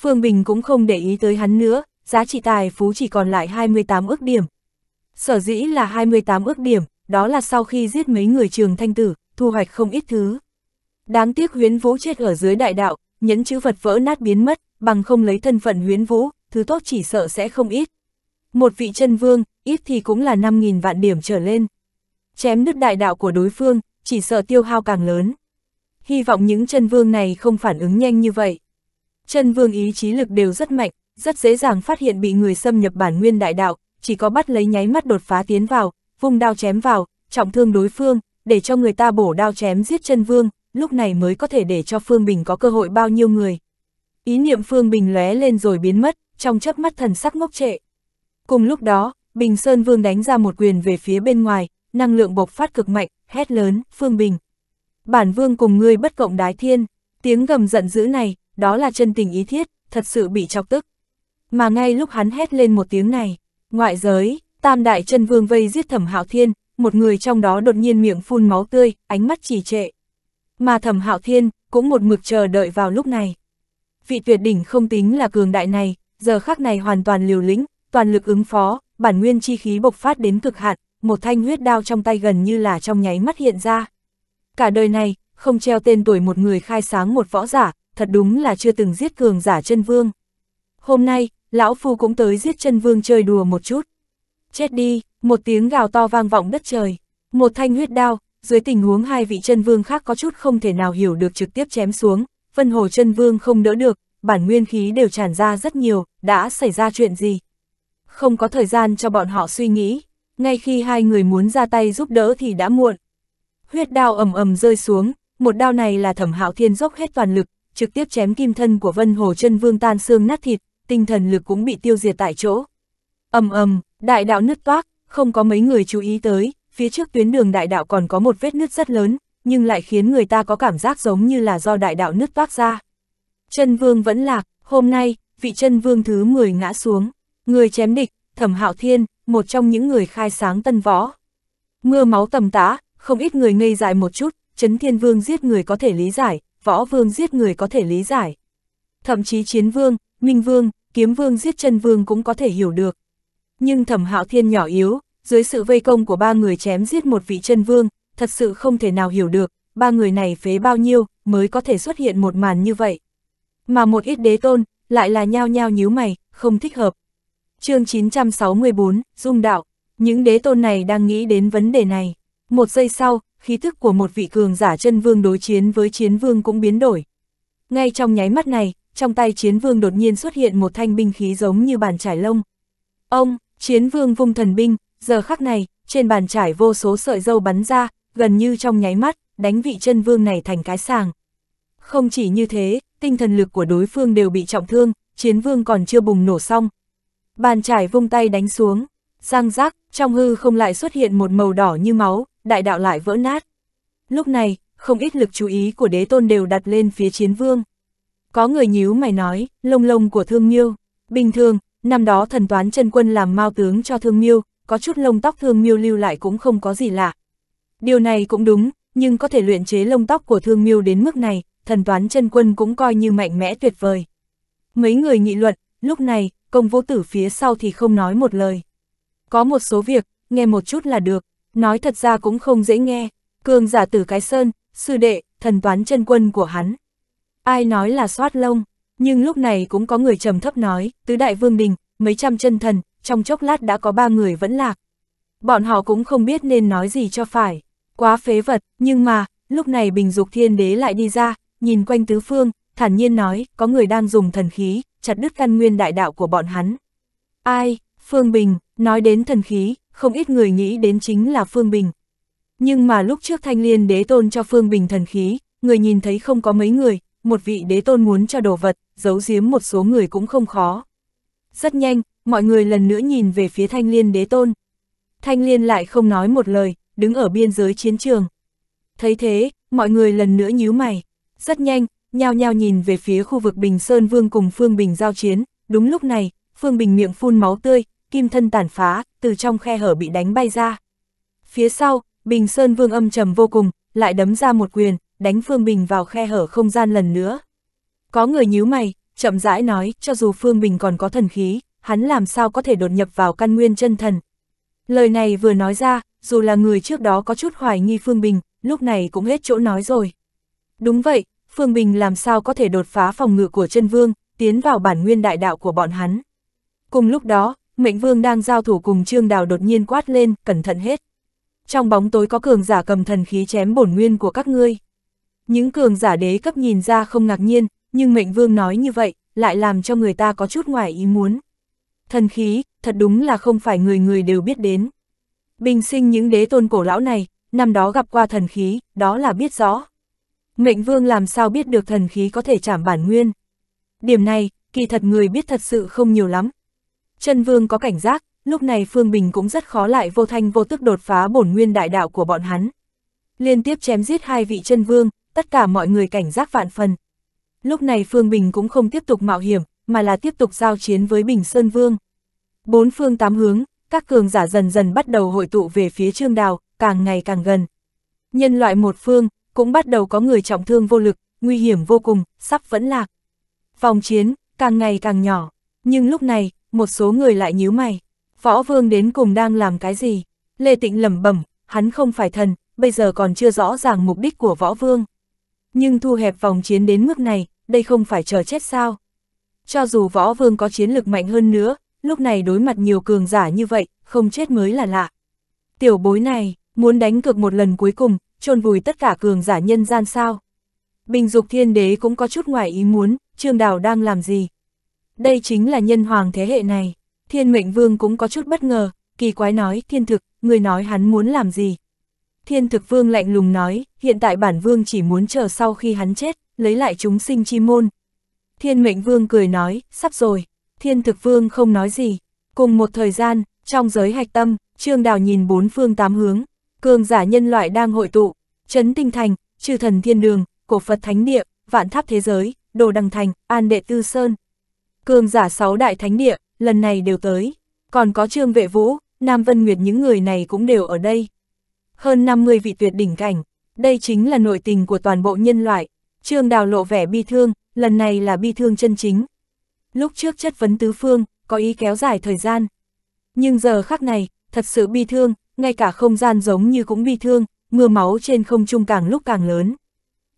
Phương Bình cũng không để ý tới hắn nữa, giá trị tài phú chỉ còn lại 28 ước điểm. Sở dĩ là 28 ước điểm, đó là sau khi giết mấy người trường thanh tử, thu hoạch không ít thứ. Đáng tiếc huyến vũ chết ở dưới đại đạo, nhẫn chữ vật vỡ nát biến mất, bằng không lấy thân phận huyến vũ, thứ tốt chỉ sợ sẽ không ít. Một vị chân vương, ít thì cũng là 5.000 vạn điểm trở lên. Chém nứt đại đạo của đối phương, chỉ sợ tiêu hao càng lớn hy vọng những chân vương này không phản ứng nhanh như vậy. Chân vương ý chí lực đều rất mạnh, rất dễ dàng phát hiện bị người xâm nhập bản nguyên đại đạo, chỉ có bắt lấy nháy mắt đột phá tiến vào, vùng đao chém vào, trọng thương đối phương, để cho người ta bổ đao chém giết chân vương, lúc này mới có thể để cho Phương Bình có cơ hội bao nhiêu người. Ý niệm Phương Bình lóe lên rồi biến mất, trong chớp mắt thần sắc ngốc trệ. Cùng lúc đó, Bình Sơn Vương đánh ra một quyền về phía bên ngoài, năng lượng bộc phát cực mạnh, hét lớn, Phương Bình. Bản vương cùng ngươi bất cộng đái thiên, tiếng gầm giận dữ này, đó là chân tình ý thiết, thật sự bị chọc tức. Mà ngay lúc hắn hét lên một tiếng này, ngoại giới, tam đại chân vương vây giết thẩm hạo thiên, một người trong đó đột nhiên miệng phun máu tươi, ánh mắt trì trệ. Mà thẩm hạo thiên, cũng một mực chờ đợi vào lúc này. Vị tuyệt đỉnh không tính là cường đại này, giờ khắc này hoàn toàn liều lĩnh, toàn lực ứng phó, bản nguyên chi khí bộc phát đến cực hạn, một thanh huyết đao trong tay gần như là trong nháy mắt hiện ra cả đời này, không treo tên tuổi một người khai sáng một võ giả, thật đúng là chưa từng giết cường giả chân vương. Hôm nay, lão phu cũng tới giết chân vương chơi đùa một chút. Chết đi, một tiếng gào to vang vọng đất trời, một thanh huyết đao, dưới tình huống hai vị chân vương khác có chút không thể nào hiểu được trực tiếp chém xuống, phân hồ chân vương không đỡ được, bản nguyên khí đều tràn ra rất nhiều, đã xảy ra chuyện gì? Không có thời gian cho bọn họ suy nghĩ, ngay khi hai người muốn ra tay giúp đỡ thì đã muộn. Huyết đao ầm ầm rơi xuống, một đao này là Thẩm Hạo Thiên dốc hết toàn lực, trực tiếp chém kim thân của Vân Hồ Chân Vương tan xương nát thịt, tinh thần lực cũng bị tiêu diệt tại chỗ. Ầm ầm, đại đạo nứt toác, không có mấy người chú ý tới, phía trước tuyến đường đại đạo còn có một vết nứt rất lớn, nhưng lại khiến người ta có cảm giác giống như là do đại đạo nứt toác ra. Chân Vương vẫn lạc, hôm nay, vị chân vương thứ 10 ngã xuống, người chém địch, Thẩm Hạo Thiên, một trong những người khai sáng tân võ. Mưa máu tầm tã, không ít người ngây dại một chút, chấn Thiên Vương giết người có thể lý giải, Võ Vương giết người có thể lý giải. Thậm chí Chiến Vương, Minh Vương, Kiếm Vương giết chân Vương cũng có thể hiểu được. Nhưng Thẩm Hạo Thiên nhỏ yếu, dưới sự vây công của ba người chém giết một vị chân Vương, thật sự không thể nào hiểu được, ba người này phế bao nhiêu mới có thể xuất hiện một màn như vậy. Mà một ít đế tôn, lại là nhao nhao nhíu mày, không thích hợp. chương 964, Dung Đạo, những đế tôn này đang nghĩ đến vấn đề này. Một giây sau, khí thức của một vị cường giả chân vương đối chiến với chiến vương cũng biến đổi. Ngay trong nháy mắt này, trong tay chiến vương đột nhiên xuất hiện một thanh binh khí giống như bàn trải lông. Ông, chiến vương vung thần binh, giờ khắc này, trên bàn trải vô số sợi dâu bắn ra, gần như trong nháy mắt, đánh vị chân vương này thành cái sàng. Không chỉ như thế, tinh thần lực của đối phương đều bị trọng thương, chiến vương còn chưa bùng nổ xong. Bàn trải vung tay đánh xuống, răng rác, trong hư không lại xuất hiện một màu đỏ như máu, đại đạo lại vỡ nát. Lúc này, không ít lực chú ý của đế tôn đều đặt lên phía chiến vương. Có người nhíu mày nói, lông lông của thương miêu. Bình thường, năm đó thần toán chân quân làm mao tướng cho thương miêu, có chút lông tóc thương miêu lưu lại cũng không có gì lạ. Điều này cũng đúng, nhưng có thể luyện chế lông tóc của thương miêu đến mức này, thần toán chân quân cũng coi như mạnh mẽ tuyệt vời. Mấy người nghị luận, lúc này, công vô tử phía sau thì không nói một lời. Có một số việc, nghe một chút là được, Nói thật ra cũng không dễ nghe, cường giả tử cái sơn, sư đệ, thần toán chân quân của hắn. Ai nói là soát lông, nhưng lúc này cũng có người trầm thấp nói, tứ đại vương đình, mấy trăm chân thần, trong chốc lát đã có ba người vẫn lạc. Bọn họ cũng không biết nên nói gì cho phải, quá phế vật, nhưng mà, lúc này Bình Dục Thiên Đế lại đi ra, nhìn quanh tứ phương, thản nhiên nói, có người đang dùng thần khí, chặt đứt căn nguyên đại đạo của bọn hắn. Ai, Phương Bình, nói đến thần khí, không ít người nghĩ đến chính là Phương Bình. Nhưng mà lúc trước thanh liên đế tôn cho Phương Bình thần khí, người nhìn thấy không có mấy người, một vị đế tôn muốn cho đồ vật, giấu giếm một số người cũng không khó. Rất nhanh, mọi người lần nữa nhìn về phía thanh liên đế tôn. Thanh liên lại không nói một lời, đứng ở biên giới chiến trường. Thấy thế, mọi người lần nữa nhíu mày. Rất nhanh, nhao nhao nhìn về phía khu vực Bình Sơn Vương cùng Phương Bình giao chiến. Đúng lúc này, Phương Bình miệng phun máu tươi, kim thân tàn phá, từ trong khe hở bị đánh bay ra. Phía sau, Bình Sơn Vương âm trầm vô cùng, lại đấm ra một quyền, đánh Phương Bình vào khe hở không gian lần nữa. Có người nhíu mày, chậm rãi nói, cho dù Phương Bình còn có thần khí, hắn làm sao có thể đột nhập vào căn nguyên chân thần. Lời này vừa nói ra, dù là người trước đó có chút hoài nghi Phương Bình, lúc này cũng hết chỗ nói rồi. Đúng vậy, Phương Bình làm sao có thể đột phá phòng ngự của chân vương, tiến vào bản nguyên đại đạo của bọn hắn. Cùng lúc đó, Mệnh Vương đang giao thủ cùng Trương Đào đột nhiên quát lên, cẩn thận hết. Trong bóng tối có cường giả cầm thần khí chém bổn nguyên của các ngươi. Những cường giả đế cấp nhìn ra không ngạc nhiên, nhưng Mệnh Vương nói như vậy, lại làm cho người ta có chút ngoài ý muốn. Thần khí, thật đúng là không phải người người đều biết đến. Bình sinh những đế tôn cổ lão này, năm đó gặp qua thần khí, đó là biết rõ. Mệnh Vương làm sao biết được thần khí có thể chạm bản nguyên. Điểm này, kỳ thật người biết thật sự không nhiều lắm, Chân Vương có cảnh giác, lúc này Phương Bình cũng rất khó lại vô thanh vô tức đột phá bổn nguyên đại đạo của bọn hắn. Liên tiếp chém giết hai vị chân vương, tất cả mọi người cảnh giác vạn phần. Lúc này Phương Bình cũng không tiếp tục mạo hiểm, mà là tiếp tục giao chiến với Bình Sơn Vương. Bốn phương tám hướng, các cường giả dần dần bắt đầu hội tụ về phía Trương Đào, càng ngày càng gần. Nhân loại một phương, cũng bắt đầu có người trọng thương vô lực, nguy hiểm vô cùng, sắp vẫn lạc. Vòng chiến, càng ngày càng nhỏ, nhưng lúc này, một số người lại nhíu mày. Võ Vương đến cùng đang làm cái gì? Lê Tịnh lẩm bẩm, hắn không phải thần, bây giờ còn chưa rõ ràng mục đích của Võ Vương. Nhưng thu hẹp vòng chiến đến mức này, đây không phải chờ chết sao? Cho dù Võ Vương có chiến lực mạnh hơn nữa, lúc này đối mặt nhiều cường giả như vậy, không chết mới là lạ. Tiểu bối này, muốn đánh cược một lần cuối cùng, chôn vùi tất cả cường giả nhân gian sao? Bình Dục Thiên Đế cũng có chút ngoài ý muốn, Trương Đào đang làm gì? Đây chính là nhân hoàng thế hệ này. Thiên mệnh vương cũng có chút bất ngờ, kỳ quái nói, thiên thực, người nói hắn muốn làm gì? Thiên thực vương lạnh lùng nói, hiện tại bản vương chỉ muốn chờ sau khi hắn chết, lấy lại chúng sinh chi môn. Thiên mệnh vương cười nói, sắp rồi. Thiên thực vương không nói gì. Cùng một thời gian, trong giới hạch tâm, trương đào nhìn bốn phương tám hướng, cường giả nhân loại đang hội tụ, chấn tinh thành, trừ thần thiên đường, cổ Phật thánh địa, vạn tháp thế giới, đồ đằng thành, an đệ tư sơn, cường giả sáu đại thánh địa, lần này đều tới. Còn có Trương Vệ Vũ, Nam Vân Nguyệt những người này cũng đều ở đây. Hơn 50 vị tuyệt đỉnh cảnh, đây chính là nội tình của toàn bộ nhân loại. Trương Đào lộ vẻ bi thương, lần này là bi thương chân chính. Lúc trước chất vấn tứ phương, có ý kéo dài thời gian. Nhưng giờ khắc này, thật sự bi thương, ngay cả không gian giống như cũng bi thương, mưa máu trên không trung càng lúc càng lớn.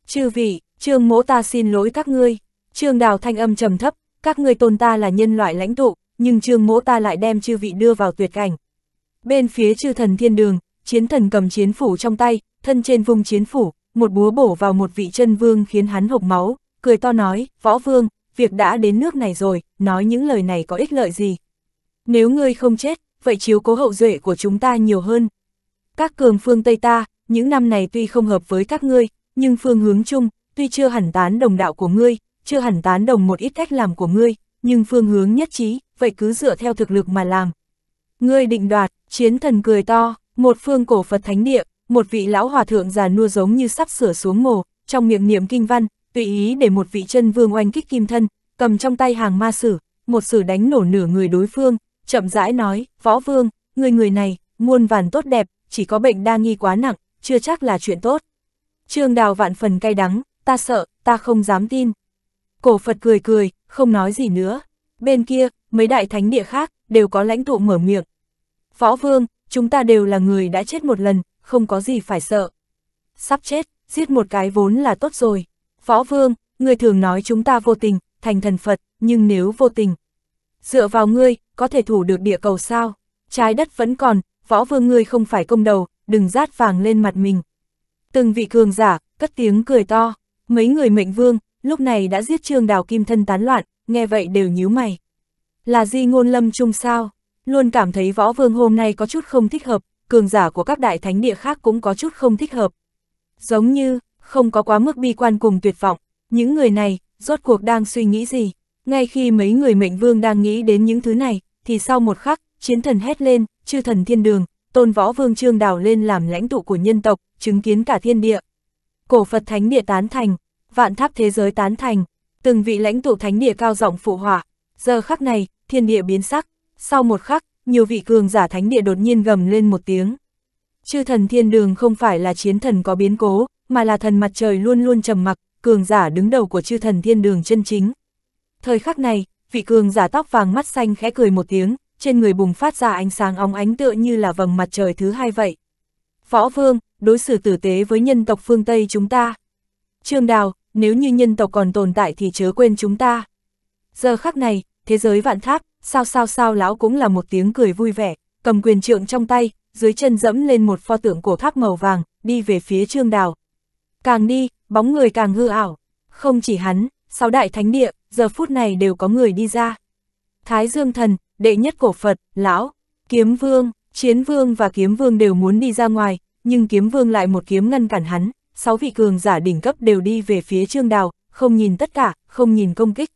Chư vị, trương mỗ ta xin lỗi các ngươi. Trương Đào thanh âm trầm thấp, các ngươi tôn ta là nhân loại lãnh tụ, nhưng trương mỗ ta lại đem chư vị đưa vào tuyệt cảnh. Bên phía chư thần thiên đường, chiến thần cầm chiến phủ trong tay, thân trên vùng chiến phủ, một búa bổ vào một vị chân vương khiến hắn hộc máu, cười to nói, võ vương, việc đã đến nước này rồi, nói những lời này có ích lợi gì. Nếu ngươi không chết, vậy chiếu cố hậu duệ của chúng ta nhiều hơn. Các cường phương Tây ta, những năm này tuy không hợp với các ngươi, nhưng phương hướng chung, tuy chưa hẳn tán đồng đạo của ngươi, chưa hẳn tán đồng một ít cách làm của ngươi, nhưng phương hướng nhất trí, vậy cứ dựa theo thực lực mà làm. Ngươi định đoạt, chiến thần cười to, một phương cổ Phật thánh địa, một vị lão hòa thượng già nua giống như sắp sửa xuống mồ, trong miệng niệm kinh văn, tùy ý để một vị chân vương oanh kích kim thân, cầm trong tay hàng ma sử, một sử đánh nổ nửa người đối phương, chậm rãi nói, võ vương, người người này, muôn vàn tốt đẹp, chỉ có bệnh đa nghi quá nặng, chưa chắc là chuyện tốt. Trương Đào vạn phần cay đắng, ta sợ, ta không dám tin. Cổ Phật cười cười, không nói gì nữa. Bên kia, mấy đại thánh địa khác, đều có lãnh tụ mở miệng. Phó Vương, chúng ta đều là người đã chết một lần, không có gì phải sợ. Sắp chết, giết một cái vốn là tốt rồi. Phó Vương, người thường nói chúng ta vô tình, thành thần Phật, nhưng nếu vô tình. Dựa vào ngươi, có thể thủ được địa cầu sao? Trái đất vẫn còn, Võ Vương ngươi không phải công đầu, đừng rát vàng lên mặt mình. Từng vị cường giả, cất tiếng cười to. Mấy người mệnh vương, lúc này đã giết trương đào kim thân tán loạn, nghe vậy đều nhíu mày. Là di ngôn lâm trung sao? Luôn cảm thấy võ vương hôm nay có chút không thích hợp, cường giả của các đại thánh địa khác cũng có chút không thích hợp. Giống như, không có quá mức bi quan cùng tuyệt vọng, những người này, rốt cuộc đang suy nghĩ gì? Ngay khi mấy người mệnh vương đang nghĩ đến những thứ này, thì sau một khắc, chiến thần hét lên, chư thần thiên đường, tôn võ vương trương đào lên làm lãnh tụ của nhân tộc, chứng kiến cả thiên địa. Cổ Phật Thánh địa tán thành, vạn tháp thế giới tán thành, từng vị lãnh tụ thánh địa cao giọng phụ hỏa, giờ khắc này, thiên địa biến sắc, sau một khắc, nhiều vị cường giả thánh địa đột nhiên gầm lên một tiếng. Chư thần thiên đường không phải là chiến thần có biến cố, mà là thần mặt trời luôn luôn trầm mặc, cường giả đứng đầu của chư thần thiên đường chân chính. Thời khắc này, vị cường giả tóc vàng mắt xanh khẽ cười một tiếng, trên người bùng phát ra ánh sáng óng ánh tựa như là vầng mặt trời thứ hai vậy. Võ Vương, đối xử tử tế với nhân tộc phương Tây chúng ta. Trương Đào, nếu như nhân tộc còn tồn tại thì chớ quên chúng ta. Giờ khắc này, thế giới vạn tháp, sao sao sao lão cũng là một tiếng cười vui vẻ, cầm quyền trượng trong tay, dưới chân dẫm lên một pho tượng cổ tháp màu vàng, đi về phía trương đào. Càng đi, bóng người càng hư ảo. Không chỉ hắn, sáu đại thánh địa, giờ phút này đều có người đi ra. Thái Dương Thần, đệ nhất cổ Phật, lão, kiếm vương, chiến vương và kiếm vương đều muốn đi ra ngoài, nhưng kiếm vương lại một kiếm ngăn cản hắn, sáu vị cường giả đỉnh cấp đều đi về phía Trương Đào, không nhìn tất cả, không nhìn công kích.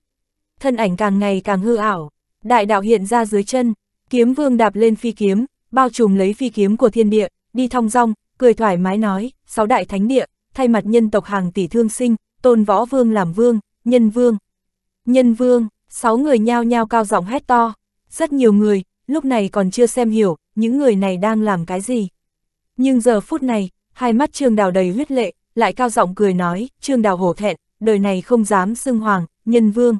Thân ảnh càng ngày càng hư ảo, đại đạo hiện ra dưới chân, kiếm vương đạp lên phi kiếm, bao trùm lấy phi kiếm của thiên địa, đi thong dong, cười thoải mái nói, sáu đại thánh địa, thay mặt nhân tộc hàng tỷ thương sinh, tôn võ vương làm vương, nhân vương. Nhân vương, sáu người nhao nhao cao giọng hét to, rất nhiều người, lúc này còn chưa xem hiểu, những người này đang làm cái gì. Nhưng giờ phút này, hai mắt Trương Đào đầy huyết lệ, lại cao giọng cười nói, Trương Đào hổ thẹn, đời này không dám xưng hoàng, nhân vương.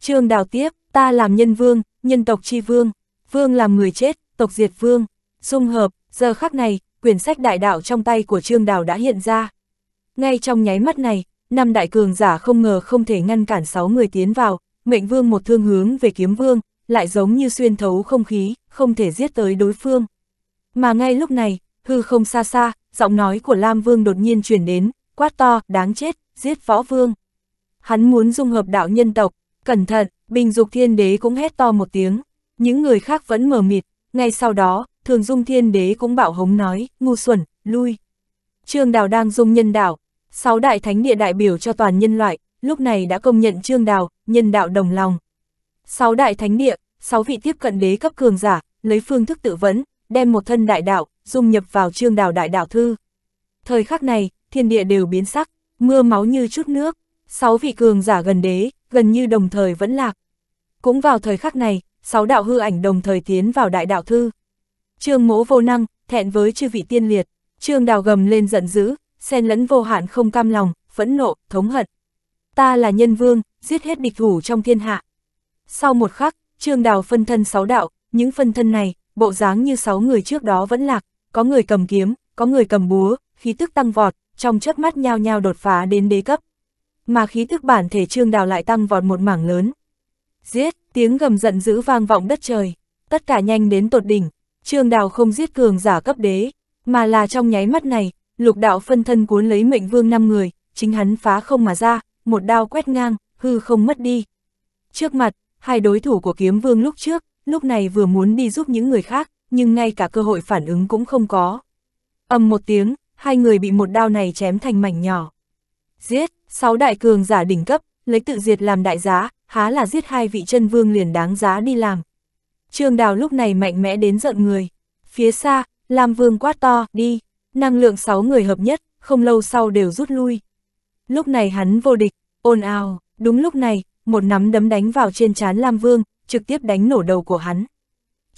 Trương Đào tiếp, ta làm nhân vương, nhân tộc chi vương, vương làm người chết, tộc diệt vương, dung hợp, giờ khắc này, quyển sách đại đạo trong tay của Trương Đào đã hiện ra. Ngay trong nháy mắt này, năm đại cường giả không ngờ không thể ngăn cản sáu người tiến vào, mệnh vương một thương hướng về kiếm vương, lại giống như xuyên thấu không khí, không thể giết tới đối phương. Mà ngay lúc này, hư không xa xa, giọng nói của Lam Vương đột nhiên chuyển đến, quát to, đáng chết, giết phó vương. Hắn muốn dung hợp đạo nhân tộc, cẩn thận, Bình Dục Thiên Đế cũng hét to một tiếng, những người khác vẫn mờ mịt, ngay sau đó, Thường Dung Thiên Đế cũng bảo hống nói, ngu xuẩn, lui. Trương Đào đang dung nhân đạo, sáu đại thánh địa đại biểu cho toàn nhân loại, lúc này đã công nhận Trương Đào, nhân đạo đồng lòng. Sáu đại thánh địa, sáu vị tiếp cận đế cấp cường giả, lấy phương thức tự vấn, đem một thân đại đạo, dung nhập vào trương đào đại đạo thư. Thời khắc này, thiên địa đều biến sắc, mưa máu như chút nước, sáu vị cường giả gần đế, gần như đồng thời vẫn lạc. Cũng vào thời khắc này, sáu đạo hư ảnh đồng thời tiến vào đại đạo thư. Trương mỗ vô năng, thẹn với chư vị tiên liệt, trương đào gầm lên giận dữ, xen lẫn vô hạn không cam lòng, phẫn nộ, thống hận. Ta là nhân vương, giết hết địch thủ trong thiên hạ. Sau một khắc, trương đào phân thân sáu đạo, những phân thân này, bộ dáng như sáu người trước đó vẫn lạc, có người cầm kiếm, có người cầm búa, khí tức tăng vọt, trong chớp mắt nhao nhao đột phá đến đế cấp. Mà khí tức bản thể Trương Đào lại tăng vọt một mảng lớn. Giết, tiếng gầm giận dữ vang vọng đất trời, tất cả nhanh đến tột đỉnh, Trương Đào không giết cường giả cấp đế, mà là trong nháy mắt này, lục đạo phân thân cuốn lấy mệnh vương năm người, chính hắn phá không mà ra, một đao quét ngang, hư không mất đi. Trước mặt, hai đối thủ của kiếm vương lúc trước, lúc này vừa muốn đi giúp những người khác, nhưng ngay cả cơ hội phản ứng cũng không có. Âm một tiếng, hai người bị một đao này chém thành mảnh nhỏ. Giết, sáu đại cường giả đỉnh cấp, lấy tự diệt làm đại giá, há là giết hai vị chân vương liền đáng giá đi làm. Trương Đào lúc này mạnh mẽ đến giận người. Phía xa, Lam Vương quát to, đi, năng lượng sáu người hợp nhất, không lâu sau đều rút lui. Lúc này hắn vô địch, ồn ào, đúng lúc này, một nắm đấm đánh vào trên trán Lam Vương, trực tiếp đánh nổ đầu của hắn.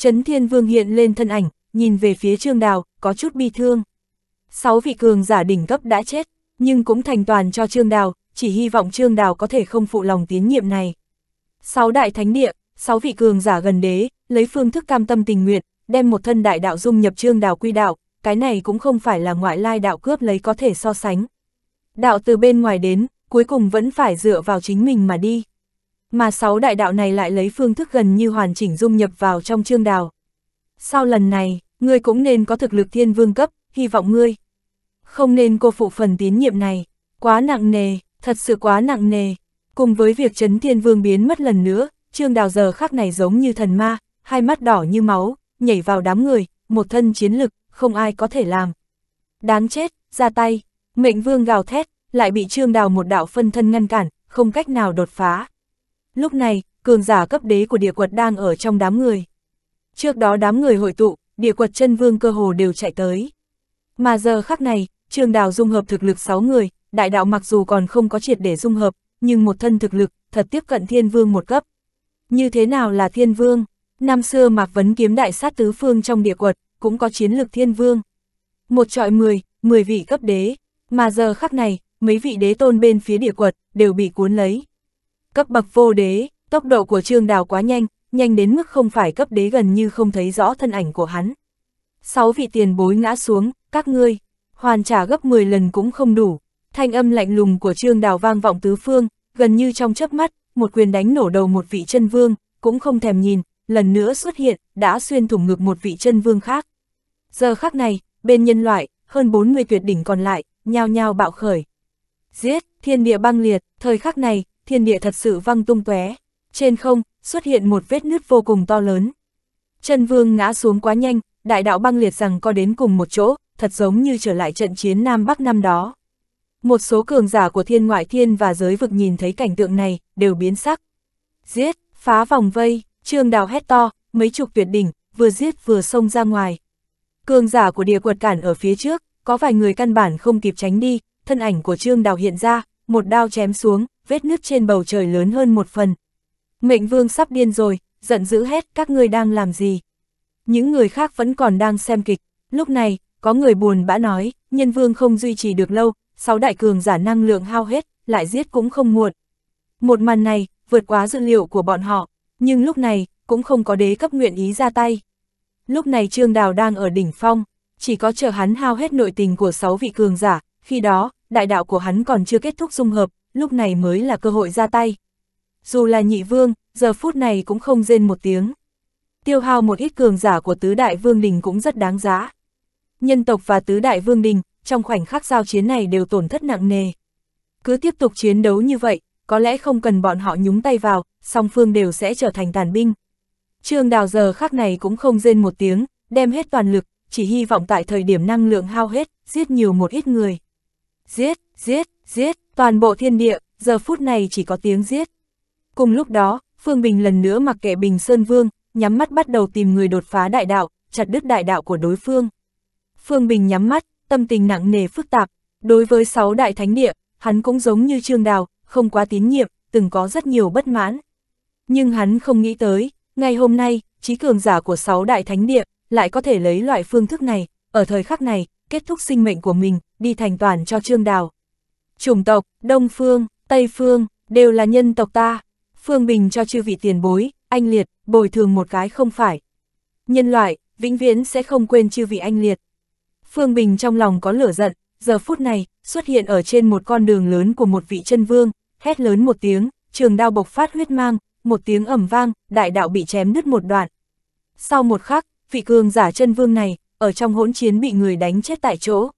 Trấn Thiên Vương hiện lên thân ảnh, nhìn về phía Trương Đào, có chút bi thương. Sáu vị cường giả đỉnh cấp đã chết, nhưng cũng thành toàn cho Trương Đào, chỉ hy vọng Trương Đào có thể không phụ lòng tiến nhiệm này. Sáu đại thánh địa, sáu vị cường giả gần đế, lấy phương thức cam tâm tình nguyện, đem một thân đại đạo dung nhập Trương Đào quy đạo, cái này cũng không phải là ngoại lai đạo cướp lấy có thể so sánh. Đạo từ bên ngoài đến, cuối cùng vẫn phải dựa vào chính mình mà đi mà sáu đại đạo này lại lấy phương thức gần như hoàn chỉnh dung nhập vào trong trương đào. Sau lần này, ngươi cũng nên có thực lực thiên vương cấp, hy vọng ngươi. Không nên cô phụ phần tín nhiệm này, quá nặng nề, thật sự quá nặng nề. Cùng với việc chấn thiên vương biến mất lần nữa, trương đào giờ khác này giống như thần ma, hai mắt đỏ như máu, nhảy vào đám người, một thân chiến lực, không ai có thể làm. Đáng chết, ra tay, mệnh vương gào thét, lại bị trương đào một đạo phân thân ngăn cản, không cách nào đột phá. Lúc này, cường giả cấp đế của địa quật đang ở trong đám người. Trước đó đám người hội tụ, địa quật chân vương cơ hồ đều chạy tới. Mà giờ khắc này, trường đào dung hợp thực lực 6 người, đại đạo mặc dù còn không có triệt để dung hợp, nhưng một thân thực lực, thật tiếp cận thiên vương một cấp. Như thế nào là thiên vương? Năm xưa Mạc Vấn kiếm đại sát tứ phương trong địa quật, cũng có chiến lược thiên vương. Một trọi 10, 10 vị cấp đế, mà giờ khắc này, mấy vị đế tôn bên phía địa quật, đều bị cuốn lấy. Cấp bậc vô đế, tốc độ của Trương Đào quá nhanh, nhanh đến mức không phải cấp đế gần như không thấy rõ thân ảnh của hắn. Sáu vị tiền bối ngã xuống, các ngươi, hoàn trả gấp 10 lần cũng không đủ. Thanh âm lạnh lùng của Trương Đào vang vọng tứ phương, gần như trong chớp mắt, một quyền đánh nổ đầu một vị chân vương, cũng không thèm nhìn, lần nữa xuất hiện, đã xuyên thủng ngực một vị chân vương khác. Giờ khắc này, bên nhân loại, hơn 40 tuyệt đỉnh còn lại, nhao nhao bạo khởi. Giết, thiên địa băng liệt, thời khắc này, thiên địa thật sự văng tung tóe. Trên không, xuất hiện một vết nứt vô cùng to lớn. Chân vương ngã xuống quá nhanh, đại đạo băng liệt rằng có đến cùng một chỗ, thật giống như trở lại trận chiến Nam Bắc năm đó. Một số cường giả của thiên ngoại thiên và giới vực nhìn thấy cảnh tượng này, đều biến sắc. Giết, phá vòng vây, trương đào hét to, mấy chục tuyệt đỉnh, vừa giết vừa xông ra ngoài. Cường giả của địa quật cản ở phía trước, có vài người căn bản không kịp tránh đi, thân ảnh của trương đào hiện ra, một đao chém xuống, vết nứt trên bầu trời lớn hơn một phần. Mệnh vương sắp điên rồi, giận dữ hết các ngươi đang làm gì. Những người khác vẫn còn đang xem kịch, lúc này, có người buồn bã nói, nhân vương không duy trì được lâu, sáu đại cường giả năng lượng hao hết, lại giết cũng không muộn. Một màn này, vượt quá dự liệu của bọn họ, nhưng lúc này, cũng không có đế cấp nguyện ý ra tay. Lúc này Trương Đào đang ở đỉnh phong, chỉ có chờ hắn hao hết nội tình của sáu vị cường giả, khi đó, đại đạo của hắn còn chưa kết thúc dung hợp, lúc này mới là cơ hội ra tay. Dù là nhị vương, giờ phút này cũng không rên một tiếng. Tiêu hao một ít cường giả của tứ đại vương đình cũng rất đáng giá. Nhân tộc và tứ đại vương đình, trong khoảnh khắc giao chiến này đều tổn thất nặng nề. Cứ tiếp tục chiến đấu như vậy, có lẽ không cần bọn họ nhúng tay vào, song phương đều sẽ trở thành tàn binh. Trương Đào giờ khắc này cũng không rên một tiếng, đem hết toàn lực, chỉ hy vọng tại thời điểm năng lượng hao hết, giết nhiều một ít người. Giết, giết, giết, toàn bộ thiên địa, giờ phút này chỉ có tiếng giết. Cùng lúc đó, Phương Bình lần nữa mặc kệ Bình Sơn Vương, nhắm mắt bắt đầu tìm người đột phá đại đạo, chặt đứt đại đạo của đối phương. Phương Bình nhắm mắt, tâm tình nặng nề phức tạp, đối với sáu đại thánh địa, hắn cũng giống như Trương Đào, không quá tín nhiệm, từng có rất nhiều bất mãn. Nhưng hắn không nghĩ tới, ngày hôm nay, trí cường giả của sáu đại thánh địa lại có thể lấy loại phương thức này, ở thời khắc này, kết thúc sinh mệnh của mình, đi thành toàn cho Trương Đào. Chủng tộc, Đông Phương, Tây Phương, đều là nhân tộc ta. Phương Bình cho chư vị tiền bối, anh liệt, bồi thường một cái không phải. Nhân loại, vĩnh viễn sẽ không quên chư vị anh liệt. Phương Bình trong lòng có lửa giận, giờ phút này, xuất hiện ở trên một con đường lớn của một vị chân vương, hét lớn một tiếng, trường đao bộc phát huyết mang, một tiếng ẩm vang, đại đạo bị chém đứt một đoạn. Sau một khắc, vị cường giả chân vương này, ở trong hỗn chiến bị người đánh chết tại chỗ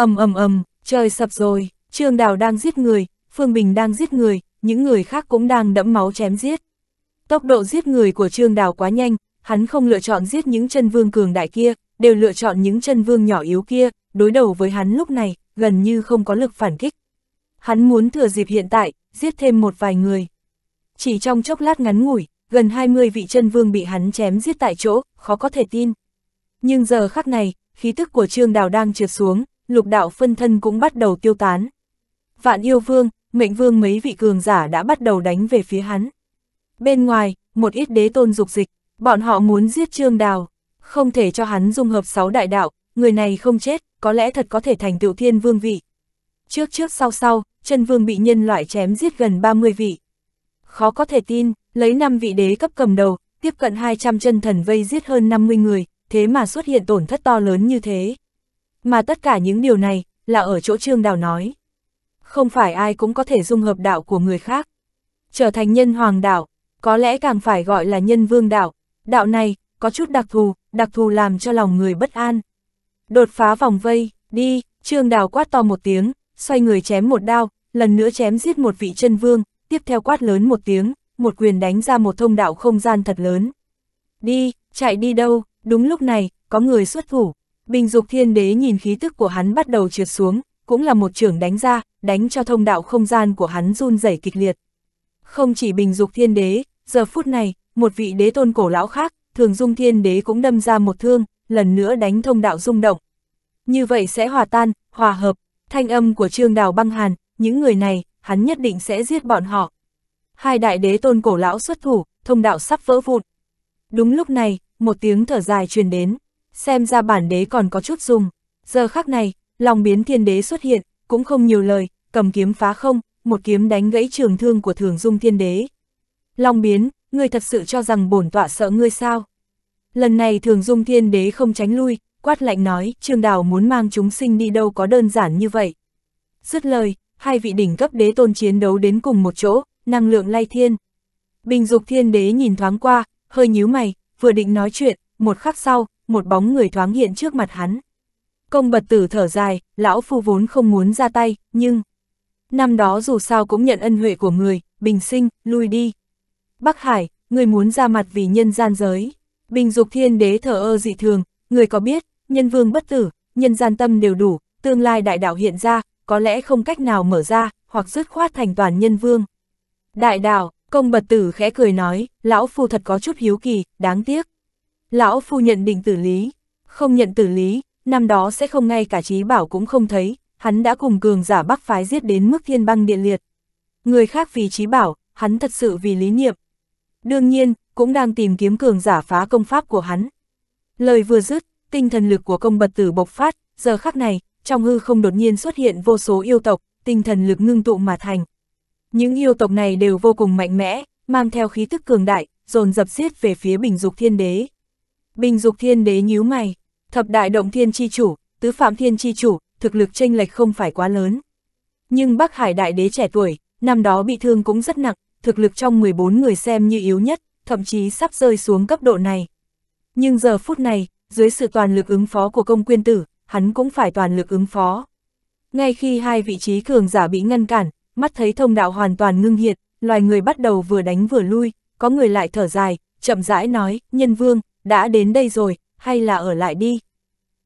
ầm ầm ầm, trời sập rồi, Trương Đào đang giết người, Phương Bình đang giết người, những người khác cũng đang đẫm máu chém giết. Tốc độ giết người của Trương Đào quá nhanh, hắn không lựa chọn giết những chân vương cường đại kia, đều lựa chọn những chân vương nhỏ yếu kia, đối đầu với hắn lúc này, gần như không có lực phản kích. Hắn muốn thừa dịp hiện tại, giết thêm một vài người. Chỉ trong chốc lát ngắn ngủi, gần 20 vị chân vương bị hắn chém giết tại chỗ, khó có thể tin. Nhưng giờ khắc này, khí tức của Trương Đào đang trượt xuống, lục đạo phân thân cũng bắt đầu tiêu tán. Vạn yêu vương, mệnh vương mấy vị cường giả đã bắt đầu đánh về phía hắn. Bên ngoài, một ít đế tôn dục dịch, bọn họ muốn giết Trương Đào, không thể cho hắn dung hợp sáu đại đạo, người này không chết, có lẽ thật có thể thành tựu thiên vương vị. Trước trước sau sau, chân vương bị nhân loại chém giết gần 30 vị. Khó có thể tin, lấy 5 vị đế cấp cầm đầu, tiếp cận 200 chân thần vây giết hơn 50 người, thế mà xuất hiện tổn thất to lớn như thế. Mà tất cả những điều này, là ở chỗ Trương Đào nói. Không phải ai cũng có thể dung hợp đạo của người khác. Trở thành nhân hoàng đạo, có lẽ càng phải gọi là nhân vương đạo. Đạo này, có chút đặc thù, đặc thù làm cho lòng người bất an. Đột phá vòng vây, đi, Trương Đào quát to một tiếng, xoay người chém một đao, lần nữa chém giết một vị chân vương, tiếp theo quát lớn một tiếng, một quyền đánh ra một thông đạo không gian thật lớn. Đi, chạy đi đâu, đúng lúc này, có người xuất thủ. Bình Dục Thiên Đế nhìn khí tức của hắn bắt đầu trượt xuống, cũng là một trưởng đánh ra, đánh cho thông đạo không gian của hắn run rẩy kịch liệt. Không chỉ Bình Dục Thiên Đế, giờ phút này, một vị đế tôn cổ lão khác, Thường Dung Thiên Đế cũng đâm ra một thương, lần nữa đánh thông đạo rung động. Như vậy sẽ hòa tan, hòa hợp, thanh âm của Trương Đào băng hàn, những người này, hắn nhất định sẽ giết bọn họ. Hai đại đế tôn cổ lão xuất thủ, thông đạo sắp vỡ vụn. Đúng lúc này, một tiếng thở dài truyền đến xem ra bản đế còn có chút dùng. Giờ khắc này, lòng biến thiên đế xuất hiện, cũng không nhiều lời, cầm kiếm phá không, một kiếm đánh gãy trường thương của thường dung thiên đế. Long biến, ngươi thật sự cho rằng bổn tọa sợ ngươi sao? Lần này thường dung thiên đế không tránh lui, quát lạnh nói, trường đào muốn mang chúng sinh đi đâu có đơn giản như vậy. Dứt lời, hai vị đỉnh cấp đế tôn chiến đấu đến cùng một chỗ, năng lượng lay thiên. Bình dục thiên đế nhìn thoáng qua, hơi nhíu mày, vừa định nói chuyện, một khắc sau, một bóng người thoáng hiện trước mặt hắn. Công bật tử thở dài, lão phu vốn không muốn ra tay, nhưng... Năm đó dù sao cũng nhận ân huệ của người, bình sinh, lui đi. Bắc Hải, người muốn ra mặt vì nhân gian giới. Bình dục thiên đế thở ơ dị thường, người có biết, nhân vương bất tử, nhân gian tâm đều đủ, tương lai đại đạo hiện ra, có lẽ không cách nào mở ra, hoặc dứt khoát thành toàn nhân vương. Đại đạo, công bật tử khẽ cười nói, lão phu thật có chút hiếu kỳ, đáng tiếc. Lão phu nhận định tử lý, không nhận tử lý, năm đó sẽ không ngay cả trí bảo cũng không thấy, hắn đã cùng cường giả bắc phái giết đến mức thiên băng điện liệt. Người khác vì trí bảo, hắn thật sự vì lý niệm. Đương nhiên, cũng đang tìm kiếm cường giả phá công pháp của hắn. Lời vừa dứt, tinh thần lực của công bật tử bộc phát, giờ khắc này, trong hư không đột nhiên xuất hiện vô số yêu tộc, tinh thần lực ngưng tụ mà thành. Những yêu tộc này đều vô cùng mạnh mẽ, mang theo khí thức cường đại, dồn dập giết về phía Bình Dục Thiên Đế. Bình Dục Thiên Đế nhíu mày, thập đại động thiên chi chủ, tứ phạm thiên chi chủ, thực lực chênh lệch không phải quá lớn. Nhưng Bắc Hải Đại Đế trẻ tuổi, năm đó bị thương cũng rất nặng, thực lực trong 14 người xem như yếu nhất, thậm chí sắp rơi xuống cấp độ này. Nhưng giờ phút này, dưới sự toàn lực ứng phó của công quyên tử, hắn cũng phải toàn lực ứng phó. Ngay khi hai vị trí cường giả bị ngăn cản, mắt thấy thông đạo hoàn toàn ngưng hiệt, loài người bắt đầu vừa đánh vừa lui, có người lại thở dài, chậm rãi nói, nhân vương, đã đến đây rồi, hay là ở lại đi.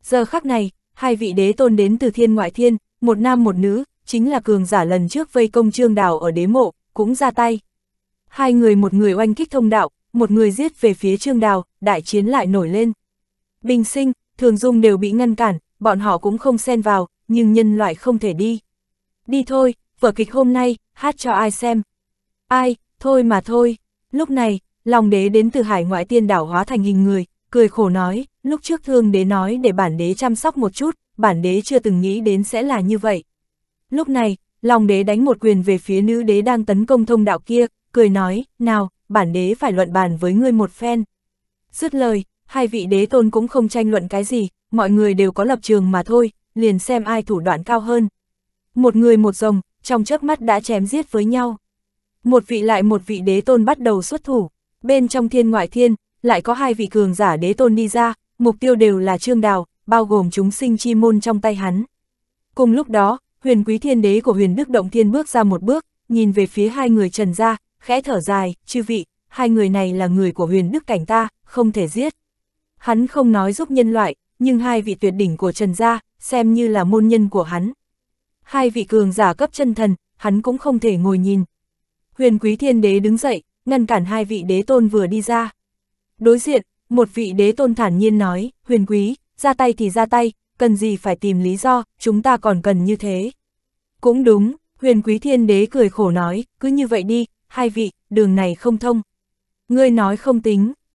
Giờ khắc này, hai vị đế tôn đến từ thiên ngoại thiên, một nam một nữ, chính là cường giả lần trước vây công trương đào ở đế mộ, cũng ra tay. Hai người một người oanh kích thông đạo, một người giết về phía trương đào, đại chiến lại nổi lên. Bình sinh, thường dung đều bị ngăn cản, bọn họ cũng không xen vào, nhưng nhân loại không thể đi. Đi thôi, vở kịch hôm nay, hát cho ai xem. Ai, thôi mà thôi. Lúc này, Long đế đến từ hải ngoại tiên đảo hóa thành hình người, cười khổ nói, lúc trước thương đế nói để bản đế chăm sóc một chút, bản đế chưa từng nghĩ đến sẽ là như vậy. Lúc này, Long đế đánh một quyền về phía nữ đế đang tấn công thông đạo kia, cười nói, nào, bản đế phải luận bàn với ngươi một phen. Dứt lời, hai vị đế tôn cũng không tranh luận cái gì, mọi người đều có lập trường mà thôi, liền xem ai thủ đoạn cao hơn. Một người một rồng, trong chớp mắt đã chém giết với nhau. Một vị lại một vị đế tôn bắt đầu xuất thủ bên trong thiên ngoại thiên, lại có hai vị cường giả đế tôn đi ra, mục tiêu đều là Trương Đào, bao gồm chúng sinh chi môn trong tay hắn. Cùng lúc đó, huyền quý thiên đế của huyền Đức Động Thiên bước ra một bước, nhìn về phía hai người trần ra, khẽ thở dài, chư vị, hai người này là người của huyền Đức Cảnh ta, không thể giết. Hắn không nói giúp nhân loại, nhưng hai vị tuyệt đỉnh của trần gia, xem như là môn nhân của hắn. Hai vị cường giả cấp chân thần, hắn cũng không thể ngồi nhìn. Huyền quý thiên đế đứng dậy, ngăn cản hai vị đế tôn vừa đi ra. Đối diện, một vị đế tôn thản nhiên nói, huyền quý, ra tay thì ra tay, cần gì phải tìm lý do, chúng ta còn cần như thế. Cũng đúng, huyền quý thiên đế cười khổ nói, cứ như vậy đi, hai vị, đường này không thông. Ngươi nói không tính,